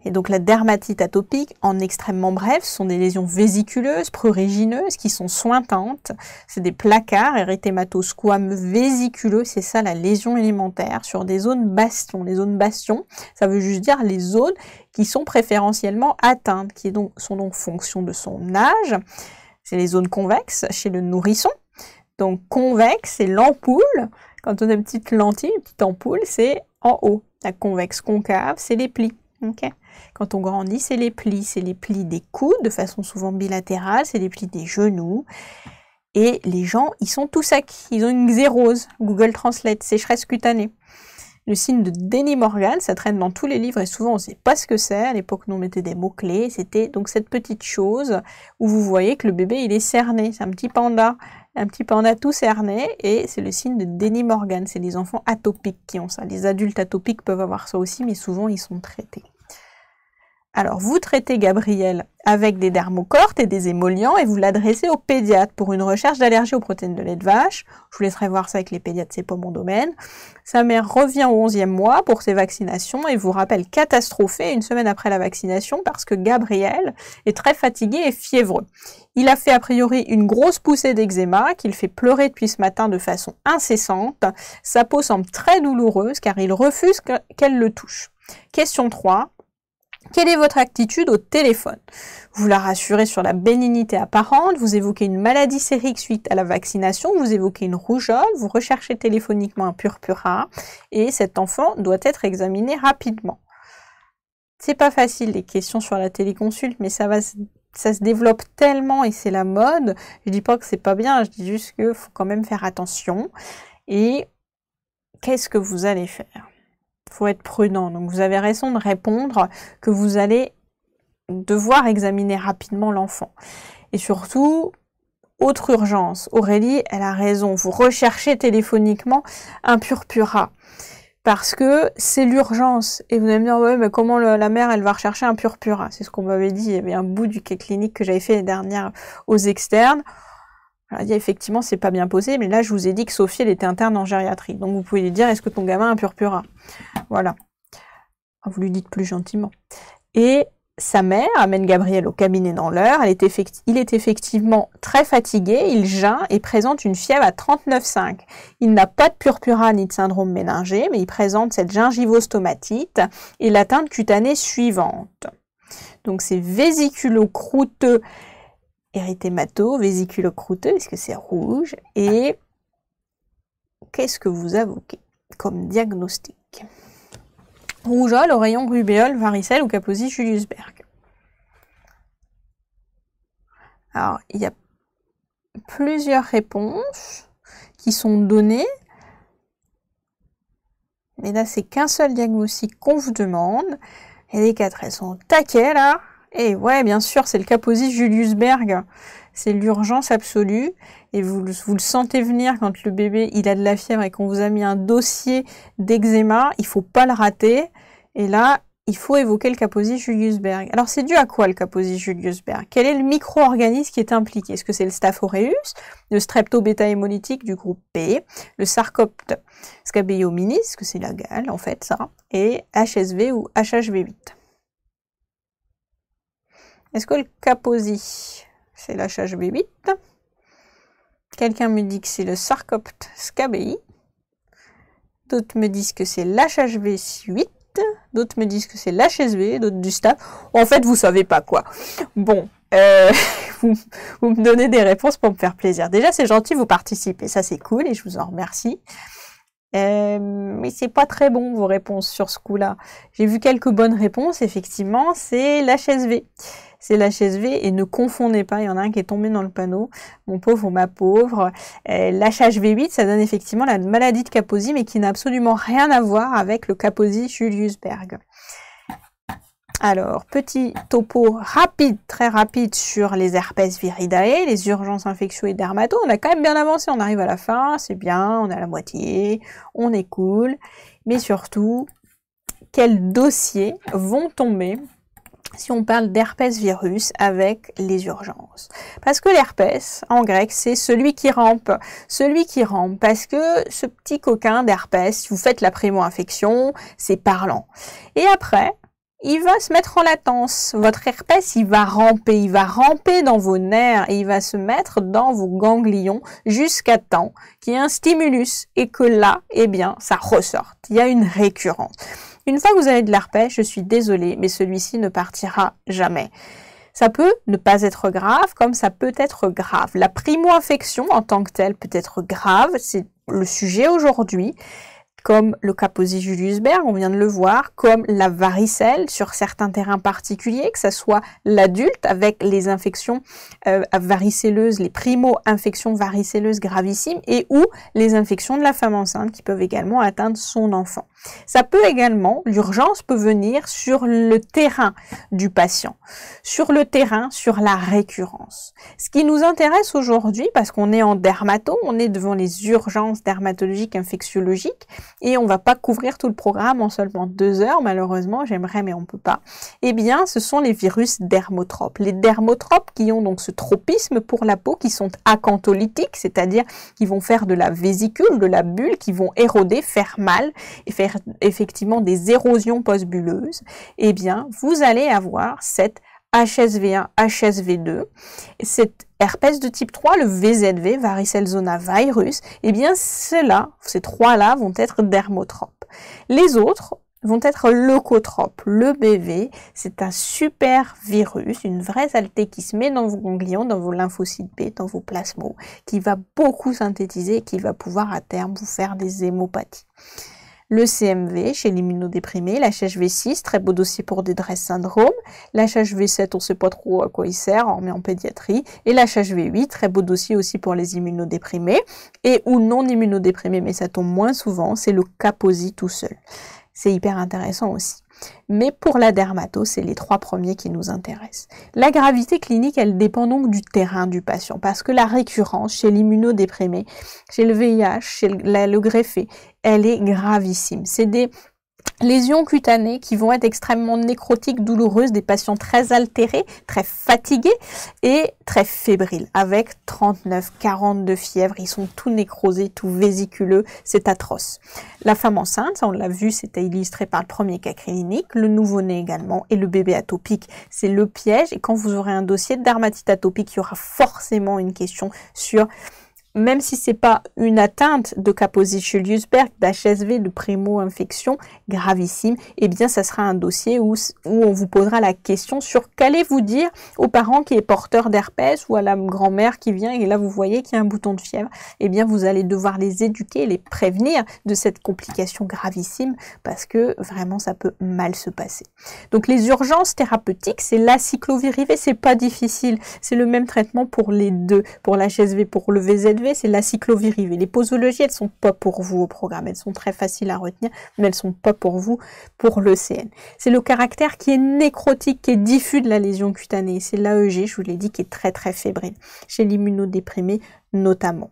Et donc la dermatite atopique, en extrêmement bref, sont des lésions vésiculeuses, prurigineuses, qui sont sointantes. C'est des placards, érythématosquames vésiculeux, c'est ça la lésion élémentaire, sur des zones bastions. Les zones bastions, ça veut juste dire les zones qui sont préférentiellement atteintes, qui donc, sont donc fonction de son âge, c'est les zones convexes chez le nourrisson. Donc convexe, c'est l'ampoule. Quand on a une petite lentille, une petite ampoule, c'est en haut. La convexe concave, c'est les plis. Quand on grandit, c'est les plis. C'est les plis des coudes, de façon souvent bilatérale, c'est les plis des genoux. Et les gens, ils sont tous secs. Ils ont une xérose, Google Translate, sécheresse cutanée le signe de Denis Morgan. Ça traîne dans tous les livres et souvent on ne sait pas ce que c'est. À l'époque, nous on mettait des mots-clés. C'était donc cette petite chose où vous voyez que le bébé il est cerné. C'est un petit panda. Un petit panda tout cerné et c'est le signe de Denis Morgan. C'est les enfants atopiques qui ont ça. Les adultes atopiques peuvent avoir ça aussi, mais souvent ils sont traités. Alors, vous traitez Gabriel avec des dermocortes et des émollients et vous l'adressez au pédiatre pour une recherche d'allergie aux protéines de lait de vache. Je vous laisserai voir ça avec les pédiatres, c'est pas mon domaine. Sa mère revient au 11e mois pour ses vaccinations et vous rappelle catastrophée une semaine après la vaccination parce que Gabriel est très fatigué et fiévreux. Il a fait a priori une grosse poussée d'eczéma qu'il fait pleurer depuis ce matin de façon incessante. Sa peau semble très douloureuse car il refuse qu'elle le touche. Question 3. Quelle est votre attitude au téléphone Vous la rassurez sur la bénignité apparente, vous évoquez une maladie sérique suite à la vaccination, vous évoquez une rougeole, vous recherchez téléphoniquement un purpura et cet enfant doit être examiné rapidement. C'est pas facile les questions sur la téléconsulte, mais ça va ça se développe tellement et c'est la mode. Je dis pas que c'est pas bien, je dis juste qu'il faut quand même faire attention. Et qu'est-ce que vous allez faire faut être prudent. Donc vous avez raison de répondre que vous allez devoir examiner rapidement l'enfant. Et surtout, autre urgence, Aurélie, elle a raison, vous recherchez téléphoniquement un purpura. Parce que c'est l'urgence. Et vous allez me dire, oui mais comment la mère, elle va rechercher un purpura C'est ce qu'on m'avait dit, il y avait un bout du quai clinique que j'avais fait les dernières aux externes. Elle a dit effectivement, c'est pas bien posé, mais là, je vous ai dit que Sophie, elle était interne en gériatrie. Donc, vous pouvez lui dire, est-ce que ton gamin a un purpura Voilà. Ah, vous lui dites plus gentiment. Et sa mère amène Gabriel au cabinet dans l'heure. il est effectivement très fatigué, il geint et présente une fièvre à 39,5. Il n'a pas de purpura ni de syndrome méningé, mais il présente cette gingivostomatite et l'atteinte cutanée suivante. Donc c'est vésiculo-croûteux érythémato, vésicule croûteux, est-ce que c'est rouge Et qu'est-ce que vous avouez comme diagnostic Rougeole, rayon, rubéole, varicelle ou Julius Juliusberg. Alors, il y a plusieurs réponses qui sont données. Mais là, c'est qu'un seul diagnostic qu'on vous demande. Et les quatre, elles sont taquées là. Eh ouais, bien sûr, c'est le Kaposi juliusberg C'est l'urgence absolue et vous, vous, le sentez venir quand le bébé il a de la fièvre et qu'on vous a mis un dossier d'eczéma, il faut pas le rater. Et là, il faut évoquer le Kaposi Juliusberg. Alors c'est dû à quoi le Kaposi Juliusberg Quel est le micro-organisme qui est impliqué Est-ce que c'est le Staphoreus, le streptobêta hémolytique du groupe P, le Sarcopte scabeiominis, que c'est la gale en fait ça, et HSV ou HHV8 est-ce que le Kaposi, c'est lhhv 8 Quelqu'un me dit que c'est le Sarcopte scabei. D'autres me disent que c'est lhhv 8 D'autres me disent que c'est l'HSV. D'autres du staff. En fait, vous savez pas quoi. Bon. Euh, vous, me donnez des réponses pour me faire plaisir. Déjà, c'est gentil, vous participez. Ça, c'est cool et je vous en remercie. Euh, mais c'est pas très bon vos réponses sur ce coup-là. J'ai vu quelques bonnes réponses, effectivement, c'est l'HSV c'est l'HSV et ne confondez pas, il y en a un qui est tombé dans le panneau, mon pauvre ou ma pauvre. Euh, L'HHV8, ça donne effectivement la maladie de Kaposi, mais qui n'a absolument rien à voir avec le kaposi Berg. Alors, petit topo rapide, très rapide sur les herpès viridae, les urgences infectieuses et dermato. On a quand même bien avancé, on arrive à la fin, c'est bien, on a la moitié, on est cool. Mais surtout, quels dossiers vont tomber si on parle d'herpès virus avec les urgences. Parce que l'herpès, en grec, c'est celui qui rampe. Celui qui rampe, parce que ce petit coquin d'herpès, si vous faites la primo-infection, c'est parlant. Et après, il va se mettre en latence. Votre herpès, il va ramper, il va ramper dans vos nerfs et il va se mettre dans vos ganglions jusqu'à temps qu'il y ait un stimulus et que là, eh bien, ça ressorte. Il y a une récurrence. Une fois que vous avez de l'arpège, je suis désolée, mais celui-ci ne partira jamais. Ça peut ne pas être grave, comme ça peut être grave. La primo-infection en tant que telle peut être grave, c'est le sujet aujourd'hui comme le Kaposi Julius on vient de le voir, comme la varicelle sur certains terrains particuliers, que ce soit l'adulte avec les infections euh, varicelleuses, les primo-infections varicelleuses gravissimes, et ou les infections de la femme enceinte qui peuvent également atteindre son enfant. Ça peut également, l'urgence peut venir sur le terrain du patient, sur le terrain, sur la récurrence. Ce qui nous intéresse aujourd'hui, parce qu'on est en dermato, on est devant les urgences dermatologiques infectiologiques, et on va pas couvrir tout le programme en seulement deux heures, malheureusement, j'aimerais mais on peut pas, eh bien ce sont les virus dermotropes. Les dermotropes qui ont donc ce tropisme pour la peau, qui sont acantholytiques, c'est-à-dire qui vont faire de la vésicule, de la bulle, qui vont éroder, faire mal et faire effectivement des érosions postbuleuses, eh bien vous allez avoir cette HSV1, HSV2. Et cet herpès de type 3, le VZV, varicelle zona virus, eh bien cela, ces trois-là vont être dermotropes. Les autres vont être leucotropes. Le BV, c'est un super virus, une vraie saleté qui se met dans vos ganglions, dans vos lymphocytes B, dans vos plasmos, qui va beaucoup synthétiser et qui va pouvoir à terme vous faire des hémopathies le CMV chez l'immunodéprimé, l'HHV6, très beau dossier pour des Dress syndrome, l'HHV7, on ne sait pas trop à quoi il sert, on met en pédiatrie, et l'HHV8, très beau dossier aussi pour les immunodéprimés, et ou non immunodéprimés, mais ça tombe moins souvent, c'est le Kaposi tout seul. C'est hyper intéressant aussi. Mais pour la dermatose, c'est les trois premiers qui nous intéressent. La gravité clinique, elle dépend donc du terrain du patient, parce que la récurrence chez l'immunodéprimé, chez le VIH, chez le greffé, elle est gravissime. C'est des lésions cutanées qui vont être extrêmement nécrotiques, douloureuses, des patients très altérés, très fatigués et très fébriles, avec 39, 40 de fièvre, ils sont tout nécrosés, tout vésiculeux, c'est atroce. La femme enceinte, ça on l'a vu, c'était illustré par le premier cas clinique, le nouveau-né également, et le bébé atopique, c'est le piège, et quand vous aurez un dossier de dermatite atopique, il y aura forcément une question sur même si c'est pas une atteinte de kaposi schuliusberg d'HSV, de primo-infection gravissime, eh bien, ça sera un dossier où, on vous posera la question sur qu'allez-vous dire aux parents qui est porteur d'herpès ou à la grand-mère qui vient et là vous voyez qu'il y a un bouton de fièvre. Eh bien, vous allez devoir les éduquer, les prévenir de cette complication gravissime parce que vraiment ça peut mal se passer. Donc, les urgences thérapeutiques, c'est la Ce c'est pas difficile. C'est le même traitement pour les deux, pour l'HSV, pour le VZV c'est la cyclovirive. les posologies, elles sont pas pour vous au programme. Elles sont très faciles à retenir, mais elles sont pas pour vous pour l'ECN. C'est le caractère qui est nécrotique, qui est diffus de la lésion cutanée. C'est l'AEG, je vous l'ai dit, qui est très très fébrile. Chez l'immunodéprimé notamment.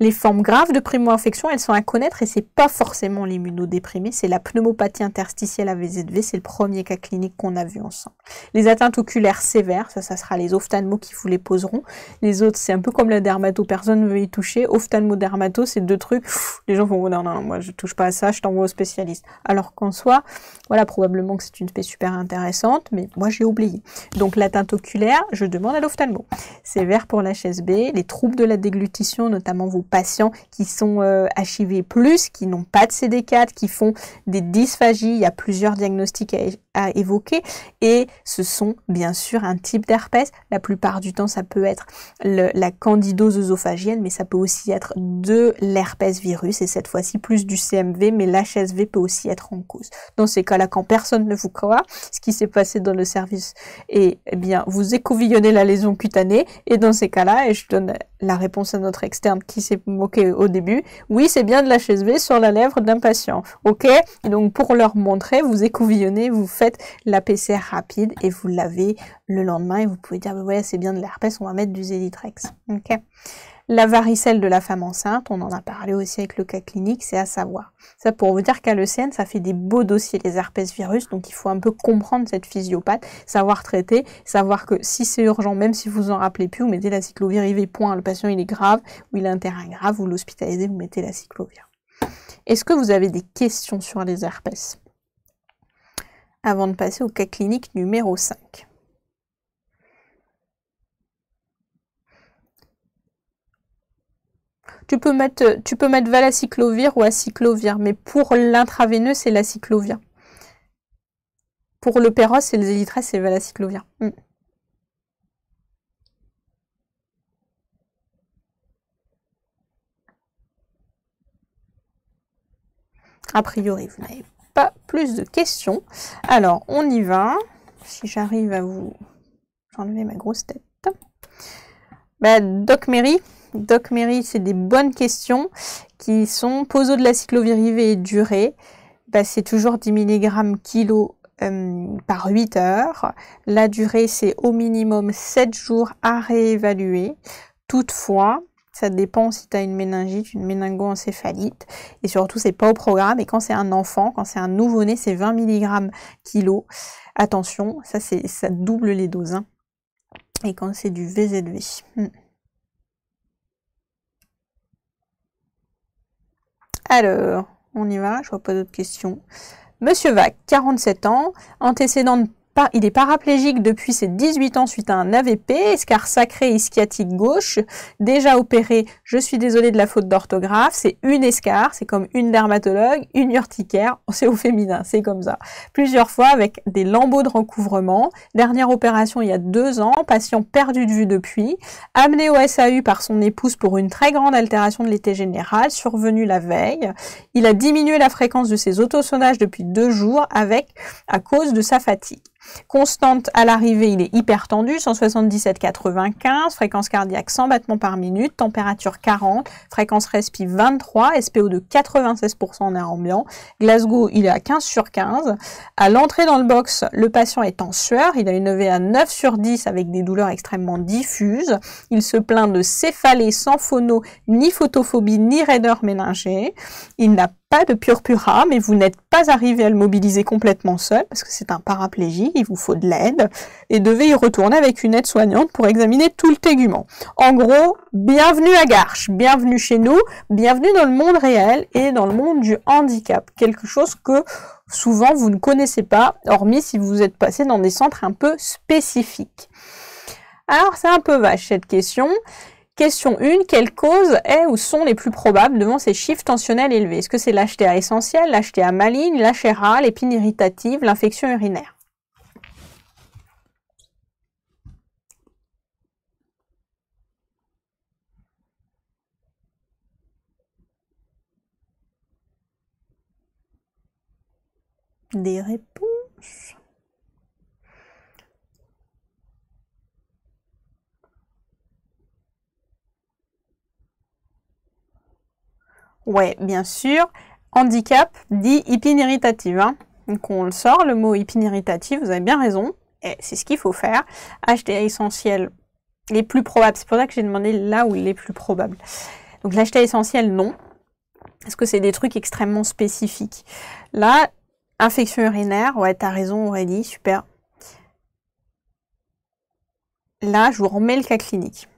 Les formes graves de primo-infection, elles sont à connaître et c'est pas forcément l'immunodéprimé, c'est la pneumopathie interstitielle AVZV, c'est le premier cas clinique qu'on a vu ensemble. Les atteintes oculaires sévères, ça, ça sera les ophtalmos qui vous les poseront. Les autres, c'est un peu comme la dermato, personne ne veut y toucher. Ophtalmo-dermato, c'est deux trucs, les gens vont, oh non, non, moi je touche pas à ça, je t'envoie au spécialiste. Alors qu'en soi, voilà, probablement que c'est une espèce super intéressante, mais moi j'ai oublié. Donc l'atteinte oculaire, je demande à l'ophtalmo. Sévère pour l'HSB, les troubles de la déglutition, notamment notamment vos patients qui sont HIV+, euh, qui n'ont pas de CD4, qui font des dysphagies. Il y a plusieurs diagnostics à, évoquer. Et ce sont bien sûr un type d'herpès. La plupart du temps, ça peut être la candidose œsophagienne, mais ça peut aussi être de l'herpès virus et cette fois-ci plus du CMV, mais l'HSV peut aussi être en cause. Dans ces cas-là, quand personne ne vous croit, ce qui s'est passé dans le service, et eh bien, vous écouvillonnez la lésion cutanée et dans ces cas-là, et je donne la réponse à notre externe qui s'est moqué au début. Oui, c'est bien de la sur la lèvre d'un patient. Ok Donc pour leur montrer, vous écouvillonnez, vous faites la PCR rapide et vous l'avez le lendemain et vous pouvez dire bah Oui, c'est bien de l'herpès, on va mettre du zélitrex Ok la varicelle de la femme enceinte, on en a parlé aussi avec le cas clinique, c'est à savoir. Ça pour vous dire qu'à l'ECN, ça fait des beaux dossiers les herpès virus, donc il faut un peu comprendre cette physiopathe, savoir traiter, savoir que si c'est urgent, même si vous en rappelez plus, vous mettez la cyclovir, point, le patient il est grave, ou il a un terrain grave, vous l'hospitalisez, vous mettez la cyclovir. Est-ce que vous avez des questions sur les herpès Avant de passer au cas clinique numéro 5. Tu peux mettre, euh, tu peux mettre valacyclovir ou acyclovir, mais pour l'intraveineux, c'est l'acyclovir. Pour le péros c'est le zélitrès, c'est valacyclovir. Mm. A priori, vous n'avez pas plus de questions. Alors, on y va. Si j'arrive à vous... enlever ma grosse tête. Bah, Doc Mary, Doc Mary, c'est des bonnes questions qui sont poso de la cyclovirive et durée. Bah, c'est toujours 10 mg kg par 8 heures. La durée, c'est au minimum 7 jours à réévaluer. Toutefois, ça dépend si tu as une méningite, une méningoencéphalite. Et surtout, c'est pas au programme. Et quand c'est un enfant, quand c'est un nouveau-né, c'est 20 mg kg. Attention, ça, ça double les doses. Hein. Et quand c'est du VZV. Alors, on y va, je vois pas d'autres questions. Monsieur Vac, 47 ans, antécédent de il est paraplégique depuis ses 18 ans suite à un AVP, escar sacré ischiatique gauche, déjà opéré, je suis désolée de la faute d'orthographe, c'est une escar, c'est comme une dermatologue, une urticaire, c'est au féminin, c'est comme ça. Plusieurs fois avec des lambeaux de recouvrement, dernière opération il y a deux ans, patient perdu de vue depuis, amené au SAU par son épouse pour une très grande altération de l'été général, survenue la veille. Il a diminué la fréquence de ses autosonnages depuis deux jours avec, à cause de sa fatigue. Constante à l'arrivée, il est hyper tendu, 177,95, fréquence cardiaque 100 battements par minute, température 40, fréquence respi 23, spo de 96% en air ambiant. Glasgow, il est à 15 sur 15. À l'entrée dans le box, le patient est en sueur, il a une EVA 9 sur 10 avec des douleurs extrêmement diffuses. Il se plaint de céphalée sans phono, ni photophobie, ni raideur méningée. Il n'a pas de purpura, mais vous n'êtes pas arrivé à le mobiliser complètement seul, parce que c'est un paraplégie, il vous faut de l'aide, et devez y retourner avec une aide-soignante pour examiner tout le tégument. En gros, bienvenue à Garches, bienvenue chez nous, bienvenue dans le monde réel et dans le monde du handicap, quelque chose que souvent vous ne connaissez pas, hormis si vous êtes passé dans des centres un peu spécifiques. Alors c'est un peu vache cette question. Question 1, Quelle cause est ou sont les plus probables devant ces chiffres tensionnels élevés Est-ce que c'est l'HTA essentiel, l'HTA maligne, l'HRA, l'épine irritative, l'infection urinaire Des réponses Ouais, bien sûr. Handicap dit épine irritative. Hein. Donc on le sort, le mot épine irritative, vous avez bien raison. Et c'est ce qu'il faut faire. Acheter essentiel, les plus probables. C'est pour ça que j'ai demandé là où il est plus probable. Donc l'acheter essentiel, non. Parce que c'est des trucs extrêmement spécifiques. Là, infection urinaire, ouais, t'as raison Aurélie, super. Là, je vous remets le cas clinique.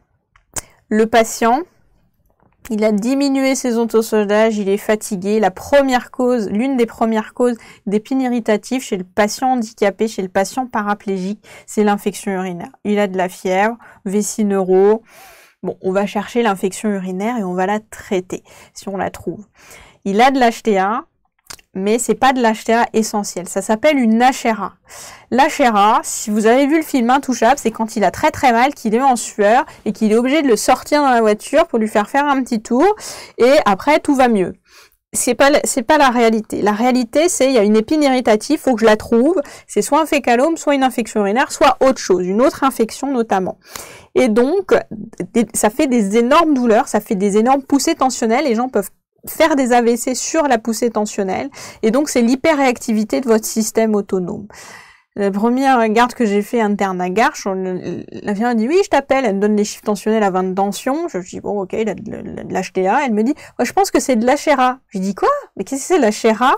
Le patient, il a diminué ses ontosodages, il est fatigué. La première cause, l'une des premières causes des irritatives chez le patient handicapé, chez le patient paraplégique, c'est l'infection urinaire. Il a de la fièvre, vessie neuro. Bon, on va chercher l'infection urinaire et on va la traiter si on la trouve. Il a de l'HTA, mais c'est pas de l'HTA essentiel. Ça s'appelle une achéra. L'achéra, si vous avez vu le film Intouchable, c'est quand il a très très mal, qu'il est en sueur et qu'il est obligé de le sortir dans la voiture pour lui faire faire un petit tour et après tout va mieux c'est pas pas la réalité. La réalité, c'est il y a une épine irritative, faut que je la trouve. C'est soit un fécalome, soit une infection urinaire, soit autre chose, une autre infection notamment. Et donc, ça fait des énormes douleurs, ça fait des énormes poussées tensionnelles. Les gens peuvent faire des AVC sur la poussée tensionnelle. Et donc, c'est l'hyperréactivité de votre système autonome. La première garde que j'ai fait interne à la l'infirmière dit oui, je t'appelle, elle me donne les chiffres tensionnels à 20 tension. Je dis bon, ok, il a de l'HTA. Elle me dit, je pense que c'est de l'HRA. Je dis quoi Mais qu'est-ce que c'est l'HRA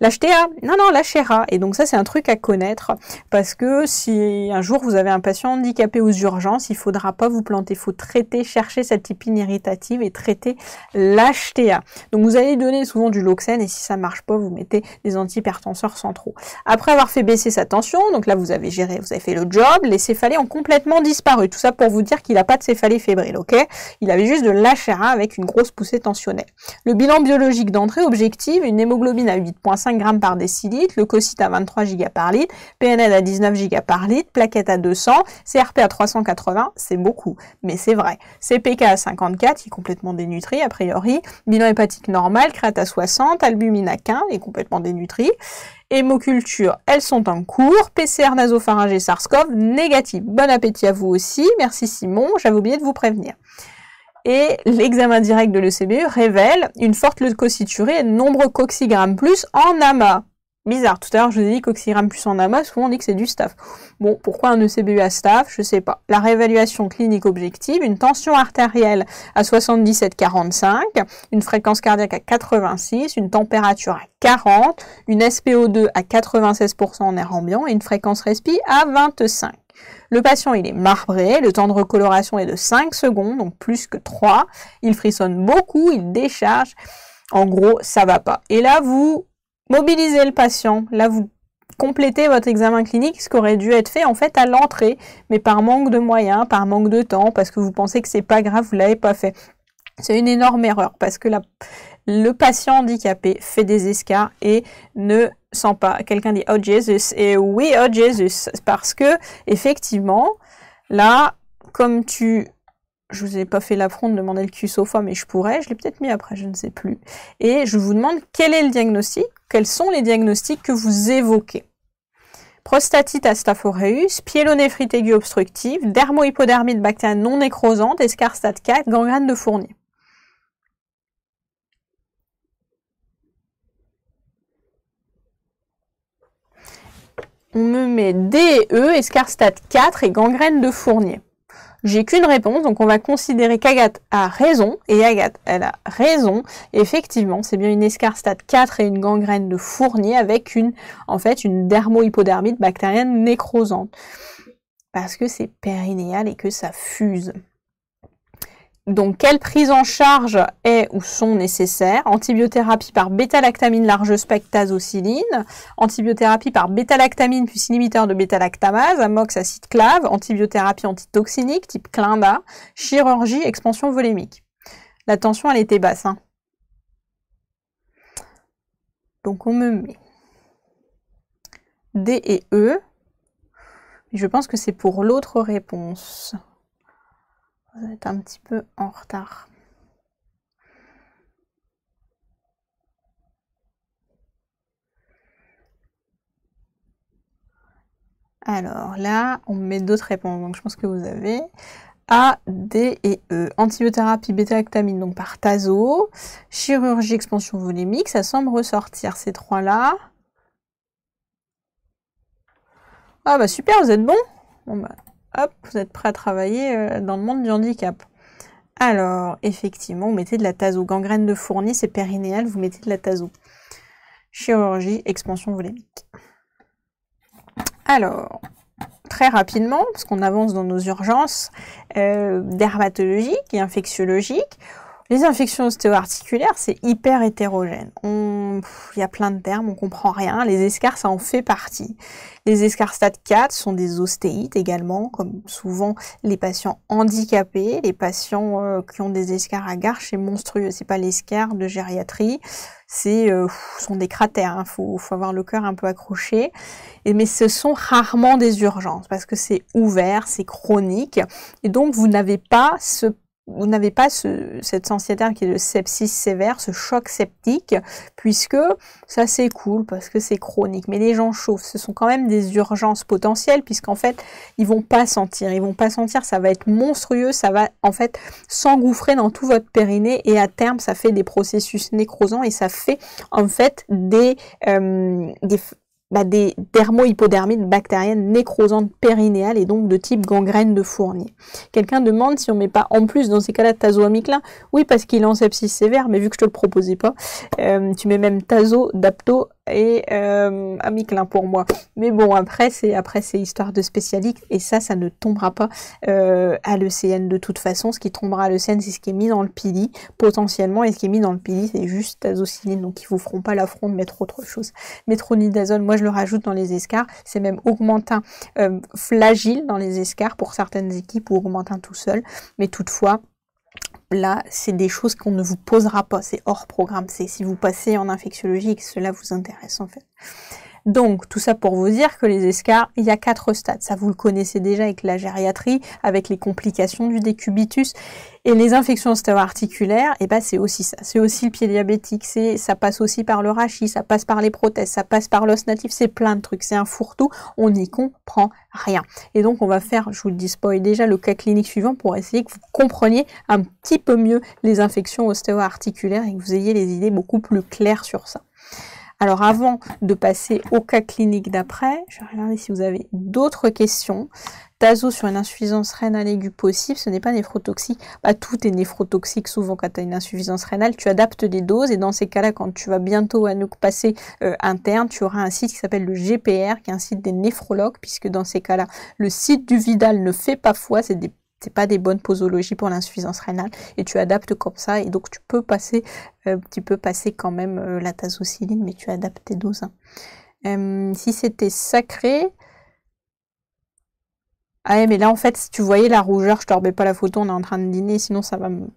L'HTA Non, non, l'HRA. Et donc ça, c'est un truc à connaître parce que si un jour vous avez un patient handicapé aux urgences, il ne faudra pas vous planter. Il faut traiter, chercher cette épine irritative et traiter l'HTA. Donc vous allez donner souvent du Loxène et si ça marche pas, vous mettez des antihypertenseurs centraux. Après avoir fait baisser sa tension, donc là, vous avez géré, vous avez fait le job. Les céphalées ont complètement disparu. Tout ça pour vous dire qu'il n'a pas de céphalée fébrile, ok Il avait juste de l'HRA avec une grosse poussée tensionnelle. Le bilan biologique d'entrée objective, une hémoglobine à 8,5 g par décilitre, leucocyte à 23 giga par litre, PNL à 19 giga par litre, plaquette à 200, CRP à 380, c'est beaucoup, mais c'est vrai. CPK à 54, il est complètement dénutri a priori, bilan hépatique normal, crête à 60, albumine à 15, il est complètement dénutri. Hémoculture, elles sont en cours. PCR nasopharyngé SARS-CoV, négatif. Bon appétit à vous aussi. Merci Simon, j'avais oublié de vous prévenir. Et l'examen direct de l'ECBU e révèle une forte leucocyturée et de nombreux coxigrammes plus en amas bizarre. Tout à l'heure, je vous ai dit qu'oxygramme plus en amas, souvent on dit que c'est du staff. Bon, pourquoi un ECBU à staff Je sais pas. La réévaluation clinique objective, une tension artérielle à 77,45, une fréquence cardiaque à 86, une température à 40, une SPO2 à 96% en air ambiant et une fréquence respi à 25. Le patient, il est marbré, le temps de recoloration est de 5 secondes, donc plus que 3. Il frissonne beaucoup, il décharge. En gros, ça va pas. Et là, vous Mobiliser le patient. Là, vous complétez votre examen clinique, ce qui aurait dû être fait en fait à l'entrée, mais par manque de moyens, par manque de temps, parce que vous pensez que c'est pas grave, vous l'avez pas fait. C'est une énorme erreur parce que le patient handicapé fait des escarres et ne sent pas. Quelqu'un dit Oh Jesus et oui Oh Jesus parce que effectivement là comme tu je vous ai pas fait l'affront de demander le QSOFA, mais je pourrais, je l'ai peut-être mis après, je ne sais plus. Et je vous demande quel est le diagnostic, quels sont les diagnostics que vous évoquez. Prostatite astaphoreus, pyélonéphrite aiguë obstructive, dermohypodermie de bactéries non nécrosante, escarstate 4, gangrène de Fournier. On me met DE, escarstate 4 et gangrène de Fournier. J'ai qu'une réponse, donc on va considérer qu'Agathe a raison, et Agathe, elle a raison. Effectivement, c'est bien une escarstate 4 et une gangrène de Fournier avec une, en fait, une dermohypodermite bactérienne nécrosante. Parce que c'est périnéal et que ça fuse. Donc, quelle prise en charge est ou sont nécessaires Antibiothérapie par bêta-lactamine large spectazocyline, antibiothérapie par bêta-lactamine plus inhibiteur de bêta-lactamase, amox, acide clave, antibiothérapie antitoxinique type Clinda, chirurgie, expansion volémique. La tension, elle était basse. Hein. Donc, on me met D et E. Je pense que c'est pour l'autre réponse vous êtes un petit peu en retard. Alors là, on met d'autres réponses, donc je pense que vous avez A, D et E. Antibiothérapie bêta-lactamine, donc par Tazo. Chirurgie expansion volémique, ça semble ressortir ces trois-là. Ah bah super, vous êtes bon. Bon bah, hop, vous êtes prêt à travailler euh, dans le monde du handicap. Alors, effectivement, vous mettez de la taso. Gangrène de fournis, c'est périnéal, vous mettez de la tazo. Chirurgie, expansion volémique. Alors, très rapidement, parce qu'on avance dans nos urgences euh, dermatologiques et infectiologiques, les infections ostéo-articulaires, c'est hyper hétérogène il y a plein de termes, on comprend rien. Les escarres, ça en fait partie. Les escarres stade 4 sont des ostéites également, comme souvent les patients handicapés, les patients euh, qui ont des escarres à gare, c'est monstrueux. C'est pas l'escarre de gériatrie, c'est euh, sont des cratères. Il hein. faut, avoir le cœur un peu accroché. Et, mais ce sont rarement des urgences parce que c'est ouvert, c'est chronique, et donc vous n'avez pas ce vous n'avez pas cette sensibilité qui est de sepsis sévère, ce choc septique, puisque ça c'est cool parce que c'est chronique. Mais les gens chauffent, ce sont quand même des urgences potentielles, puisqu'en fait ils vont pas sentir, ils vont pas sentir, ça va être monstrueux, ça va en fait s'engouffrer dans tout votre périnée et à terme ça fait des processus nécrosants et ça fait en fait des euh, bah, des dermohypodermites bactériennes nécrosantes périnéales et donc de type gangrène de fournier. Quelqu'un demande si on ne met pas en plus dans ces cas-là tazoamyclin. Oui, parce qu'il est en sepsis sévère, mais vu que je te le proposais pas, euh, tu mets même tazo, dapto, et euh, Amiclin pour moi. Mais bon, après, c'est après c'est histoire de spécialiste et ça, ça ne tombera pas euh, à l'ECN de toute façon. Ce qui tombera à l'ECN, c'est ce qui est mis dans le PILI potentiellement et ce qui est mis dans le PILI, c'est juste azocinine. Donc, ils vous feront pas l'affront de mettre autre chose. d'azone. moi, je le rajoute dans les escarres. C'est même augmentin euh, flagile dans les escarres pour certaines équipes ou augmentin tout seul. Mais toutefois, là, c'est des choses qu'on ne vous posera pas, c'est hors programme. C'est si vous passez en infectiologie que cela vous intéresse en fait. Donc, tout ça pour vous dire que les escarres, il y a quatre stades. Ça, vous le connaissez déjà avec la gériatrie, avec les complications du décubitus. Et les infections ostéo-articulaires, eh ben, c'est aussi ça. C'est aussi le pied diabétique, c'est, ça passe aussi par le rachis, ça passe par les prothèses, ça passe par l'os natif, c'est plein de trucs. C'est un fourre-tout, on n'y comprend rien. Et donc, on va faire, je vous le dis spoil déjà, le cas clinique suivant pour essayer que vous compreniez un petit peu mieux les infections ostéo-articulaires et que vous ayez les idées beaucoup plus claires sur ça. Alors avant de passer au cas clinique d'après, je vais regarder si vous avez d'autres questions. Tazo sur une insuffisance rénale aiguë possible, ce n'est pas néphrotoxique. Bah, tout est néphrotoxique souvent quand tu as une insuffisance rénale. Tu adaptes des doses et dans ces cas-là, quand tu vas bientôt à nous passer euh, interne, tu auras un site qui s'appelle le GPR, qui est un site des néphrologues, puisque dans ces cas-là, le site du Vidal ne fait pas foi, c'est des c'est pas des bonnes posologies pour l'insuffisance rénale et tu adaptes comme ça et donc tu peux passer euh, tu peux passer quand même euh, la tazocilline mais tu adaptes tes doses si c'était sacré ah mais là en fait si tu voyais la rougeur je te remets pas la photo on est en train de dîner sinon ça va me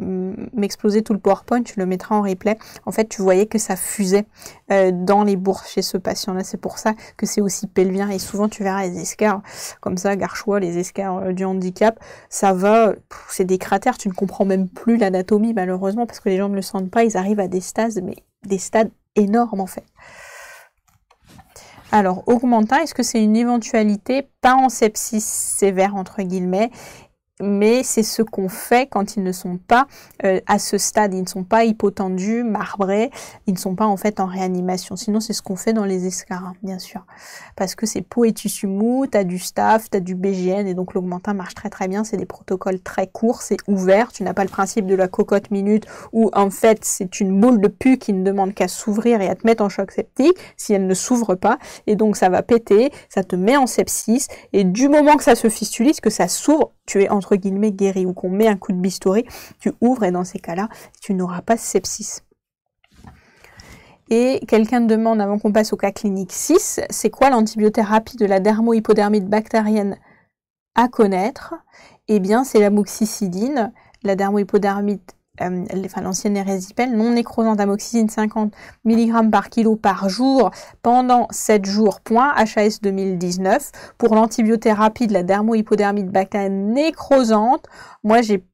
m'exploser tout le PowerPoint, tu le mettras en replay. En fait, tu voyais que ça fusait euh, dans les bourses chez ce patient-là. C'est pour ça que c'est aussi pelvien. Et souvent, tu verras les escarres comme ça, Garchois, les escarres euh, du handicap. Ça va, c'est des cratères. Tu ne comprends même plus l'anatomie, malheureusement, parce que les gens ne le sentent pas. Ils arrivent à des stades, mais des stades énormes, en fait. Alors, augmentant, est-ce que c'est une éventualité Pas en sepsis sévère, entre guillemets mais c'est ce qu'on fait quand ils ne sont pas euh, à ce stade, ils ne sont pas hypotendus, marbrés, ils ne sont pas en fait en réanimation. Sinon, c'est ce qu'on fait dans les escarins, bien sûr. Parce que c'est peau et tissu mou, tu as du staff, tu as du BGN, et donc l'augmentin marche très très bien, c'est des protocoles très courts, c'est ouvert, tu n'as pas le principe de la cocotte minute où en fait c'est une boule de pu qui ne demande qu'à s'ouvrir et à te mettre en choc septique si elle ne s'ouvre pas, et donc ça va péter, ça te met en sepsis, et du moment que ça se fistulise, que ça s'ouvre, tu es entre guillemets guéri ou qu'on met un coup de bistouri, tu ouvres et dans ces cas-là, tu n'auras pas sepsis. Et quelqu'un demande avant qu'on passe au cas clinique 6, c'est quoi l'antibiothérapie de la dermohypodermite bactérienne à connaître Eh bien, c'est la moxicidine. La dermohypodermite euh, l'ancienne non nécrosante amoxicine 50 mg par kilo par jour pendant 7 jours, point HAS 2019. Pour l'antibiothérapie de la dermohypodermie de nécrosante nécrosante, moi j'ai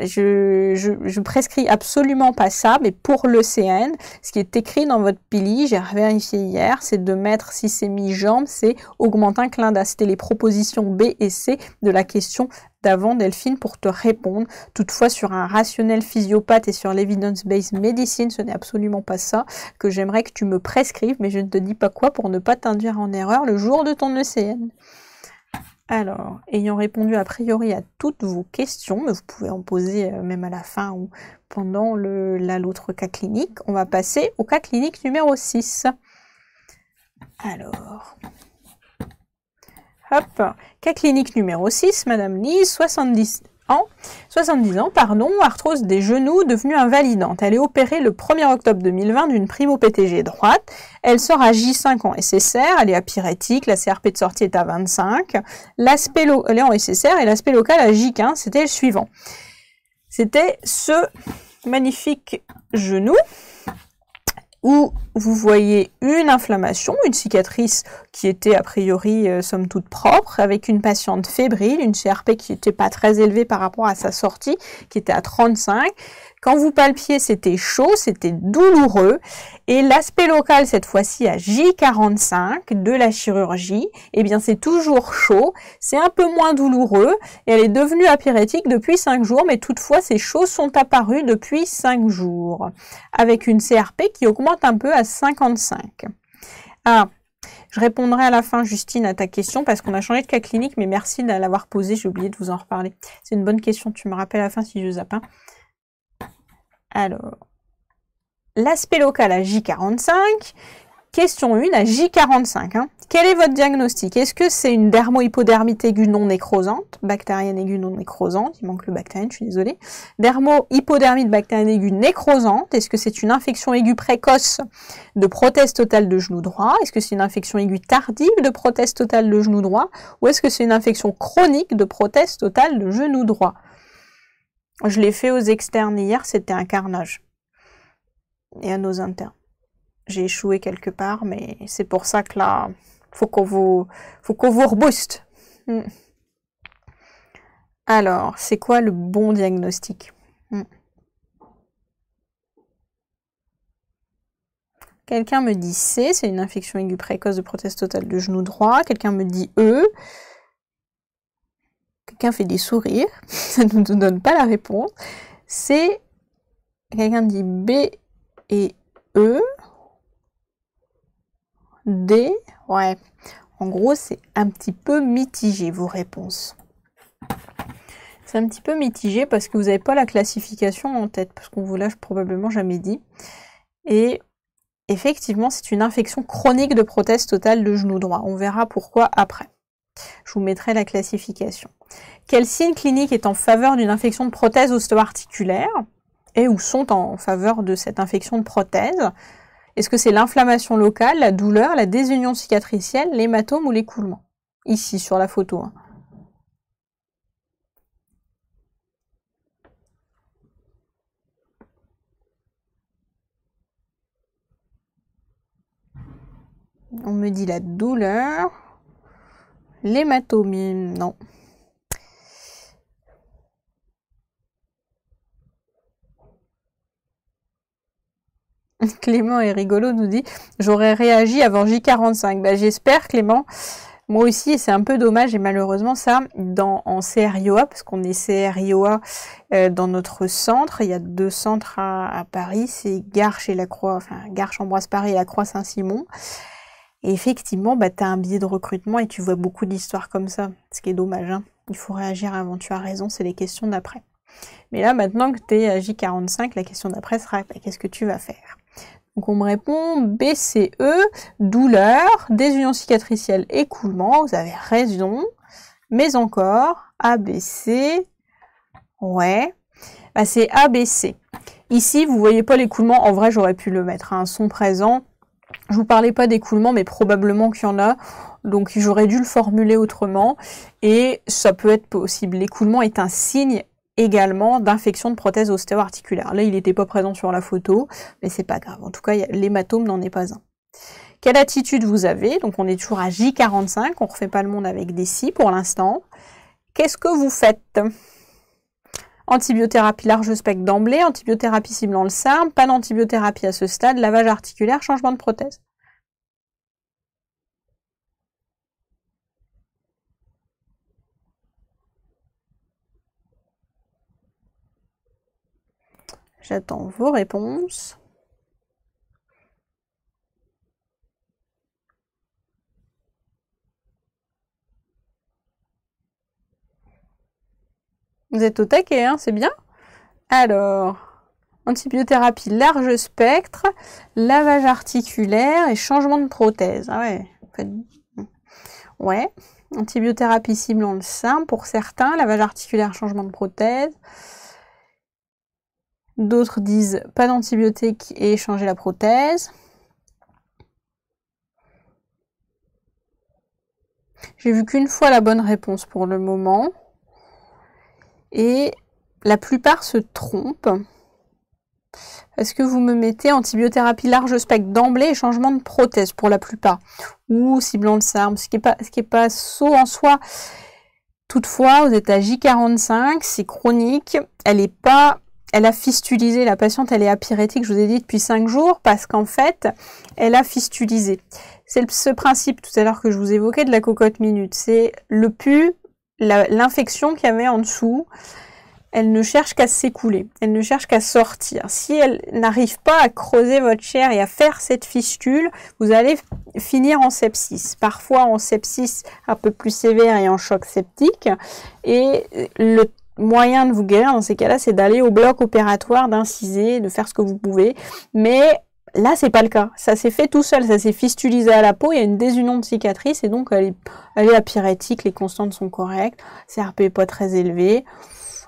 je, je, prescris absolument pas ça, mais pour l'ECN, ce qui est écrit dans votre pili, j'ai vérifié hier, c'est de mettre, si c'est mi-jambe, c'est un clin C'était les propositions B et C de la question d'avant, Delphine, pour te répondre. Toutefois, sur un rationnel physiopathe et sur l'evidence-based medicine, ce n'est absolument pas ça que j'aimerais que tu me prescrives, mais je ne te dis pas quoi pour ne pas t'induire en erreur le jour de ton ECN. Alors, ayant répondu a priori à toutes vos questions, mais vous pouvez en poser euh, même à la fin ou pendant l'autre cas clinique, on va passer au cas clinique numéro 6. Alors, hop, cas clinique numéro 6, Madame Lise, 70, 70 ans, pardon, arthrose des genoux devenue invalidante. Elle est opérée le 1er octobre 2020 d'une primo-PTG droite. Elle sort à J5 en SSR, elle est Pyrétique, la CRP de sortie est à 25. L'aspect elle est en SSR et l'aspect local à J15, c'était le suivant. C'était ce magnifique genou où vous voyez une inflammation, une cicatrice qui était a priori euh, somme toute propre, avec une patiente fébrile, une CRP qui n'était pas très élevée par rapport à sa sortie, qui était à 35, quand vous palpiez, c'était chaud, c'était douloureux. Et l'aspect local, cette fois-ci à J45 de la chirurgie, eh bien c'est toujours chaud, c'est un peu moins douloureux et elle est devenue apyrétique depuis 5 jours, mais toutefois ces choses sont apparues depuis 5 jours, avec une CRP qui augmente un peu à 55. Ah, je répondrai à la fin, Justine, à ta question, parce qu'on a changé de cas clinique, mais merci de l'avoir posée. j'ai oublié de vous en reparler. C'est une bonne question, tu me rappelles à la fin si je zappe. pas. Hein. Alors, l'aspect local à J45. Question 1 à J45. Hein. Quel est votre diagnostic Est-ce que c'est une dermohypodermite aiguë non nécrosante Bactérienne aiguë non nécrosante Il manque le bactérien, je suis désolée. Dermohypodermite bactérienne aiguë nécrosante. Est-ce que c'est une infection aiguë précoce de prothèse totale de genou droit Est-ce que c'est une infection aiguë tardive de prothèse totale de genou droit Ou est-ce que c'est une infection chronique de prothèse totale de genou droit je l'ai fait aux externes hier, c'était un carnage. Et à nos internes. J'ai échoué quelque part, mais c'est pour ça que là, faut qu'on vous, faut qu'on vous rebooste. Hmm. Alors, c'est quoi le bon diagnostic hmm. Quelqu'un me dit C, c'est une infection aiguë précoce de prothèse totale du genou droit. Quelqu'un me dit E, Quelqu'un fait des sourires, ça ne nous donne pas la réponse. C'est quelqu'un dit B et E. D, ouais. En gros, c'est un petit peu mitigé vos réponses. C'est un petit peu mitigé parce que vous n'avez pas la classification en tête, parce qu'on vous l'a probablement jamais dit. Et effectivement, c'est une infection chronique de prothèse totale de genou droit. On verra pourquoi après. Je vous mettrai la classification. Quel signe clinique est en faveur d'une infection de prothèse osteoarticulaire et ou sont en faveur de cette infection de prothèse Est-ce que c'est l'inflammation locale, la douleur, la désunion cicatricielle, l'hématome ou l'écoulement Ici sur la photo. Hein. On me dit la douleur. L'hématomie, non. Clément est rigolo, nous dit J'aurais réagi avant J45. Bah, j'espère, Clément. Moi aussi, c'est un peu dommage, et malheureusement, ça, dans, en CRIOA, parce qu'on est CRIOA euh, dans notre centre, il y a deux centres à, Paris c'est Garche et la Croix, enfin, Garche ambroise paris et la Croix-Saint-Simon effectivement, bah, tu as un billet de recrutement et tu vois beaucoup d'histoires comme ça, ce qui est dommage. Hein. Il faut réagir avant, tu as raison, c'est les questions d'après. Mais là, maintenant que tu es à J45, la question d'après sera bah, qu'est-ce que tu vas faire donc on me répond BCE, douleur, désunion cicatricielle, écoulement, vous avez raison, mais encore ABC, ouais, bah, c'est ABC. Ici, vous voyez pas l'écoulement, en vrai j'aurais pu le mettre, un hein. son présent, je vous parlais pas d'écoulement, mais probablement qu'il y en a. Donc j'aurais dû le formuler autrement. Et ça peut être possible. L'écoulement est un signe également d'infection de prothèse ostéo-articulaire. Là, il n'était pas présent sur la photo, mais c'est pas grave. En tout cas, l'hématome n'en est pas un. Quelle attitude vous avez Donc on est toujours à J45, on refait pas le monde avec des si pour l'instant. Qu'est-ce que vous faites Antibiothérapie large spectre d'emblée, antibiothérapie ciblant le SARM, pas d'antibiothérapie à ce stade, lavage articulaire, changement de prothèse. J'attends vos réponses. Vous êtes au taquet, hein, c'est bien. Alors, antibiothérapie large spectre, lavage articulaire et changement de prothèse. Ah ouais. Hmm. Ouais. Antibiothérapie ciblant le sein pour certains, lavage articulaire, changement de prothèse. D'autres disent pas d'antibiotiques et changer la prothèse. J'ai vu qu'une fois la bonne réponse pour le moment. Et la plupart se trompent. Est-ce que vous me mettez antibiothérapie large spectre d'emblée et changement de prothèse pour la plupart. Ou ciblant le sarme, ce qui n'est pas, ce pas saut en soi. Toutefois, vous êtes à J45, c'est chronique, elle est pas, elle a fistulisé, la patiente elle est apyrétique, je vous ai dit depuis 5 jours, parce qu'en fait, elle a fistulisé. C'est ce principe tout à l'heure que je vous évoquais de la cocotte minute, c'est le pu l'infection qu'il y avait en dessous, elle ne cherche qu'à s'écouler, elle ne cherche qu'à sortir. Si elle n'arrive pas à creuser votre chair et à faire cette fistule, vous allez finir en sepsis, parfois en sepsis un peu plus sévère et en choc septique. Et le moyen de vous guérir dans ces cas-là, c'est d'aller au bloc opératoire, d'inciser, de faire ce que vous pouvez, mais Là, c'est pas le cas. Ça s'est fait tout seul, ça s'est fistulisé à la peau, il y a une désunion de cicatrice et donc elle est, elle les constantes sont correctes, CRP n'est pas très élevé.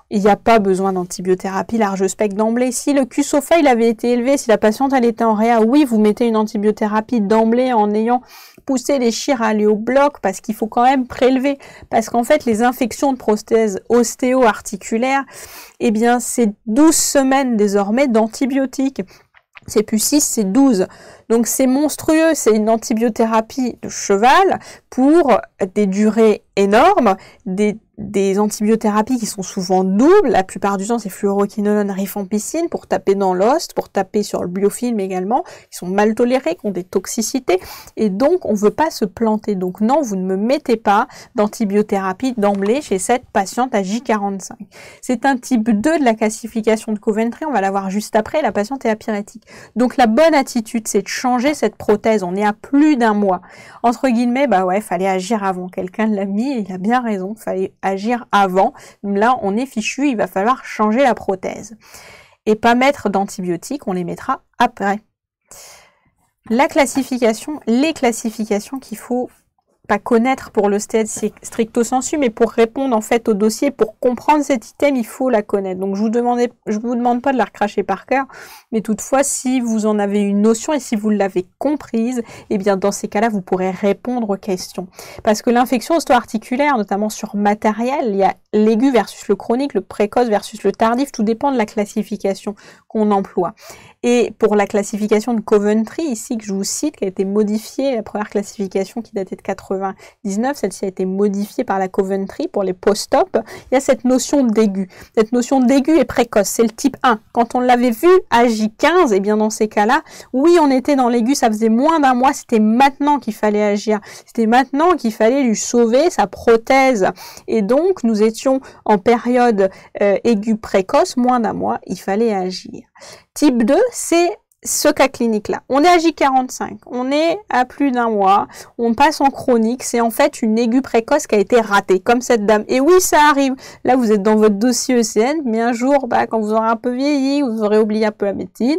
Il n'y a pas besoin d'antibiothérapie large spectre d'emblée. Si le QSOFA il avait été élevé, si la patiente elle était en réa, oui, vous mettez une antibiothérapie d'emblée en ayant poussé les chires aller au bloc parce qu'il faut quand même prélever. Parce qu'en fait, les infections de prothèses ostéo articulaire eh bien, c'est 12 semaines désormais d'antibiotiques c'est plus 6, c'est 12. Donc c'est monstrueux, c'est une antibiothérapie de cheval pour des durées énormes, des des antibiothérapies qui sont souvent doubles. La plupart du temps, c'est fluoroquinolone, rifampicine pour taper dans l'ost, pour taper sur le biofilm également, Ils sont mal tolérés, qui ont des toxicités. Et donc, on ne veut pas se planter. Donc non, vous ne me mettez pas d'antibiothérapie d'emblée chez cette patiente à J45. C'est un type 2 de la classification de Coventry. On va la voir juste après. La patiente est apyrétique. Donc la bonne attitude, c'est de changer cette prothèse. On est à plus d'un mois. Entre guillemets, bah ouais, fallait agir avant. Quelqu'un l'a mis et il a bien raison. Fallait agir avant. Là, on est fichu, il va falloir changer la prothèse. Et pas mettre d'antibiotiques, on les mettra après. La classification, les classifications qu'il faut pas connaître pour le stade stricto sensu, mais pour répondre en fait au dossier, pour comprendre cet item, il faut la connaître. Donc je vous demandais, je vous demande pas de la recracher par cœur, mais toutefois si vous en avez une notion et si vous l'avez comprise, eh bien dans ces cas-là vous pourrez répondre aux questions. Parce que l'infection articulaire, notamment sur matériel, il y a l'aigu versus le chronique, le précoce versus le tardif, tout dépend de la classification qu'on emploie. Et pour la classification de Coventry, ici que je vous cite, qui a été modifiée, la première classification qui datait de 1999, celle-ci a été modifiée par la Coventry pour les post-op, il y a cette notion d'aigu. Cette notion d'aigu est précoce, c'est le type 1. Quand on l'avait vu à 15 et eh bien dans ces cas-là, oui, on était dans l'aigu, ça faisait moins d'un mois, c'était maintenant qu'il fallait agir. C'était maintenant qu'il fallait lui sauver sa prothèse. Et donc, nous étions en période euh, aiguë précoce, moins d'un mois, il fallait agir. Type 2, c'est ce cas clinique-là. On est à J45, on est à plus d'un mois, on passe en chronique, c'est en fait une aiguë précoce qui a été ratée, comme cette dame. Et oui, ça arrive. Là, vous êtes dans votre dossier ECN, mais un jour, bah, quand vous aurez un peu vieilli, vous aurez oublié un peu la médecine,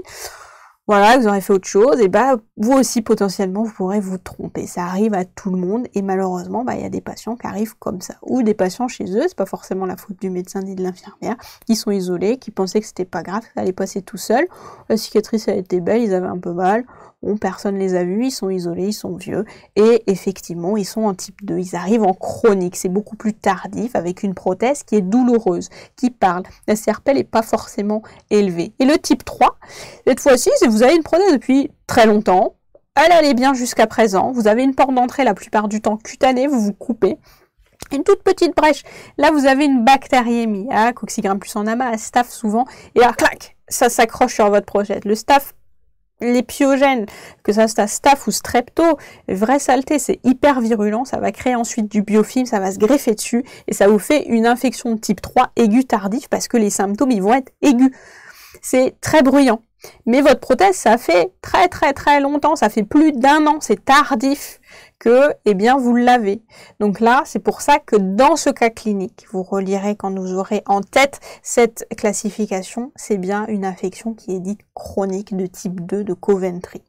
voilà, vous aurez fait autre chose, et bah vous aussi potentiellement vous pourrez vous tromper. Ça arrive à tout le monde et malheureusement, bah, il y a des patients qui arrivent comme ça. Ou des patients chez eux, c'est pas forcément la faute du médecin ni de l'infirmière, qui sont isolés, qui pensaient que c'était pas grave, que ça allait passer tout seul. La cicatrice elle était belle, ils avaient un peu mal personne ne les a vus, ils sont isolés, ils sont vieux, et effectivement, ils sont en type 2, ils arrivent en chronique, c'est beaucoup plus tardif, avec une prothèse qui est douloureuse, qui parle. La CRP n'est pas forcément élevée. Et le type 3, cette fois-ci, c'est vous avez une prothèse depuis très longtemps, elle allait bien jusqu'à présent, vous avez une porte d'entrée la plupart du temps cutanée, vous vous coupez, une toute petite brèche. Là, vous avez une bactériémie, hein, plus en amas, à staff souvent, et là, clac, ça s'accroche sur votre projet. Le staff les pyogènes, que ça soit staph ou strepto, vraie saleté, c'est hyper virulent, ça va créer ensuite du biofilm, ça va se greffer dessus et ça vous fait une infection de type 3 aiguë tardive parce que les symptômes ils vont être aigus. C'est très bruyant. Mais votre prothèse, ça fait très très très longtemps, ça fait plus d'un an, c'est tardif que eh bien vous l'avez. Donc là, c'est pour ça que dans ce cas clinique, vous relirez quand vous aurez en tête cette classification, c'est bien une infection qui est dite chronique de type 2 de Coventry.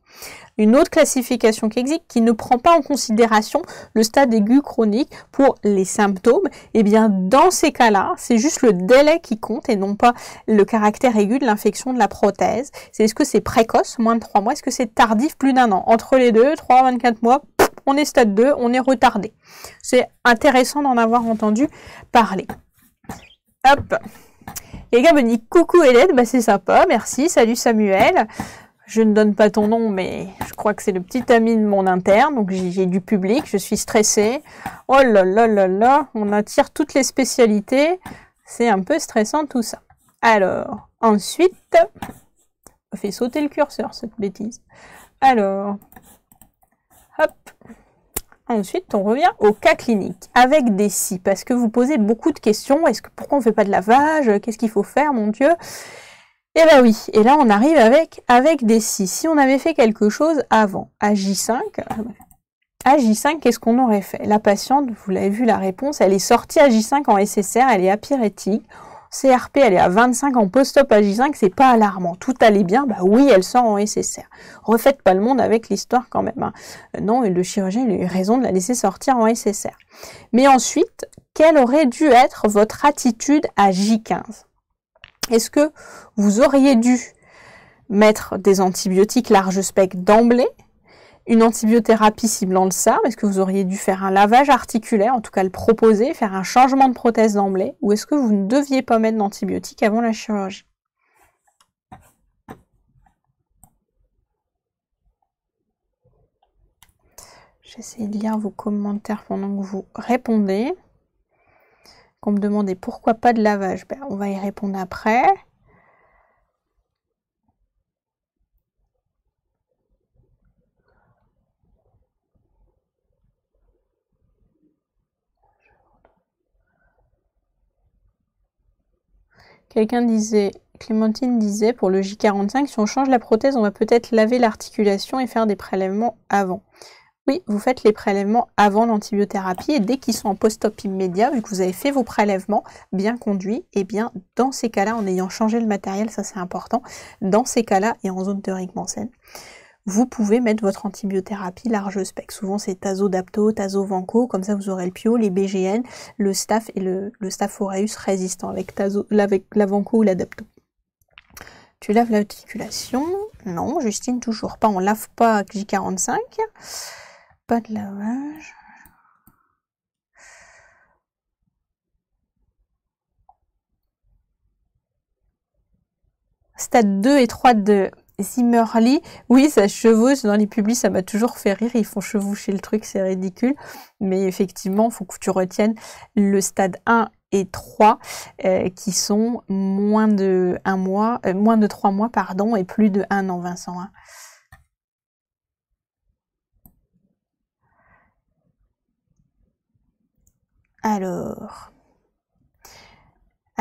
Une autre classification qui existe, qui ne prend pas en considération le stade aigu chronique pour les symptômes, et eh bien dans ces cas-là, c'est juste le délai qui compte et non pas le caractère aigu de l'infection de la prothèse. C'est est-ce que c'est précoce, moins de 3 mois, est-ce que c'est tardif, plus d'un an Entre les deux, 3 à 24 mois, on est stade 2, on est retardé. C'est intéressant d'en avoir entendu parler. Hop les gars me coucou Hélène, bah, c'est sympa, merci, salut Samuel. Je ne donne pas ton nom, mais je crois que c'est le petit ami de mon interne, donc j'ai du public, je suis stressée. Oh là là là là, on attire toutes les spécialités, c'est un peu stressant tout ça. Alors, ensuite, on fait sauter le curseur cette bêtise. Alors, hop, Ensuite, on revient au cas clinique avec des si, parce que vous posez beaucoup de questions. Est-ce que pourquoi on ne fait pas de lavage Qu'est-ce qu'il faut faire, mon Dieu Eh bien oui. Et là, on arrive avec avec des si. Si on avait fait quelque chose avant, à J5, euh, à J5, qu'est-ce qu'on aurait fait La patiente, vous l'avez vu, la réponse, elle est sortie à J5 en SSR, elle est apyrétique. CRP, elle est à 25 en post-op à J5, c'est pas alarmant. Tout allait bien, bah oui, elle sort en SSR. Refaites pas le monde avec l'histoire quand même. Hein. Euh, non, le chirurgien il a eu raison de la laisser sortir en SSR. Mais ensuite, quelle aurait dû être votre attitude à J15 Est-ce que vous auriez dû mettre des antibiotiques large spec d'emblée une antibiothérapie ciblant le SARM Est-ce que vous auriez dû faire un lavage articulaire, en tout cas le proposer, faire un changement de prothèse d'emblée Ou est-ce que vous ne deviez pas mettre d'antibiotiques avant la chirurgie J'essaie de lire vos commentaires pendant que vous répondez. Qu'on me demandait pourquoi pas de lavage, ben, on va y répondre après. Quelqu'un disait, Clémentine disait pour le J45, si on change la prothèse, on va peut-être laver l'articulation et faire des prélèvements avant. Oui, vous faites les prélèvements avant l'antibiothérapie et dès qu'ils sont en post-op immédiat, vu que vous avez fait vos prélèvements bien conduits, et eh bien dans ces cas-là, en ayant changé le matériel, ça c'est important, dans ces cas-là et en zone théoriquement saine, vous pouvez mettre votre antibiothérapie large spec. Souvent c'est Tazodapto, Vanco. comme ça vous aurez le pio, les BGN, le staph et le, le Aureus résistant avec, tazo, avec l'avanco ou l'adapto. Tu laves l'articulation Non, Justine, toujours pas. On lave pas J45. Pas de lavage. Stade 2 et 3 de Zimmerly, oui, ça chevauche dans les publics, ça m'a toujours fait rire. Ils font chevaucher le truc, c'est ridicule. Mais effectivement, il faut que tu retiennes le stade 1 et 3 euh, qui sont moins de un mois, euh, moins de 3 mois pardon, et plus de 1 an, Vincent. Hein. Alors.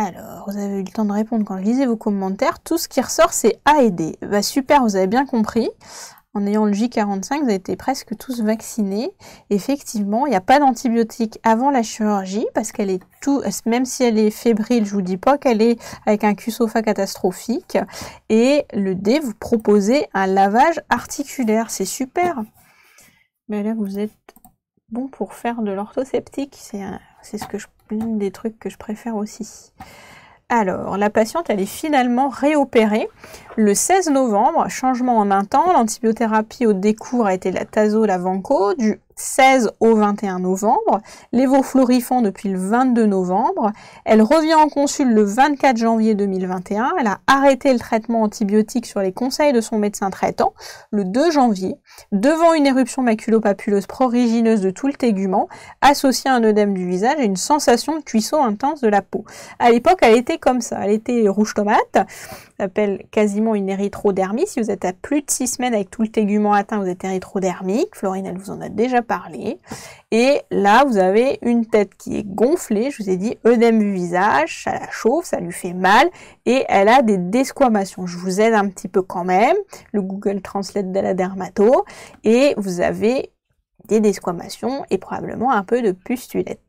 Alors, vous avez eu le temps de répondre quand je lisais vos commentaires. Tout ce qui ressort, c'est A et D. Bah, super, vous avez bien compris. En ayant le J45, vous avez été presque tous vaccinés. Effectivement, il n'y a pas d'antibiotiques avant la chirurgie parce qu'elle est tout, même si elle est fébrile, je vous dis pas qu'elle est avec un QSOFA catastrophique. Et le D, vous proposez un lavage articulaire. C'est super. Mais là, vous êtes bon pour faire de l'orthosceptique. C'est ce que je L'une des trucs que je préfère aussi. Alors, la patiente, elle est finalement réopérée le 16 novembre, changement en un temps. L'antibiothérapie au décours a été la tazo, la vanco, du 16 au 21 novembre. Les veaux depuis le 22 novembre. Elle revient en consul le 24 janvier 2021. Elle a arrêté le traitement antibiotique sur les conseils de son médecin traitant le 2 janvier, devant une éruption maculopapuleuse prorigineuse de tout le tégument, associée à un œdème du visage et une sensation de cuisson intense de la peau. À l'époque, elle était comme ça. Elle était rouge tomate. s'appelle quasiment une érythrodermie. Si vous êtes à plus de 6 semaines avec tout le tégument atteint, vous êtes érythrodermique. Florine, elle vous en a déjà parler. Et là, vous avez une tête qui est gonflée, je vous ai dit, œdème du visage, ça la chauffe, ça lui fait mal, et elle a des desquamations. Je vous aide un petit peu quand même, le Google Translate de la dermato, et vous avez des desquamations et probablement un peu de pustulette.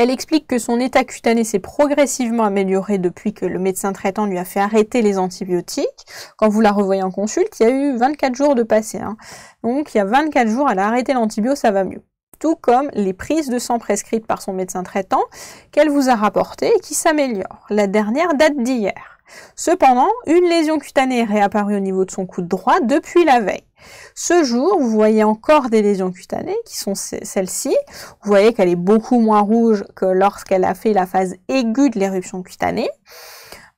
Elle explique que son état cutané s'est progressivement amélioré depuis que le médecin traitant lui a fait arrêter les antibiotiques. Quand vous la revoyez en consulte, il y a eu 24 jours de passé. Hein. Donc il y a 24 jours, elle a arrêté l'antibio, ça va mieux. Tout comme les prises de sang prescrites par son médecin traitant qu'elle vous a rapportées et qui s'améliorent. La dernière date d'hier. Cependant, une lésion cutanée est réapparue au niveau de son coude droit depuis la veille. Ce jour, vous voyez encore des lésions cutanées, qui sont celles-ci. Vous voyez qu'elle est beaucoup moins rouge que lorsqu'elle a fait la phase aiguë de l'éruption cutanée,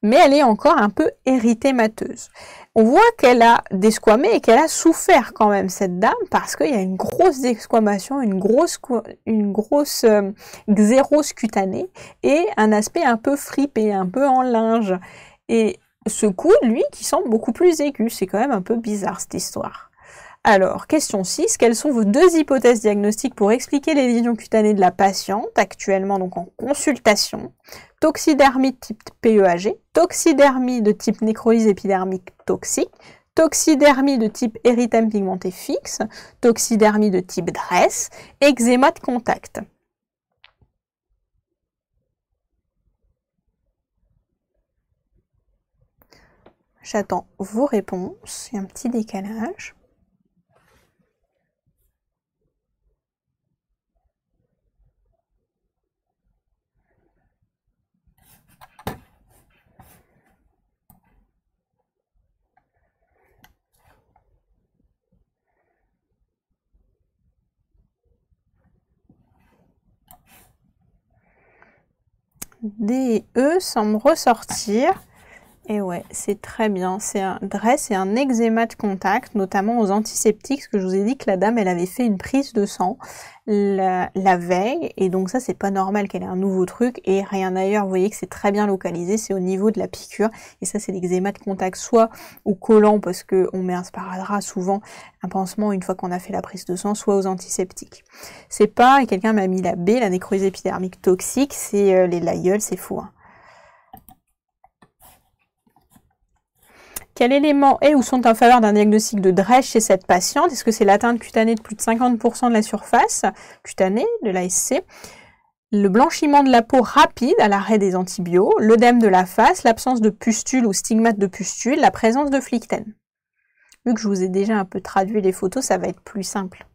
mais elle est encore un peu érythémateuse. On voit qu'elle a desquamé et qu'elle a souffert quand même, cette dame, parce qu'il y a une grosse desquamation, une grosse, une euh, xérose cutanée et un aspect un peu fripé, un peu en linge. Et ce coup, lui, qui semble beaucoup plus aigu. C'est quand même un peu bizarre cette histoire. Alors, question 6. Quelles sont vos deux hypothèses diagnostiques pour expliquer les lésions cutanées de la patiente, actuellement donc en consultation Toxidermie de type PEAG, toxidermie de type nécrolyse épidermique toxique, toxidermie de type érythème pigmenté fixe, toxidermie de type dresse, eczéma de contact. J'attends vos réponses. Il y a un petit décalage. D et E semblent ressortir. Et ouais, c'est très bien. C'est un dress et un eczéma de contact, notamment aux antiseptiques, parce que je vous ai dit que la dame, elle avait fait une prise de sang la, veille, et donc ça, c'est pas normal qu'elle ait un nouveau truc et rien d'ailleurs. Vous voyez que c'est très bien localisé, c'est au niveau de la piqûre, et ça, c'est l'eczéma de contact, soit au collant, parce qu'on met un sparadrap souvent, un pansement une fois qu'on a fait la prise de sang, soit aux antiseptiques. C'est pas, et quelqu'un m'a mis la B, la nécrose épidermique toxique, c'est euh, les laïeuls, c'est fou. Quel élément est ou sont en faveur d'un diagnostic de drèche chez cette patiente Est-ce que c'est l'atteinte cutanée de plus de 50% de la surface cutanée de l'ASC le blanchiment de la peau rapide à l'arrêt des antibiotiques, l'œdème de la face, l'absence de pustules ou stigmates de pustules, la présence de flicten. Vu que je vous ai déjà un peu traduit les photos, ça va être plus simple.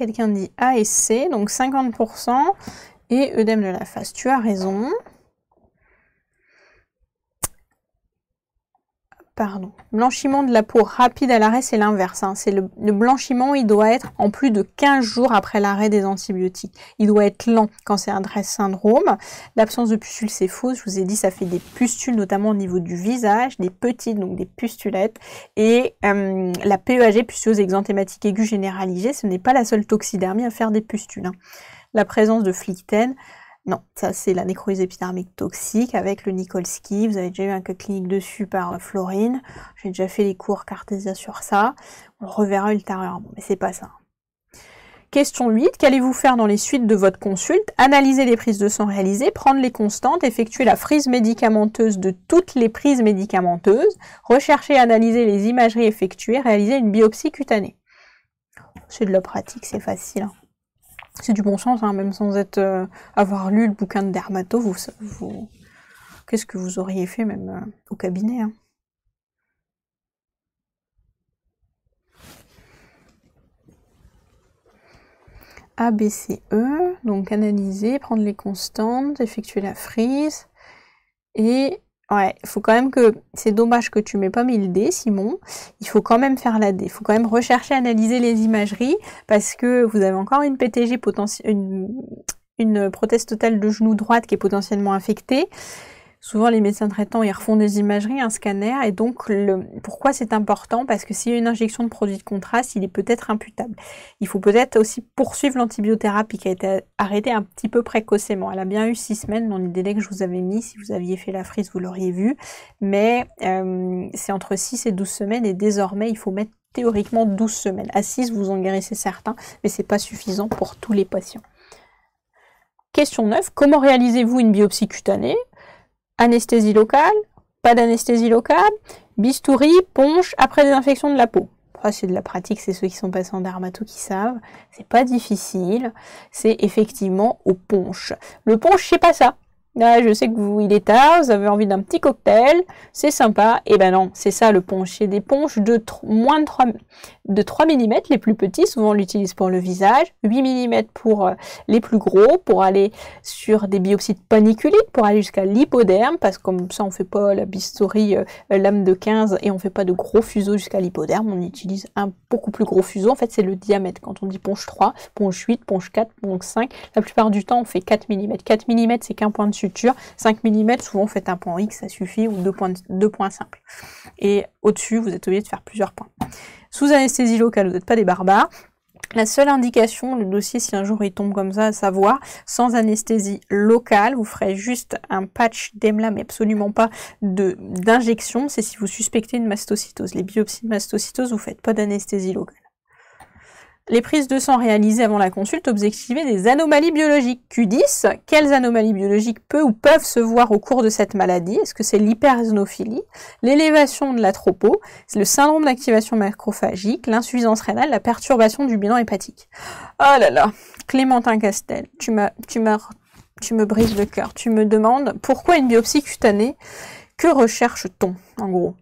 Quelqu'un dit A et C, donc 50%. Et œdème de la face, tu as raison. Blanchiment de la peau rapide à l'arrêt, c'est l'inverse. Hein. C'est le, blanchiment, il doit être en plus de 15 jours après l'arrêt des antibiotiques. Il doit être lent quand c'est un dress syndrome. L'absence de pustules, c'est faux. Je vous ai dit, ça fait des pustules, notamment au niveau du visage, des petites, donc des pustulettes. Et euh, la PEAG, pustuleuse exanthématique aiguë généralisée, ce n'est pas la seule toxidermie à faire des pustules. Hein. La présence de flicten, non, ça c'est la nécrose épidermique toxique avec le Nikolski. Vous avez déjà eu un cas clinique dessus par euh, Florine. J'ai déjà fait les cours Cartesia sur ça. On reverra ultérieurement, mais c'est pas ça. Question 8. Qu'allez-vous faire dans les suites de votre consulte Analyser les prises de sang réalisées, prendre les constantes, effectuer la frise médicamenteuse de toutes les prises médicamenteuses, rechercher et analyser les imageries effectuées, réaliser une biopsie cutanée. C'est de la pratique, c'est facile. Hein. C'est du bon sens, hein, même sans être, euh, avoir lu le bouquin de Dermato, vous, vous qu'est-ce que vous auriez fait même euh, au cabinet hein E, donc analyser, prendre les constantes, effectuer la frise et Ouais, faut quand même que c'est dommage que tu m'aies pas mis le dé, Simon. Il faut quand même faire la dé. Il faut quand même rechercher, analyser les imageries parce que vous avez encore une PTG potentielle, une, une prothèse totale de genou droite qui est potentiellement infectée. Souvent, les médecins traitants, ils refont des imageries, un scanner, et donc le, pourquoi c'est important Parce que s'il y a une injection de produit de contraste, il est peut-être imputable. Il faut peut-être aussi poursuivre l'antibiothérapie qui a été arrêtée un petit peu précocement. Elle a bien eu six semaines dans le délai que je vous avais mis. Si vous aviez fait la frise, vous l'auriez vu. Mais euh, c'est entre 6 et 12 semaines, et désormais, il faut mettre théoriquement 12 semaines. À 6, vous en guérissez certains, mais c'est pas suffisant pour tous les patients. Question 9. Comment réalisez-vous une biopsie cutanée anesthésie locale, pas d'anesthésie locale, bistouri, ponche, après désinfection de la peau. Ça, c'est de la pratique, c'est ceux qui sont passés en dermato qui savent. C'est pas difficile, c'est effectivement au ponche. Le ponche, c'est pas ça. Ah, je sais que vous, il est tard, vous avez envie d'un petit cocktail, c'est sympa. Et eh ben non, c'est ça le ponche. C'est des ponches de moins de 3, de 3 mm, les plus petits, souvent on l'utilise pour le visage, 8 mm pour euh, les plus gros, pour aller sur des biopsies de paniculite, pour aller jusqu'à l'hypoderme, parce que comme ça on fait pas la bistouri euh, euh, lame de 15 et on fait pas de gros fuseaux jusqu'à l'hypoderme, on utilise un beaucoup plus gros fuseau, en fait c'est le diamètre, quand on dit ponche 3, ponche 8, ponche 4, ponche 5, la plupart du temps on fait 4 mm, 4 mm c'est qu'un point de suture, 5 mm souvent on fait un point X, ça suffit, ou deux points, deux points simples. Et au-dessus vous êtes obligé de faire plusieurs points. Sous anesthésie locale, vous n'êtes pas des barbares. La seule indication, le dossier, si un jour il tombe comme ça, à savoir, sans anesthésie locale, vous ferez juste un patch d'EMLA, mais absolument pas d'injection, c'est si vous suspectez une mastocytose. Les biopsies de mastocytose, vous ne faites pas d'anesthésie locale les prises de sang réalisées avant la consulte objectivaient des anomalies biologiques. Q10, quelles anomalies biologiques peuvent ou peuvent se voir au cours de cette maladie Est-ce que c'est l'hyperznophilie l'élévation de la tropo, le syndrome d'activation macrophagique, l'insuffisance rénale, la perturbation du bilan hépatique Oh là là, Clémentin Castel, tu, tu, tu me brises le cœur. Tu me demandes pourquoi une biopsie cutanée Que recherche-t-on, en gros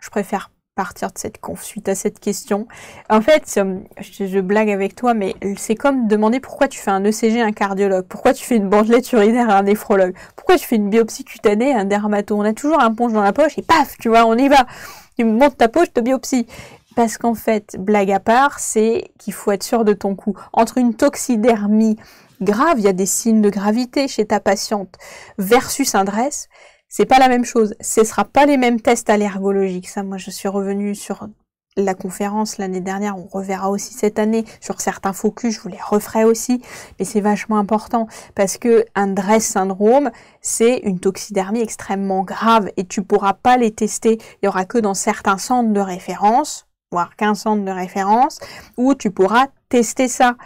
Je préfère partir de cette suite à cette question. En fait, euh, je, blague avec toi, mais c'est comme demander pourquoi tu fais un ECG à un cardiologue, pourquoi tu fais une bandelette urinaire à un néphrologue, pourquoi tu fais une biopsie cutanée à un dermatologue. On a toujours un ponche dans la poche et paf, tu vois, on y va. Tu monte montes ta poche, je te biopsie. Parce qu'en fait, blague à part, c'est qu'il faut être sûr de ton coup. Entre une toxidermie grave, il y a des signes de gravité chez ta patiente, versus un dress, c'est pas la même chose. Ce sera pas les mêmes tests allergologiques. Ça, moi, je suis revenue sur la conférence l'année dernière, on reverra aussi cette année sur certains focus, je vous les referai aussi, mais c'est vachement important parce que un dress syndrome, c'est une toxidermie extrêmement grave et tu pourras pas les tester, il y aura que dans certains centres de référence voire 15 centres de référence, où tu pourras tester ça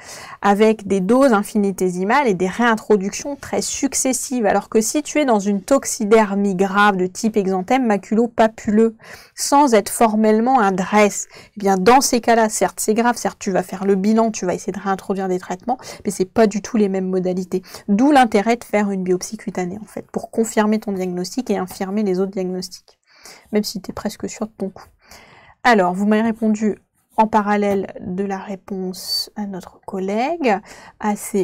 avec des doses infinitésimales et des réintroductions très successives. Alors que si tu es dans une toxidermie grave de type exanthème maculopapuleux, sans être formellement un dress, eh bien dans ces cas-là, certes c'est grave, certes tu vas faire le bilan, tu vas essayer de réintroduire des traitements, mais c'est pas du tout les mêmes modalités. D'où l'intérêt de faire une biopsie cutanée en fait, pour confirmer ton diagnostic et infirmer les autres diagnostics, même si tu es presque sûr de ton coup. Alors, vous m'avez répondu en parallèle de la réponse à notre collègue, ACE.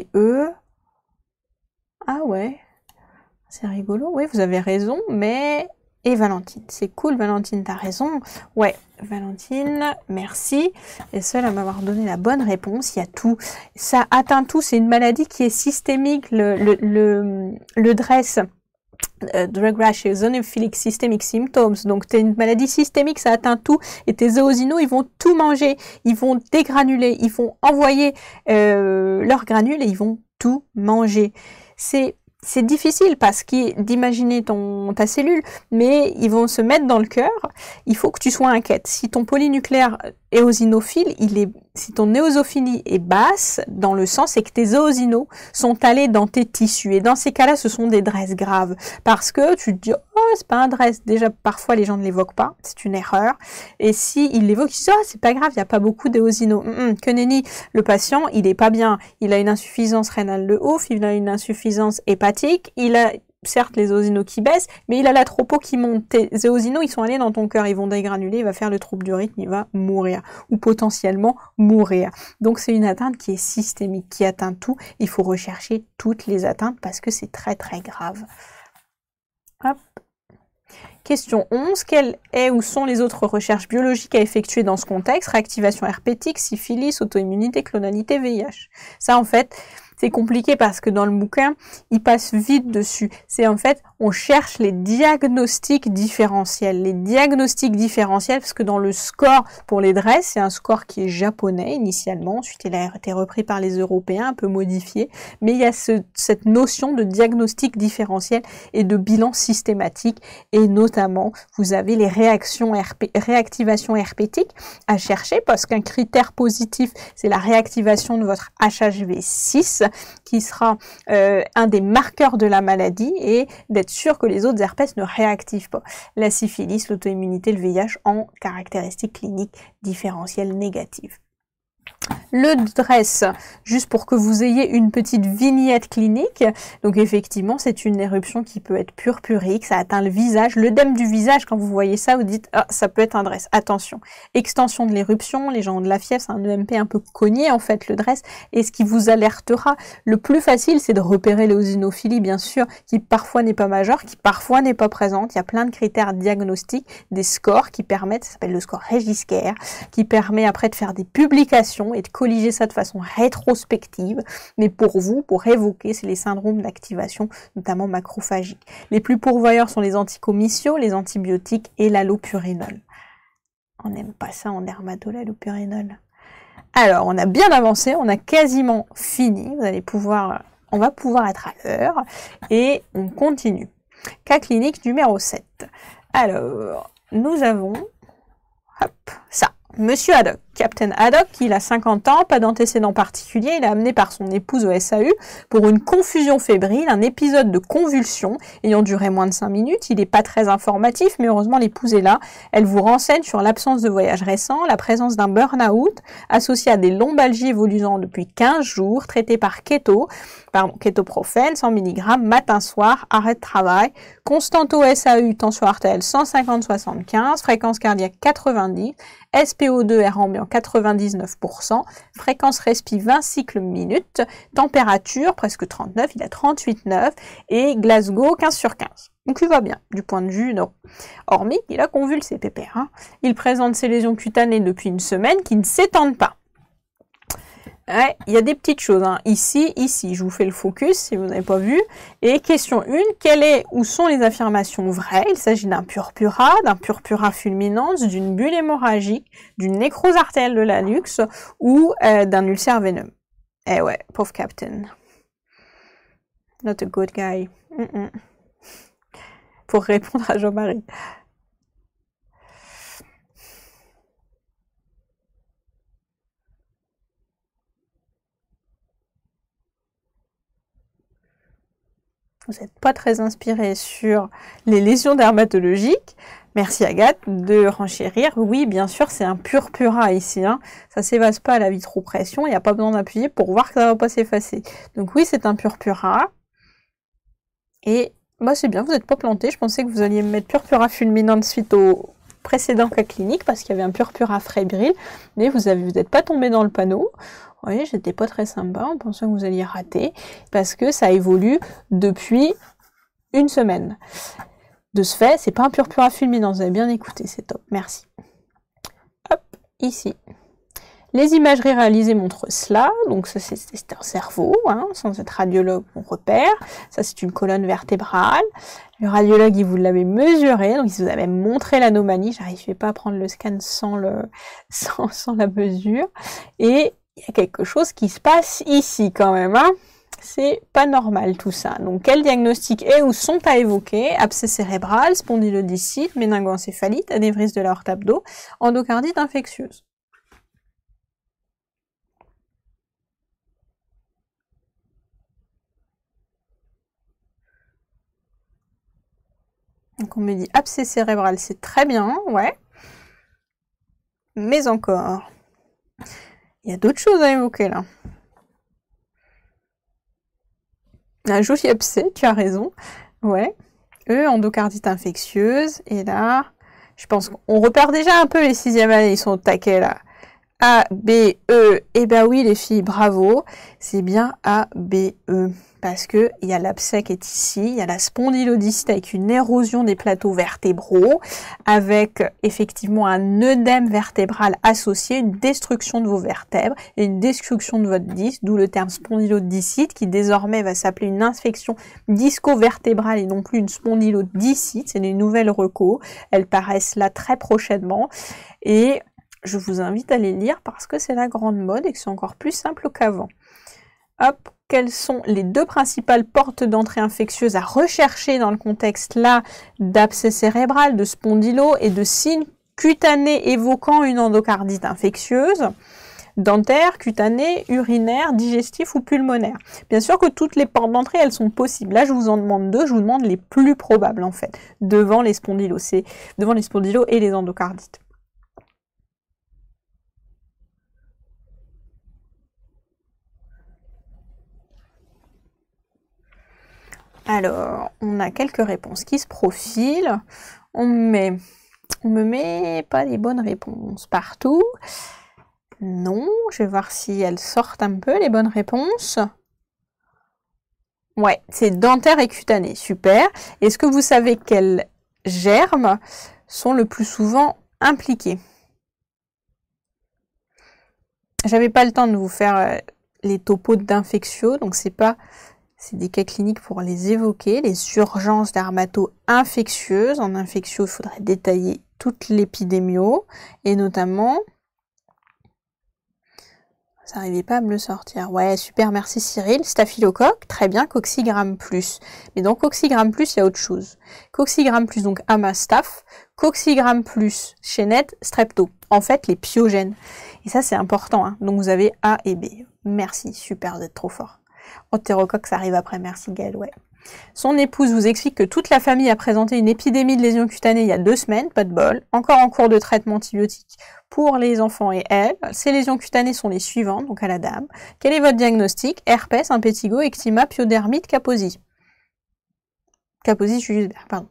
Ah ouais, c'est rigolo. Oui, vous avez raison, mais... Et Valentine, c'est cool, Valentine, t'as raison. Ouais, Valentine, merci. Et seule à m'avoir donné la bonne réponse, il y a tout. Ça atteint tout, c'est une maladie qui est systémique, le, le, le dress. Euh, drug rash et systemic symptoms. Donc, tu une maladie systémique, ça atteint tout. Et tes zoosinos, ils vont tout manger, ils vont dégranuler, ils vont envoyer euh, leurs granules et ils vont tout manger. C'est c'est difficile parce que d'imaginer ton ta cellule, mais ils vont se mettre dans le cœur. Il faut que tu sois inquiète. Si ton polynucléaire éosinophile, il est, si ton éosophilie est basse, dans le sens, c'est que tes éosinos sont allés dans tes tissus. Et dans ces cas-là, ce sont des dresses graves. Parce que tu te dis, oh, c'est pas un dress. Déjà, parfois, les gens ne l'évoquent pas. C'est une erreur. Et si ils l'évoquent, ils disent, oh, c'est pas grave, il n'y a pas beaucoup d'éosinos. Mm, mm, que nenni. Le patient, il est pas bien. Il a une insuffisance rénale de ouf, il a une insuffisance hépatique il a certes les osinos qui baissent, mais il a la tropo qui monte. Les osinos, ils sont allés dans ton cœur, ils vont dégranuler, il va faire le trouble du rythme, il va mourir, ou potentiellement mourir. Donc c'est une atteinte qui est systémique, qui atteint tout. Il faut rechercher toutes les atteintes parce que c'est très très grave. Question 11. Quelles est ou sont les autres recherches biologiques à effectuer dans ce contexte Réactivation herpétique, syphilis, auto-immunité, clonalité, VIH. Ça, en fait, c'est compliqué parce que dans le bouquin, il passe vite dessus. C'est en fait, on cherche les diagnostics différentiels. Les diagnostics différentiels, parce que dans le score pour les dresses, c'est un score qui est japonais initialement, ensuite il a été repris par les Européens, un peu modifié, mais il y a cette notion de diagnostic différentiel et de bilan systématique, et notamment vous avez les réactions RP, réactivation à chercher, parce qu'un critère positif, c'est la réactivation de votre HHV6, qui sera euh, un des marqueurs de la maladie, et d'être sûr que les autres herpès ne réactivent pas. La syphilis, l'auto-immunité, le VIH en caractéristiques cliniques différentielles négatives le dress, juste pour que vous ayez une petite vignette clinique. Donc effectivement, c'est une éruption qui peut être purpurique, ça atteint le visage, Le dème du visage, quand vous voyez ça, vous dites « Ah, ça peut être un dress, attention !» Extension de l'éruption, les gens ont de la fièvre, c'est un EMP un peu cogné en fait, le dress, et ce qui vous alertera le plus facile, c'est de repérer l'osinophilie, bien sûr, qui parfois n'est pas majeure, qui parfois n'est pas présente. Il y a plein de critères diagnostiques, des scores qui permettent, ça s'appelle le score Régiscaire, qui permet après de faire des publications et de colliger ça de façon rétrospective, mais pour vous, pour évoquer, c'est les syndromes d'activation, notamment macrophagique. Les plus pourvoyeurs sont les anticomiciaux, les antibiotiques et l'allopurinol. On n'aime pas ça en dermato, l'allopurinol. Alors, on a bien avancé, on a quasiment fini. Vous allez pouvoir, on va pouvoir être à l'heure et on continue. Cas clinique numéro 7. Alors, nous avons hop, ça, Monsieur Haddock. Captain Haddock, il a 50 ans, pas d'antécédents particuliers, il est amené par son épouse au SAU pour une confusion fébrile, un épisode de convulsion ayant duré moins de 5 minutes. Il n'est pas très informatif, mais heureusement l'épouse est là. Elle vous renseigne sur l'absence de voyage récent, la présence d'un burn-out associé à des lombalgies évoluant depuis 15 jours, traité par keto, pardon, kétoprofène, 100 mg, matin, soir, arrêt de travail, constante au SAU, tension artérielle 150-75, fréquence cardiaque 90, SPO2 air ambiant 99%, fréquence respi 20 cycles minute température presque 39, il a 38,9 et Glasgow 15 sur 15. Donc il va bien, du point de vue non. Hormis il a convulsé pépère. Hein. Il présente ses lésions cutanées depuis une semaine qui ne s'étendent pas. Ouais, il y a des petites choses. Hein. Ici, ici, je vous fais le focus si vous n'avez pas vu. Et question 1, quelle est ou sont les affirmations vraies Il s'agit d'un purpura, d'un purpura fulminans, d'une bulle hémorragique, d'une nécrose artérielle de la luxe ou euh, d'un ulcère veineux. Eh ouais, pauvre Captain. Not a good guy. Pour répondre à Jean-Marie. vous n'êtes pas très inspiré sur les lésions dermatologiques, merci Agathe de renchérir. Oui, bien sûr, c'est un purpura ici. Hein. Ça ne s'évase pas à la vitropression, il n'y a pas besoin d'appuyer pour voir que ça ne va pas s'effacer. Donc oui, c'est un purpura. Et moi, bah, c'est bien, vous n'êtes pas planté. Je pensais que vous alliez me mettre purpura fulminante suite au précédent cas clinique parce qu'il y avait un purpura frébrile, mais vous n'êtes pas tombé dans le panneau. Vous voyez, j'étais pas très sympa en pensant que vous alliez rater, parce que ça évolue depuis une semaine. De ce fait, c'est pas un pur pur à non, vous avez bien écouté, c'est top, merci. Hop, ici. Les imageries réalisées montrent cela, donc ça c'est un cerveau, hein, sans être radiologue on repère, ça c'est une colonne vertébrale, le radiologue il vous l'avait mesuré, donc il vous avait montré l'anomalie, j'arrivais pas à prendre le scan sans, le, sans, sans la mesure, et il y a quelque chose qui se passe ici quand même. Hein. c'est pas normal tout ça. Donc quel diagnostic est ou sont à évoquer Abcès cérébral, spondylodicite, méningoencéphalite, anévrisme de la horte abdo, endocardite infectieuse. Donc on me dit abcès cérébral, c'est très bien, ouais. Mais encore. Il y a d'autres choses à évoquer là. La ah, jauge tu as raison. Ouais. Eux, endocardite infectieuse. Et là, je pense qu'on repère déjà un peu les sixième années, ils sont au taquet là. A, B, E. Eh ben oui, les filles, bravo. C'est bien A, B, E. Parce que il y a l'abcès qui est ici, il y a la spondylodicite avec une érosion des plateaux vertébraux, avec effectivement un œdème vertébral associé, une destruction de vos vertèbres et une destruction de votre disque, d'où le terme spondylodicite qui désormais va s'appeler une infection disco-vertébrale et non plus une spondylodicite, C'est des nouvelles recours, Elles paraissent là très prochainement. Et je vous invite à les lire parce que c'est la grande mode et que c'est encore plus simple qu'avant. Hop, quelles sont les deux principales portes d'entrée infectieuses à rechercher dans le contexte là d'abcès cérébral, de spondylo et de signes cutanés évoquant une endocardite infectieuse dentaire, cutanée, urinaire, digestif ou pulmonaire. Bien sûr que toutes les portes d'entrée, elles sont possibles. Là, je vous en demande deux, je vous demande les plus probables en fait, devant les spondylos, devant les spondylos et les endocardites. Alors, on a quelques réponses qui se profilent. On me met pas les bonnes réponses partout. Non, je vais voir si elles sortent un peu les bonnes réponses. Ouais, c'est dentaire et cutané, super. Est-ce que vous savez quels germes sont le plus souvent impliqués J'avais pas le temps de vous faire euh, les topos d'infectio, donc c'est pas c'est des cas cliniques pour les évoquer, les urgences dermato-infectieuses. En infectieux, il faudrait détailler toute l'épidémio et notamment vous n'arrivez pas à me le sortir. Ouais, super, merci Cyril. Staphylocoque, très bien, coxygramme plus. Mais dans coxygramme plus, il y a autre chose. Coxygramme plus, donc amastaph. Coxygramme plus, chénette, strepto. En fait, les pyogènes. Et ça, c'est important. Hein. Donc, vous avez A et B. Merci, super, vous êtes trop fort. Entérocoque, ça arrive après, merci Gaël, Son épouse vous explique que toute la famille a présenté une épidémie de lésions cutanées il y a deux semaines, pas de bol, encore en cours de traitement antibiotique pour les enfants et elle. Ces lésions cutanées sont les suivantes, donc à la dame. Quel est votre diagnostic Herpès, impétigo, ectima, pyodermite, caposie. juste... pardon.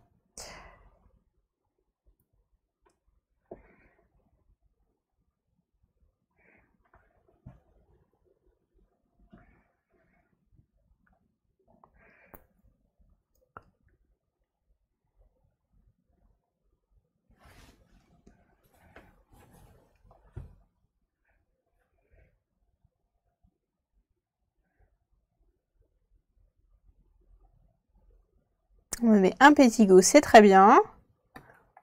On me met un petit c'est très bien.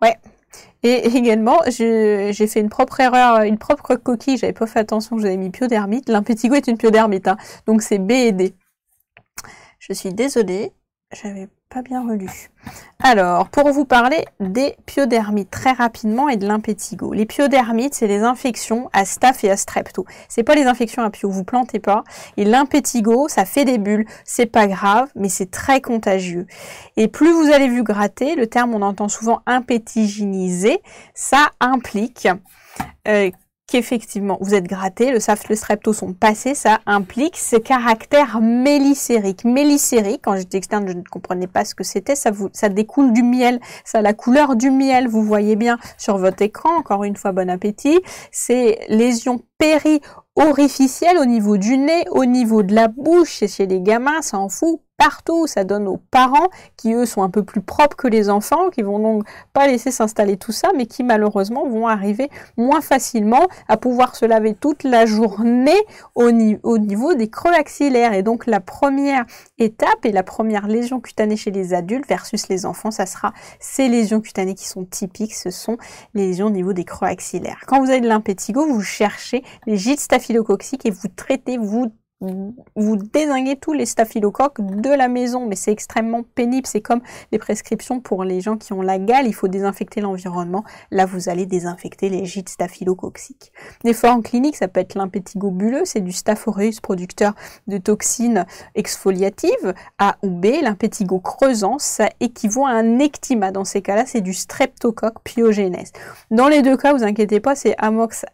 Ouais. Et également, j'ai fait une propre erreur, une propre coquille. J'avais pas fait attention, j'avais mis piodermite. L'impétigo est une piodermite, hein. donc c'est B et D. Je suis désolée j'avais pas bien relu. Alors, pour vous parler des pyodermites très rapidement et de l'impétigo. Les pyodermites, c'est les infections à staph et à strepto. C'est pas les infections à pio, vous plantez pas. Et l'impétigo, ça fait des bulles, c'est pas grave, mais c'est très contagieux. Et plus vous allez vous gratter, le terme on entend souvent impétiginiser, ça implique euh, Effectivement, vous êtes gratté, le saft, le strepto sont passés, ça implique ce caractère mélicériques. Mélicérique, quand j'étais externe, je ne comprenais pas ce que c'était, ça, découle du miel, ça a la couleur du miel, vous voyez bien sur votre écran, encore une fois bon appétit, c'est lésion péri orificielle au niveau du nez, au niveau de la bouche, chez les gamins, ça en fout partout, ça donne aux parents qui eux sont un peu plus propres que les enfants, qui vont donc pas laisser s'installer tout ça, mais qui malheureusement vont arriver moins facilement à pouvoir se laver toute la journée au, niveau des creux axillaires. Et donc la première étape et la première lésion cutanée chez les adultes versus les enfants, ça sera ces lésions cutanées qui sont typiques, ce sont les lésions au niveau des creux axillaires. Quand vous avez de l'impétigo, vous cherchez les gîtes staphylococciques et vous traitez, vous vous désinguez tous les staphylocoques de la maison, mais c'est extrêmement pénible. C'est comme les prescriptions pour les gens qui ont la gale, il faut désinfecter l'environnement. Là, vous allez désinfecter les gîtes staphylococciques. Des fois, en clinique, ça peut être l'impétigo bulleux, c'est du staphoreus producteur de toxines exfoliatives, A ou B. L'impétigo creusant, ça équivaut à un ectima. Dans ces cas-là, c'est du streptocoque pyogénèse. Dans les deux cas, vous inquiétez pas, c'est amox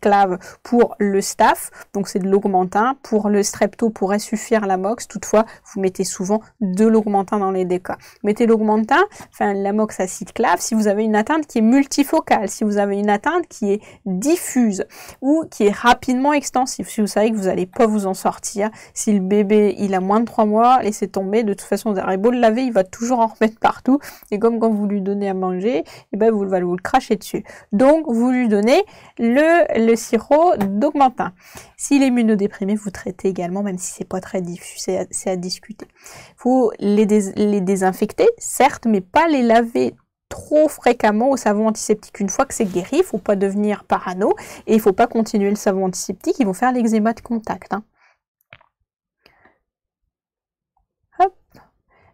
clave pour le staph, donc c'est de l'augmentin pour le strepto pourrait suffire à la mox. Toutefois, vous mettez souvent de l'augmentin dans les déca. Mettez l'augmentin, enfin la mox clave, si vous avez une atteinte qui est multifocale, si vous avez une atteinte qui est diffuse ou qui est rapidement extensive. Si vous savez que vous n'allez pas vous en sortir, si le bébé il a moins de 3 mois, laissez tomber. De toute façon, vous aurez beau le laver, il va toujours en remettre partout. Et comme quand vous lui donnez à manger, et eh ben vous, le cracher dessus. Donc vous lui donnez le, le sirop d'augmentin. S'il est immunodéprimé, vous traitez également, même si c'est pas très difficile c'est à, discuter. Il faut les, désinfecter, certes, mais pas les laver trop fréquemment au savon antiseptique. Une fois que c'est guéri, faut pas devenir parano et il faut pas continuer le savon antiseptique, ils vont faire l'eczéma de contact. Hein.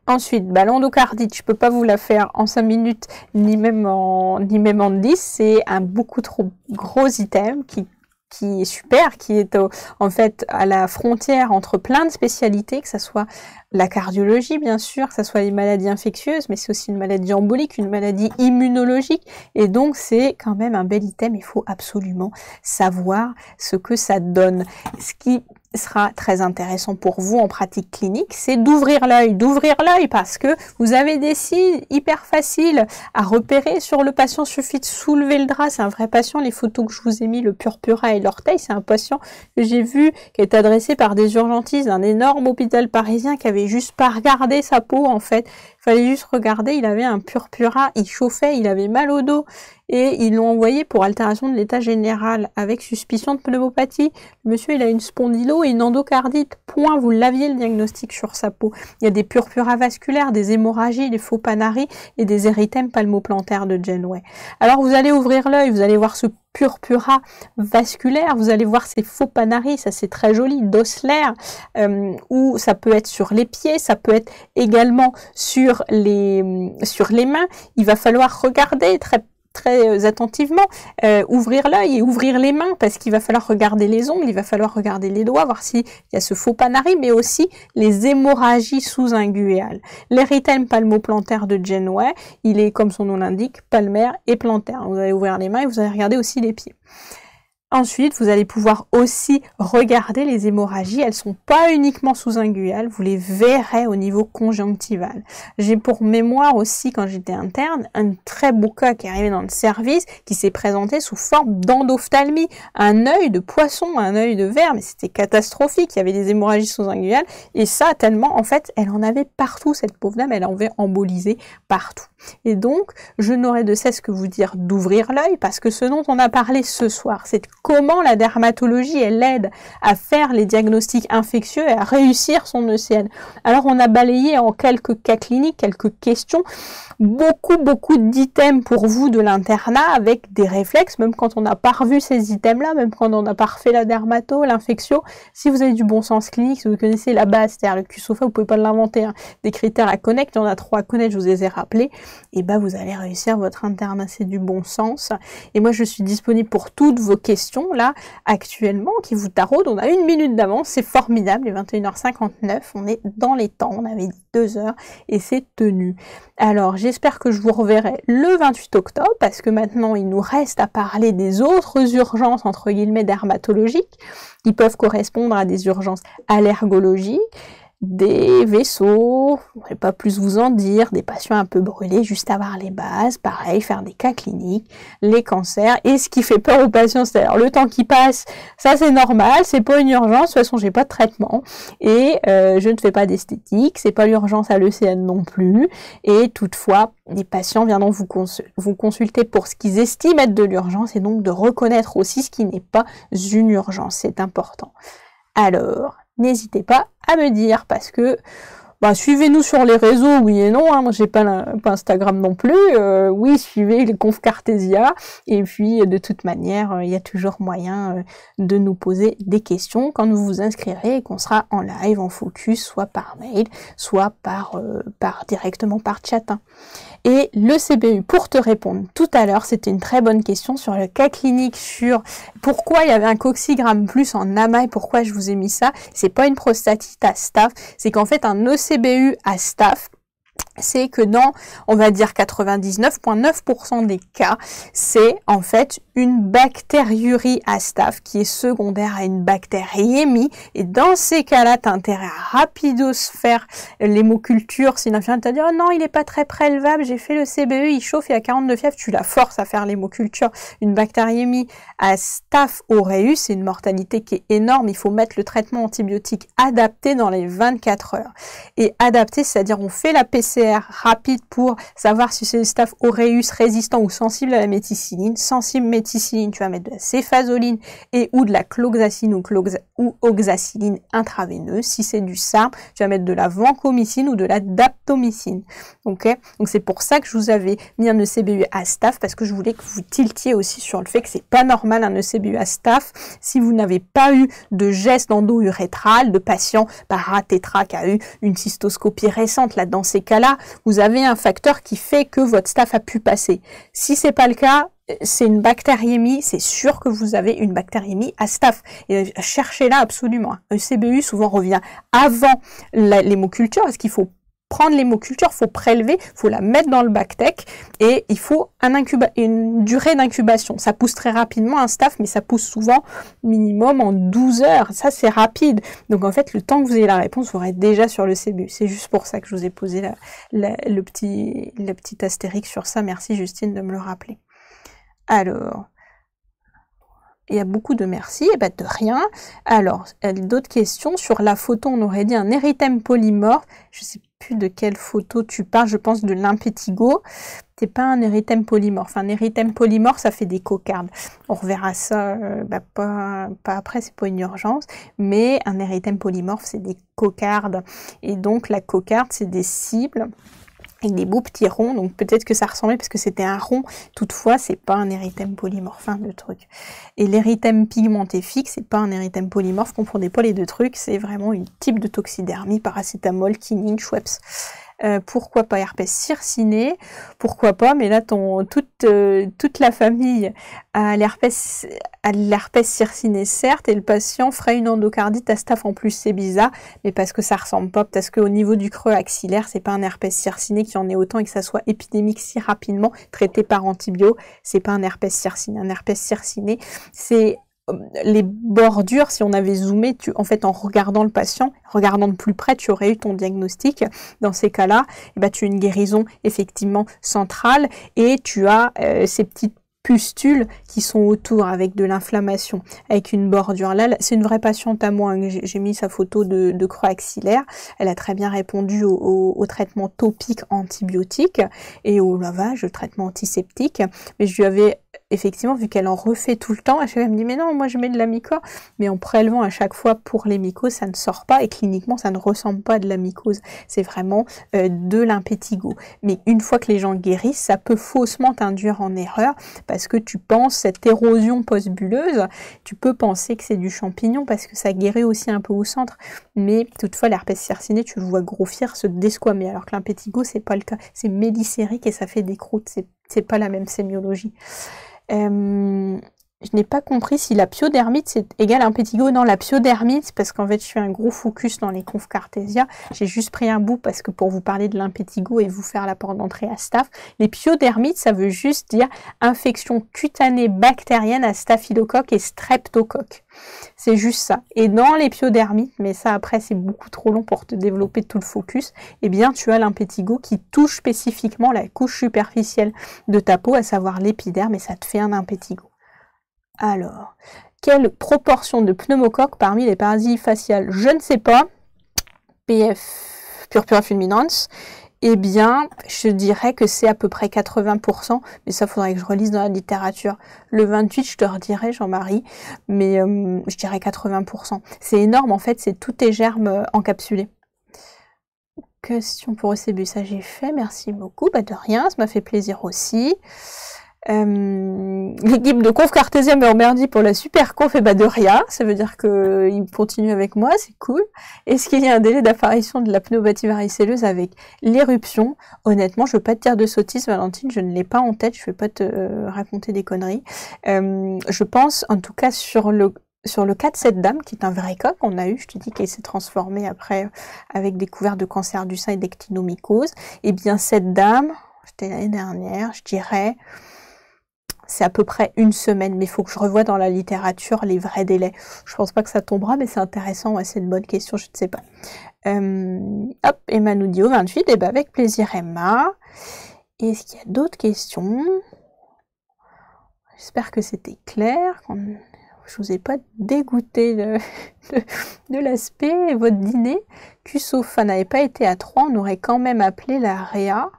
Ensuite, ballon l'endocardite, je peux pas vous la faire en cinq minutes, ni même en, ni même en 10. C'est un beaucoup trop gros item qui qui est super, qui est en fait à la frontière entre plein de spécialités, que ce soit la cardiologie bien sûr, que ce soit les maladies infectieuses, mais c'est aussi une maladie embolique, une maladie immunologique, et donc c'est quand même un bel item, il faut absolument savoir ce que ça donne. Ce qui sera très intéressant pour vous en pratique clinique, c'est d'ouvrir l'œil, d'ouvrir l'œil parce que vous avez des signes hyper faciles à repérer sur le patient. Suffit de soulever le drap, c'est un vrai patient. Les photos que je vous ai mis, le purpura et l'orteil, c'est un patient que j'ai vu qui est adressé par des urgentistes d'un énorme hôpital parisien qui avait juste pas regardé sa peau en fait. Il fallait juste regarder, il avait un purpura, il chauffait, il avait mal au dos et ils l'ont envoyé pour altération de l'état général avec suspicion de pneumopathie. monsieur, il a une spondylo et une endocardite. Point, vous l'aviez le diagnostic sur sa peau. Il y a des purpuras vasculaires, des hémorragies, des faux panaries et des érythèmes palmoplantaires de Genway. Alors vous allez ouvrir l'œil, vous allez voir ce purpura vasculaire. Vous allez voir ces faux panaries, ça c'est très joli, Dosler, euh, ou ça peut être sur les pieds, ça peut être également sur les, sur les mains. Il va falloir regarder très très euh, attentivement, euh, ouvrir l'œil et ouvrir les mains parce qu'il va falloir regarder les ongles, il va falloir regarder les doigts, voir s'il y a ce faux panari, mais aussi les hémorragies sous-inguéales. L'érythème palmoplantaire de Genway, il est comme son nom l'indique, palmaire et plantaire. Vous allez ouvrir les mains et vous allez regarder aussi les pieds. Ensuite, vous allez pouvoir aussi regarder les hémorragies. Elles sont pas uniquement sous-inguales, vous les verrez au niveau conjonctival. J'ai pour mémoire aussi, quand j'étais interne, un très beau cas qui est arrivé dans le service, qui s'est présenté sous forme d'endophtalmie. Un œil de poisson, un œil de verre, mais c'était catastrophique. Il y avait des hémorragies sous-inguales. Et ça, tellement, en fait, elle en avait partout, cette pauvre dame. Elle en avait embolisé partout. Et donc, je n'aurais de cesse que vous dire d'ouvrir l'œil, parce que ce dont on a parlé ce soir, c'est comment la dermatologie, elle aide à faire les diagnostics infectieux et à réussir son ECN. Alors, on a balayé en quelques cas cliniques, quelques questions, beaucoup, beaucoup d'items pour vous de l'internat avec des réflexes, même quand on n'a pas revu ces items-là, même quand on n'a pas refait la dermato, l'infection. Si vous avez du bon sens clinique, si vous connaissez la base, c'est-à-dire le QSOFA, vous pouvez pas l'inventer, hein. des critères à connaître, il y en a trois à connaître, je vous les ai rappelés, et eh ben, vous allez réussir votre internat, c'est du bon sens. Et moi, je suis disponible pour toutes vos questions là actuellement qui vous taraude, On a une minute d'avance, c'est formidable, il 21h59, on est dans les temps, on avait dit deux heures et c'est tenu. Alors j'espère que je vous reverrai le 28 octobre parce que maintenant il nous reste à parler des autres urgences entre guillemets dermatologiques qui peuvent correspondre à des urgences allergologiques des vaisseaux, je ne vais pas plus vous en dire, des patients un peu brûlés, juste avoir les bases, pareil, faire des cas cliniques, les cancers, et ce qui fait peur aux patients, cest le temps qui passe, ça c'est normal, c'est pas une urgence, de toute façon j'ai pas de traitement, et euh, je ne fais pas d'esthétique, c'est pas l'urgence à l'ECN non plus, et toutefois, les patients viendront vous consulter pour ce qu'ils estiment être de l'urgence, et donc de reconnaître aussi ce qui n'est pas une urgence, c'est important. Alors, n'hésitez pas à me dire parce que bah, suivez-nous sur les réseaux, oui et non. Hein. Moi, j'ai pas, pas, Instagram non plus. Euh, oui, suivez les conf Et puis, de toute manière, euh, il y a toujours moyen euh, de nous poser des questions quand vous vous inscrirez et qu'on sera en live, en focus, soit par mail, soit par, directement par chat. Hein. Et le CBU, pour te répondre tout à l'heure, c'était une très bonne question sur le cas clinique, sur pourquoi il y avait un coccygramme plus en amas et pourquoi je vous ai mis ça. C'est pas une prostatite à staff, c'est qu'en fait un océan CBU à staff c'est que dans, on va dire 99,9% des cas, c'est en fait une bactériurie à staph qui est secondaire à une bactériémie. Et dans ces cas-là, tu as intérêt à se faire l'hémoculture. Si l'infirmière te dit « Oh non, il n'est pas très prélevable, j'ai fait le CBE, il chauffe, et à 42 fièvres », tu la forces à faire l'hémoculture. Une bactériémie à staph eu, c'est une mortalité qui est énorme. Il faut mettre le traitement antibiotique adapté dans les 24 heures. Et adapté, c'est-à-dire on fait la CR rapide pour savoir si c'est le staph aureus résistant ou sensible à la méticilline. Sensible méticilline, tu vas mettre de la céphazoline et ou de la cloxacine ou, cloxa ou oxaciline intraveineuse. Si c'est du SARM, tu vas mettre de la vancomycine ou de la daptomycine. Donc c'est pour ça que je vous avais mis un ECBU à staph parce que je voulais que vous tiltiez aussi sur le fait que c'est pas normal un ECBU à staph si vous n'avez pas eu de geste endo-urétral de patient paratétra qui a eu une cystoscopie récente. Là, dans ces cas là vous avez un facteur qui fait que votre staff a pu passer. Si c'est pas le cas, c'est une bactériémie, c'est sûr que vous avez une bactériémie à staff. Et euh, cherchez-la absolument. Le CBU souvent revient avant l'hémoculture, parce qu'il faut prendre l'hémoculture, faut prélever, faut la mettre dans le tech, et il faut un une durée d'incubation. Ça pousse très rapidement un staff, mais ça pousse souvent minimum en 12 heures. Ça, c'est rapide. Donc, en fait, le temps que vous ayez la réponse, vous aurez déjà sur le CBU. C'est juste pour ça que je vous ai posé la, le petit, la petite astérique sur ça. Merci, Justine, de me le rappeler. Alors, il y a beaucoup de merci, et ben de rien. Alors, d'autres questions sur la photo, on aurait dit un érythème polymorphe. Je sais plus de quelle photo tu parles, je pense de l'impétigo. T'es pas un érythème polymorphe. Un érythème polymorphe, ça fait des cocardes. On reverra ça euh, bah, pas, pas, après, c'est pas une urgence. Mais un érythème polymorphe, c'est des cocardes. Et donc la cocarde, c'est des cibles avec des beaux petits ronds, donc peut-être que ça ressemblait parce que c'était un rond. Toutefois, c'est pas un érythème polymorphe, le truc. Et l'érythème pigmenté fixe, c'est pas un érythème polymorphe. Comprenez pas les deux trucs, c'est vraiment une type de toxidermie, paracétamol, quinine, Schweppes. Euh, pourquoi pas herpès circiné Pourquoi pas Mais là, ton, toute, euh, toute la famille a l'herpès circiné, certes, et le patient ferait une endocardite à staph en plus. C'est bizarre, mais parce que ça ressemble pas, parce qu'au niveau du creux axillaire, c'est pas un herpès circiné qui en est autant et que ça soit épidémique si rapidement, traité par antibio, c'est pas un herpès circiné. Un herpès circiné, c'est les bordures, si on avait zoomé, tu, en fait, en regardant le patient, regardant de plus près, tu aurais eu ton diagnostic. Dans ces cas-là, eh ben, tu as une guérison effectivement centrale et tu as euh, ces petites pustules qui sont autour avec de l'inflammation, avec une bordure. Là, c'est une vraie patiente à moi. Hein, j'ai mis sa photo de, croix axillaire. Elle a très bien répondu au, au traitement topique antibiotique et au lavage, au traitement antiseptique. Mais je lui avais effectivement, vu qu'elle en refait tout le temps, elle me dit, mais non, moi je mets de mycose ». Mais en prélevant à chaque fois pour les mycoses, ça ne sort pas et cliniquement, ça ne ressemble pas à de la mycose. C'est vraiment euh, de l'impétigo. Mais une fois que les gens guérissent, ça peut faussement t'induire en erreur parce que tu penses cette érosion postbuleuse, tu peux penser que c'est du champignon parce que ça guérit aussi un peu au centre. Mais toutefois, l'herpès circiné, tu le vois grossir, se desquamer, alors que l'impétigo, c'est pas le cas. C'est médicérique et ça fait des croûtes c'est pas la même sémiologie. Euh, je n'ai pas compris si la piodermite c'est égal à un pétigo. Non, la piodermite, parce qu'en fait je suis un gros focus dans les confs cartésiens. j'ai juste pris un bout parce que pour vous parler de l'impétigo et vous faire la porte d'entrée à staph, les piodermites ça veut juste dire infection cutanée bactérienne à staphylocoque et streptocoque. C'est juste ça. Et dans les piodermites, mais ça après c'est beaucoup trop long pour te développer tout le focus, eh bien tu as l'impétigo qui touche spécifiquement la couche superficielle de ta peau, à savoir l'épiderme, et ça te fait un impétigo. Alors, quelle proportion de pneumocoque parmi les parasites faciales Je ne sais pas. PF, purpura fulminans. Eh bien, je dirais que c'est à peu près 80%, mais ça faudrait que je relise dans la littérature. Le 28, je te redirai, Jean-Marie, mais euh, je dirais 80%. C'est énorme, en fait, c'est tous tes germes euh, encapsulés. Question pour ECB, ça ah, j'ai fait, merci beaucoup, bah, de rien, ça m'a fait plaisir aussi. Euh, l'équipe de conf cartésien m'a emmerdé pour la super conf et eh bah ben, de rien. Ça veut dire qu'ils continuent avec moi, c'est cool. Est-ce qu'il y a un délai d'apparition de la pneumatie avec l'éruption Honnêtement, je veux pas te dire de sottise, Valentine, je ne l'ai pas en tête, je vais pas te euh, raconter des conneries. Euh, je pense, en tout cas, sur le, sur le cas de cette dame, qui est un vrai coq on a eu, je te dis qu'elle s'est transformée après avec découverte de cancer du sein et d'ectinomycose. Et eh bien cette dame, c'était l'année dernière, je dirais, c'est à peu près une semaine, mais il faut que je revoie dans la littérature les vrais délais. Je pense pas que ça tombera, mais c'est intéressant, c'est une bonne question, je ne sais pas. Euh, hop, Emma nous dit au 28, et bien avec plaisir Emma. Est-ce qu'il y a d'autres questions J'espère que c'était clair, Je je vous ai pas dégoûté de, l'aspect. Votre dîner, Cusso, n'avait pas été à 3, on aurait quand même appelé la Réa.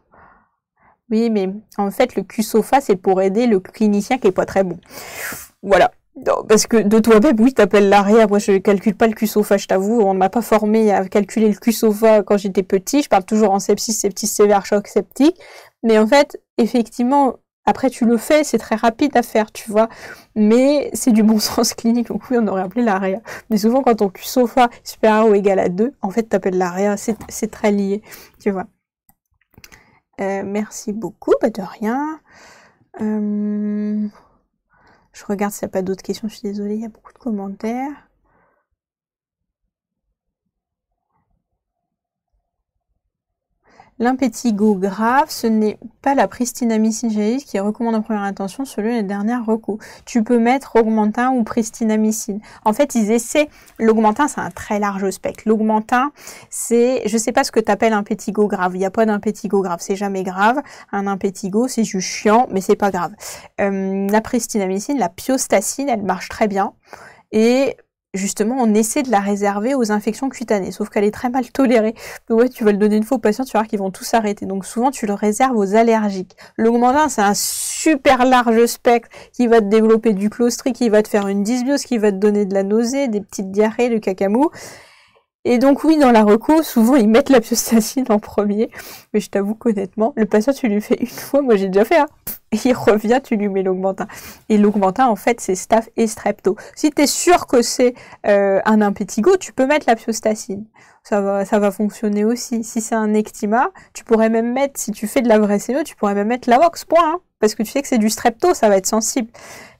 Oui, mais en fait, le QSOFA, c'est pour aider le clinicien qui n'est pas très bon. Voilà. parce que de toi-même, oui, t'appelles l'ARIA. Ah, moi, je calcule pas le QSOFA, je t'avoue. On ne m'a pas formé à calculer le QSOFA quand j'étais petit. Je parle toujours en sepsis, sepsis sévère, choc septique. Mais en fait, effectivement, après, tu le fais, c'est très rapide à faire, tu vois. Mais c'est du bon sens clinique. Donc oui, on aurait appelé l'ARIA. Mais souvent, quand ton QSOFA supérieur ou égal à 2, en fait, t'appelles l'ARIA. C'est très lié, tu vois. Euh, merci beaucoup, pas de rien. Euh, je regarde s'il n'y a pas d'autres questions, je suis désolée, il y a beaucoup de commentaires. L'impétigo grave, ce n'est pas la pristina dit qui est recommandée en première intention selon les dernières recours. Tu peux mettre augmentin ou pristinamicine. En fait, ils essaient. L'augmentin, c'est un très large spectre. L'augmentin, c'est, je ne sais pas ce que t'appelles un impétigo grave. Il n'y a pas d'impétigo grave. C'est jamais grave. Un impétigo, c'est juste chiant, mais c'est pas grave. Euh, la pristinamycine, la piostacine, elle marche très bien. Et justement, on essaie de la réserver aux infections cutanées, sauf qu'elle est très mal tolérée. ouais, tu vas le donner une fois aux patients, tu vas voir qu'ils vont tous arrêter. Donc souvent, tu le réserves aux allergiques. L'augmentin, c'est un super large spectre qui va te développer du clostri, qui va te faire une dysbiose, qui va te donner de la nausée, des petites diarrhées, du cacamou. Et donc oui, dans la reco, souvent ils mettent la piostacine en premier, mais je t'avoue qu'honnêtement, le patient tu lui fais une fois, moi j'ai déjà fait, hein. il revient, tu lui mets l'augmentin. Et l'augmentin en fait c'est staph et strepto. Si tu es sûr que c'est euh, un impétigo, tu peux mettre la piostacine. Ça va, ça va fonctionner aussi. Si c'est un ectima, tu pourrais même mettre, si tu fais de la vraie séno, tu pourrais même mettre la vox, point. Hein. parce que tu sais que c'est du strepto, ça va être sensible.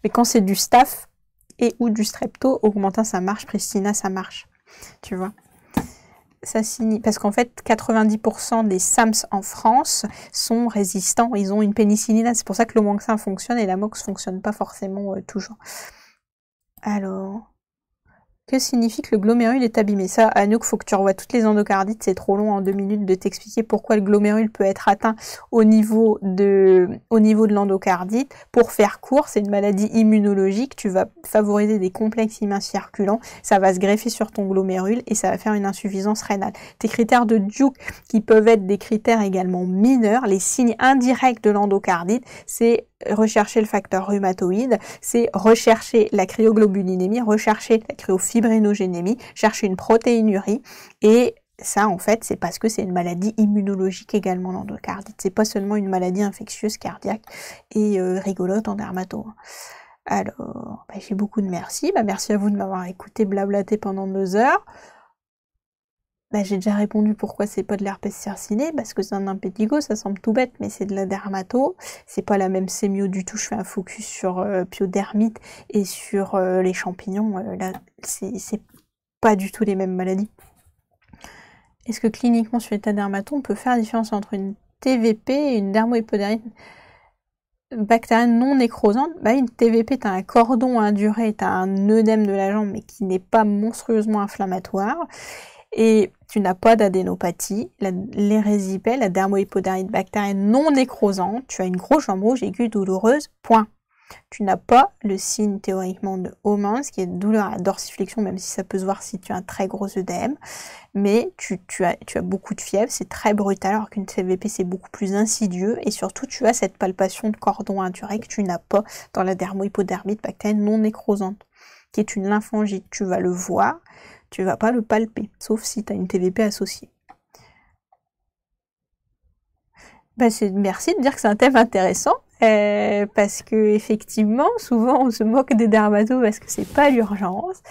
Mais quand c'est du staph et ou du strepto, augmentin ça marche, pristina ça marche. Tu vois ça parce qu'en fait 90% des SAMS en France sont résistants, ils ont une pénicilline, c'est pour ça que le ça fonctionne et la mox fonctionne pas forcément euh, toujours. Alors, que signifie que le glomérule est abîmé Ça, Anouk, faut que tu revoies toutes les endocardites, c'est trop long en hein, deux minutes de t'expliquer pourquoi le glomérule peut être atteint au niveau de, au niveau de l'endocardite. Pour faire court, c'est une maladie immunologique, tu vas favoriser des complexes immuns circulants, ça va se greffer sur ton glomérule et ça va faire une insuffisance rénale. Tes critères de Duke, qui peuvent être des critères également mineurs, les signes indirects de l'endocardite, c'est rechercher le facteur rhumatoïde, c'est rechercher la cryoglobulinémie, rechercher la cryophilie, fibrinogénémie, cherche une protéinurie et ça, en fait, c'est parce que c'est une maladie immunologique également l'endocardite. C'est pas seulement une maladie infectieuse cardiaque et euh, rigolote en dermato. Alors, bah, j'ai beaucoup de merci. Bah, merci à vous de m'avoir écouté blablater pendant deux heures. Bah, j'ai déjà répondu pourquoi c'est pas de l'herpès circiné, parce que c'est un impétigo, ça semble tout bête, mais c'est de la dermato, c'est pas la même sémio du tout, je fais un focus sur euh, et sur euh, les champignons, euh, là c'est pas du tout les mêmes maladies. Est-ce que cliniquement sur l'état dermato, on peut faire la différence entre une TVP et une dermohypodermite bactérienne non nécrosante, bah, une TVP, tu as un cordon induré, tu as un œdème de la jambe, mais qui n'est pas monstrueusement inflammatoire. Et tu n'as pas d'adénopathie, l'hérésipée, la, la dermohypodermite bactérienne non nécrosante, tu as une grosse jambe rouge aiguë douloureuse, point. Tu n'as pas le signe théoriquement de ce qui est douleur à dorsiflexion, même si ça peut se voir si tu as un très gros œdème. Mais tu, as, beaucoup de fièvre, c'est très brutal, alors qu'une CVP c'est beaucoup plus insidieux. Et surtout, tu as cette palpation de cordon induré que tu n'as pas dans la dermohypodermite bactérienne non nécrosante, qui est une lymphangite. Tu vas le voir, tu vas pas le palper, sauf si tu as une TVP associée. Ben merci de dire que c'est un thème intéressant. Euh, parce que effectivement, souvent on se moque des dermatos parce que c'est pas l'urgence,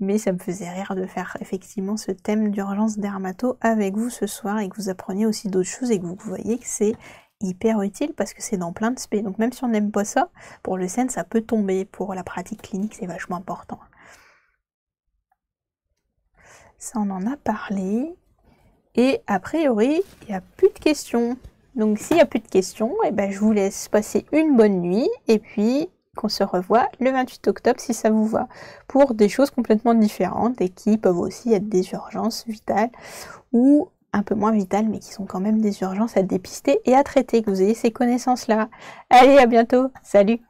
mais ça me faisait rire de faire effectivement ce thème d'urgence dermato avec vous ce soir et que vous appreniez aussi d'autres choses et que vous voyez que c'est hyper utile parce que c'est dans plein de spé. Donc même si on n'aime pas ça, pour le scène ça peut tomber. Pour la pratique clinique, c'est vachement important. Ça, on en a parlé. Et a priori, il n'y a plus de questions. Donc s'il n'y a plus de questions, eh ben, je vous laisse passer une bonne nuit et puis qu'on se revoit le 28 octobre si ça vous va, pour des choses complètement différentes et qui peuvent aussi être des urgences vitales ou un peu moins vitales, mais qui sont quand même des urgences à dépister et à traiter, que vous ayez ces connaissances-là. Allez, à bientôt, salut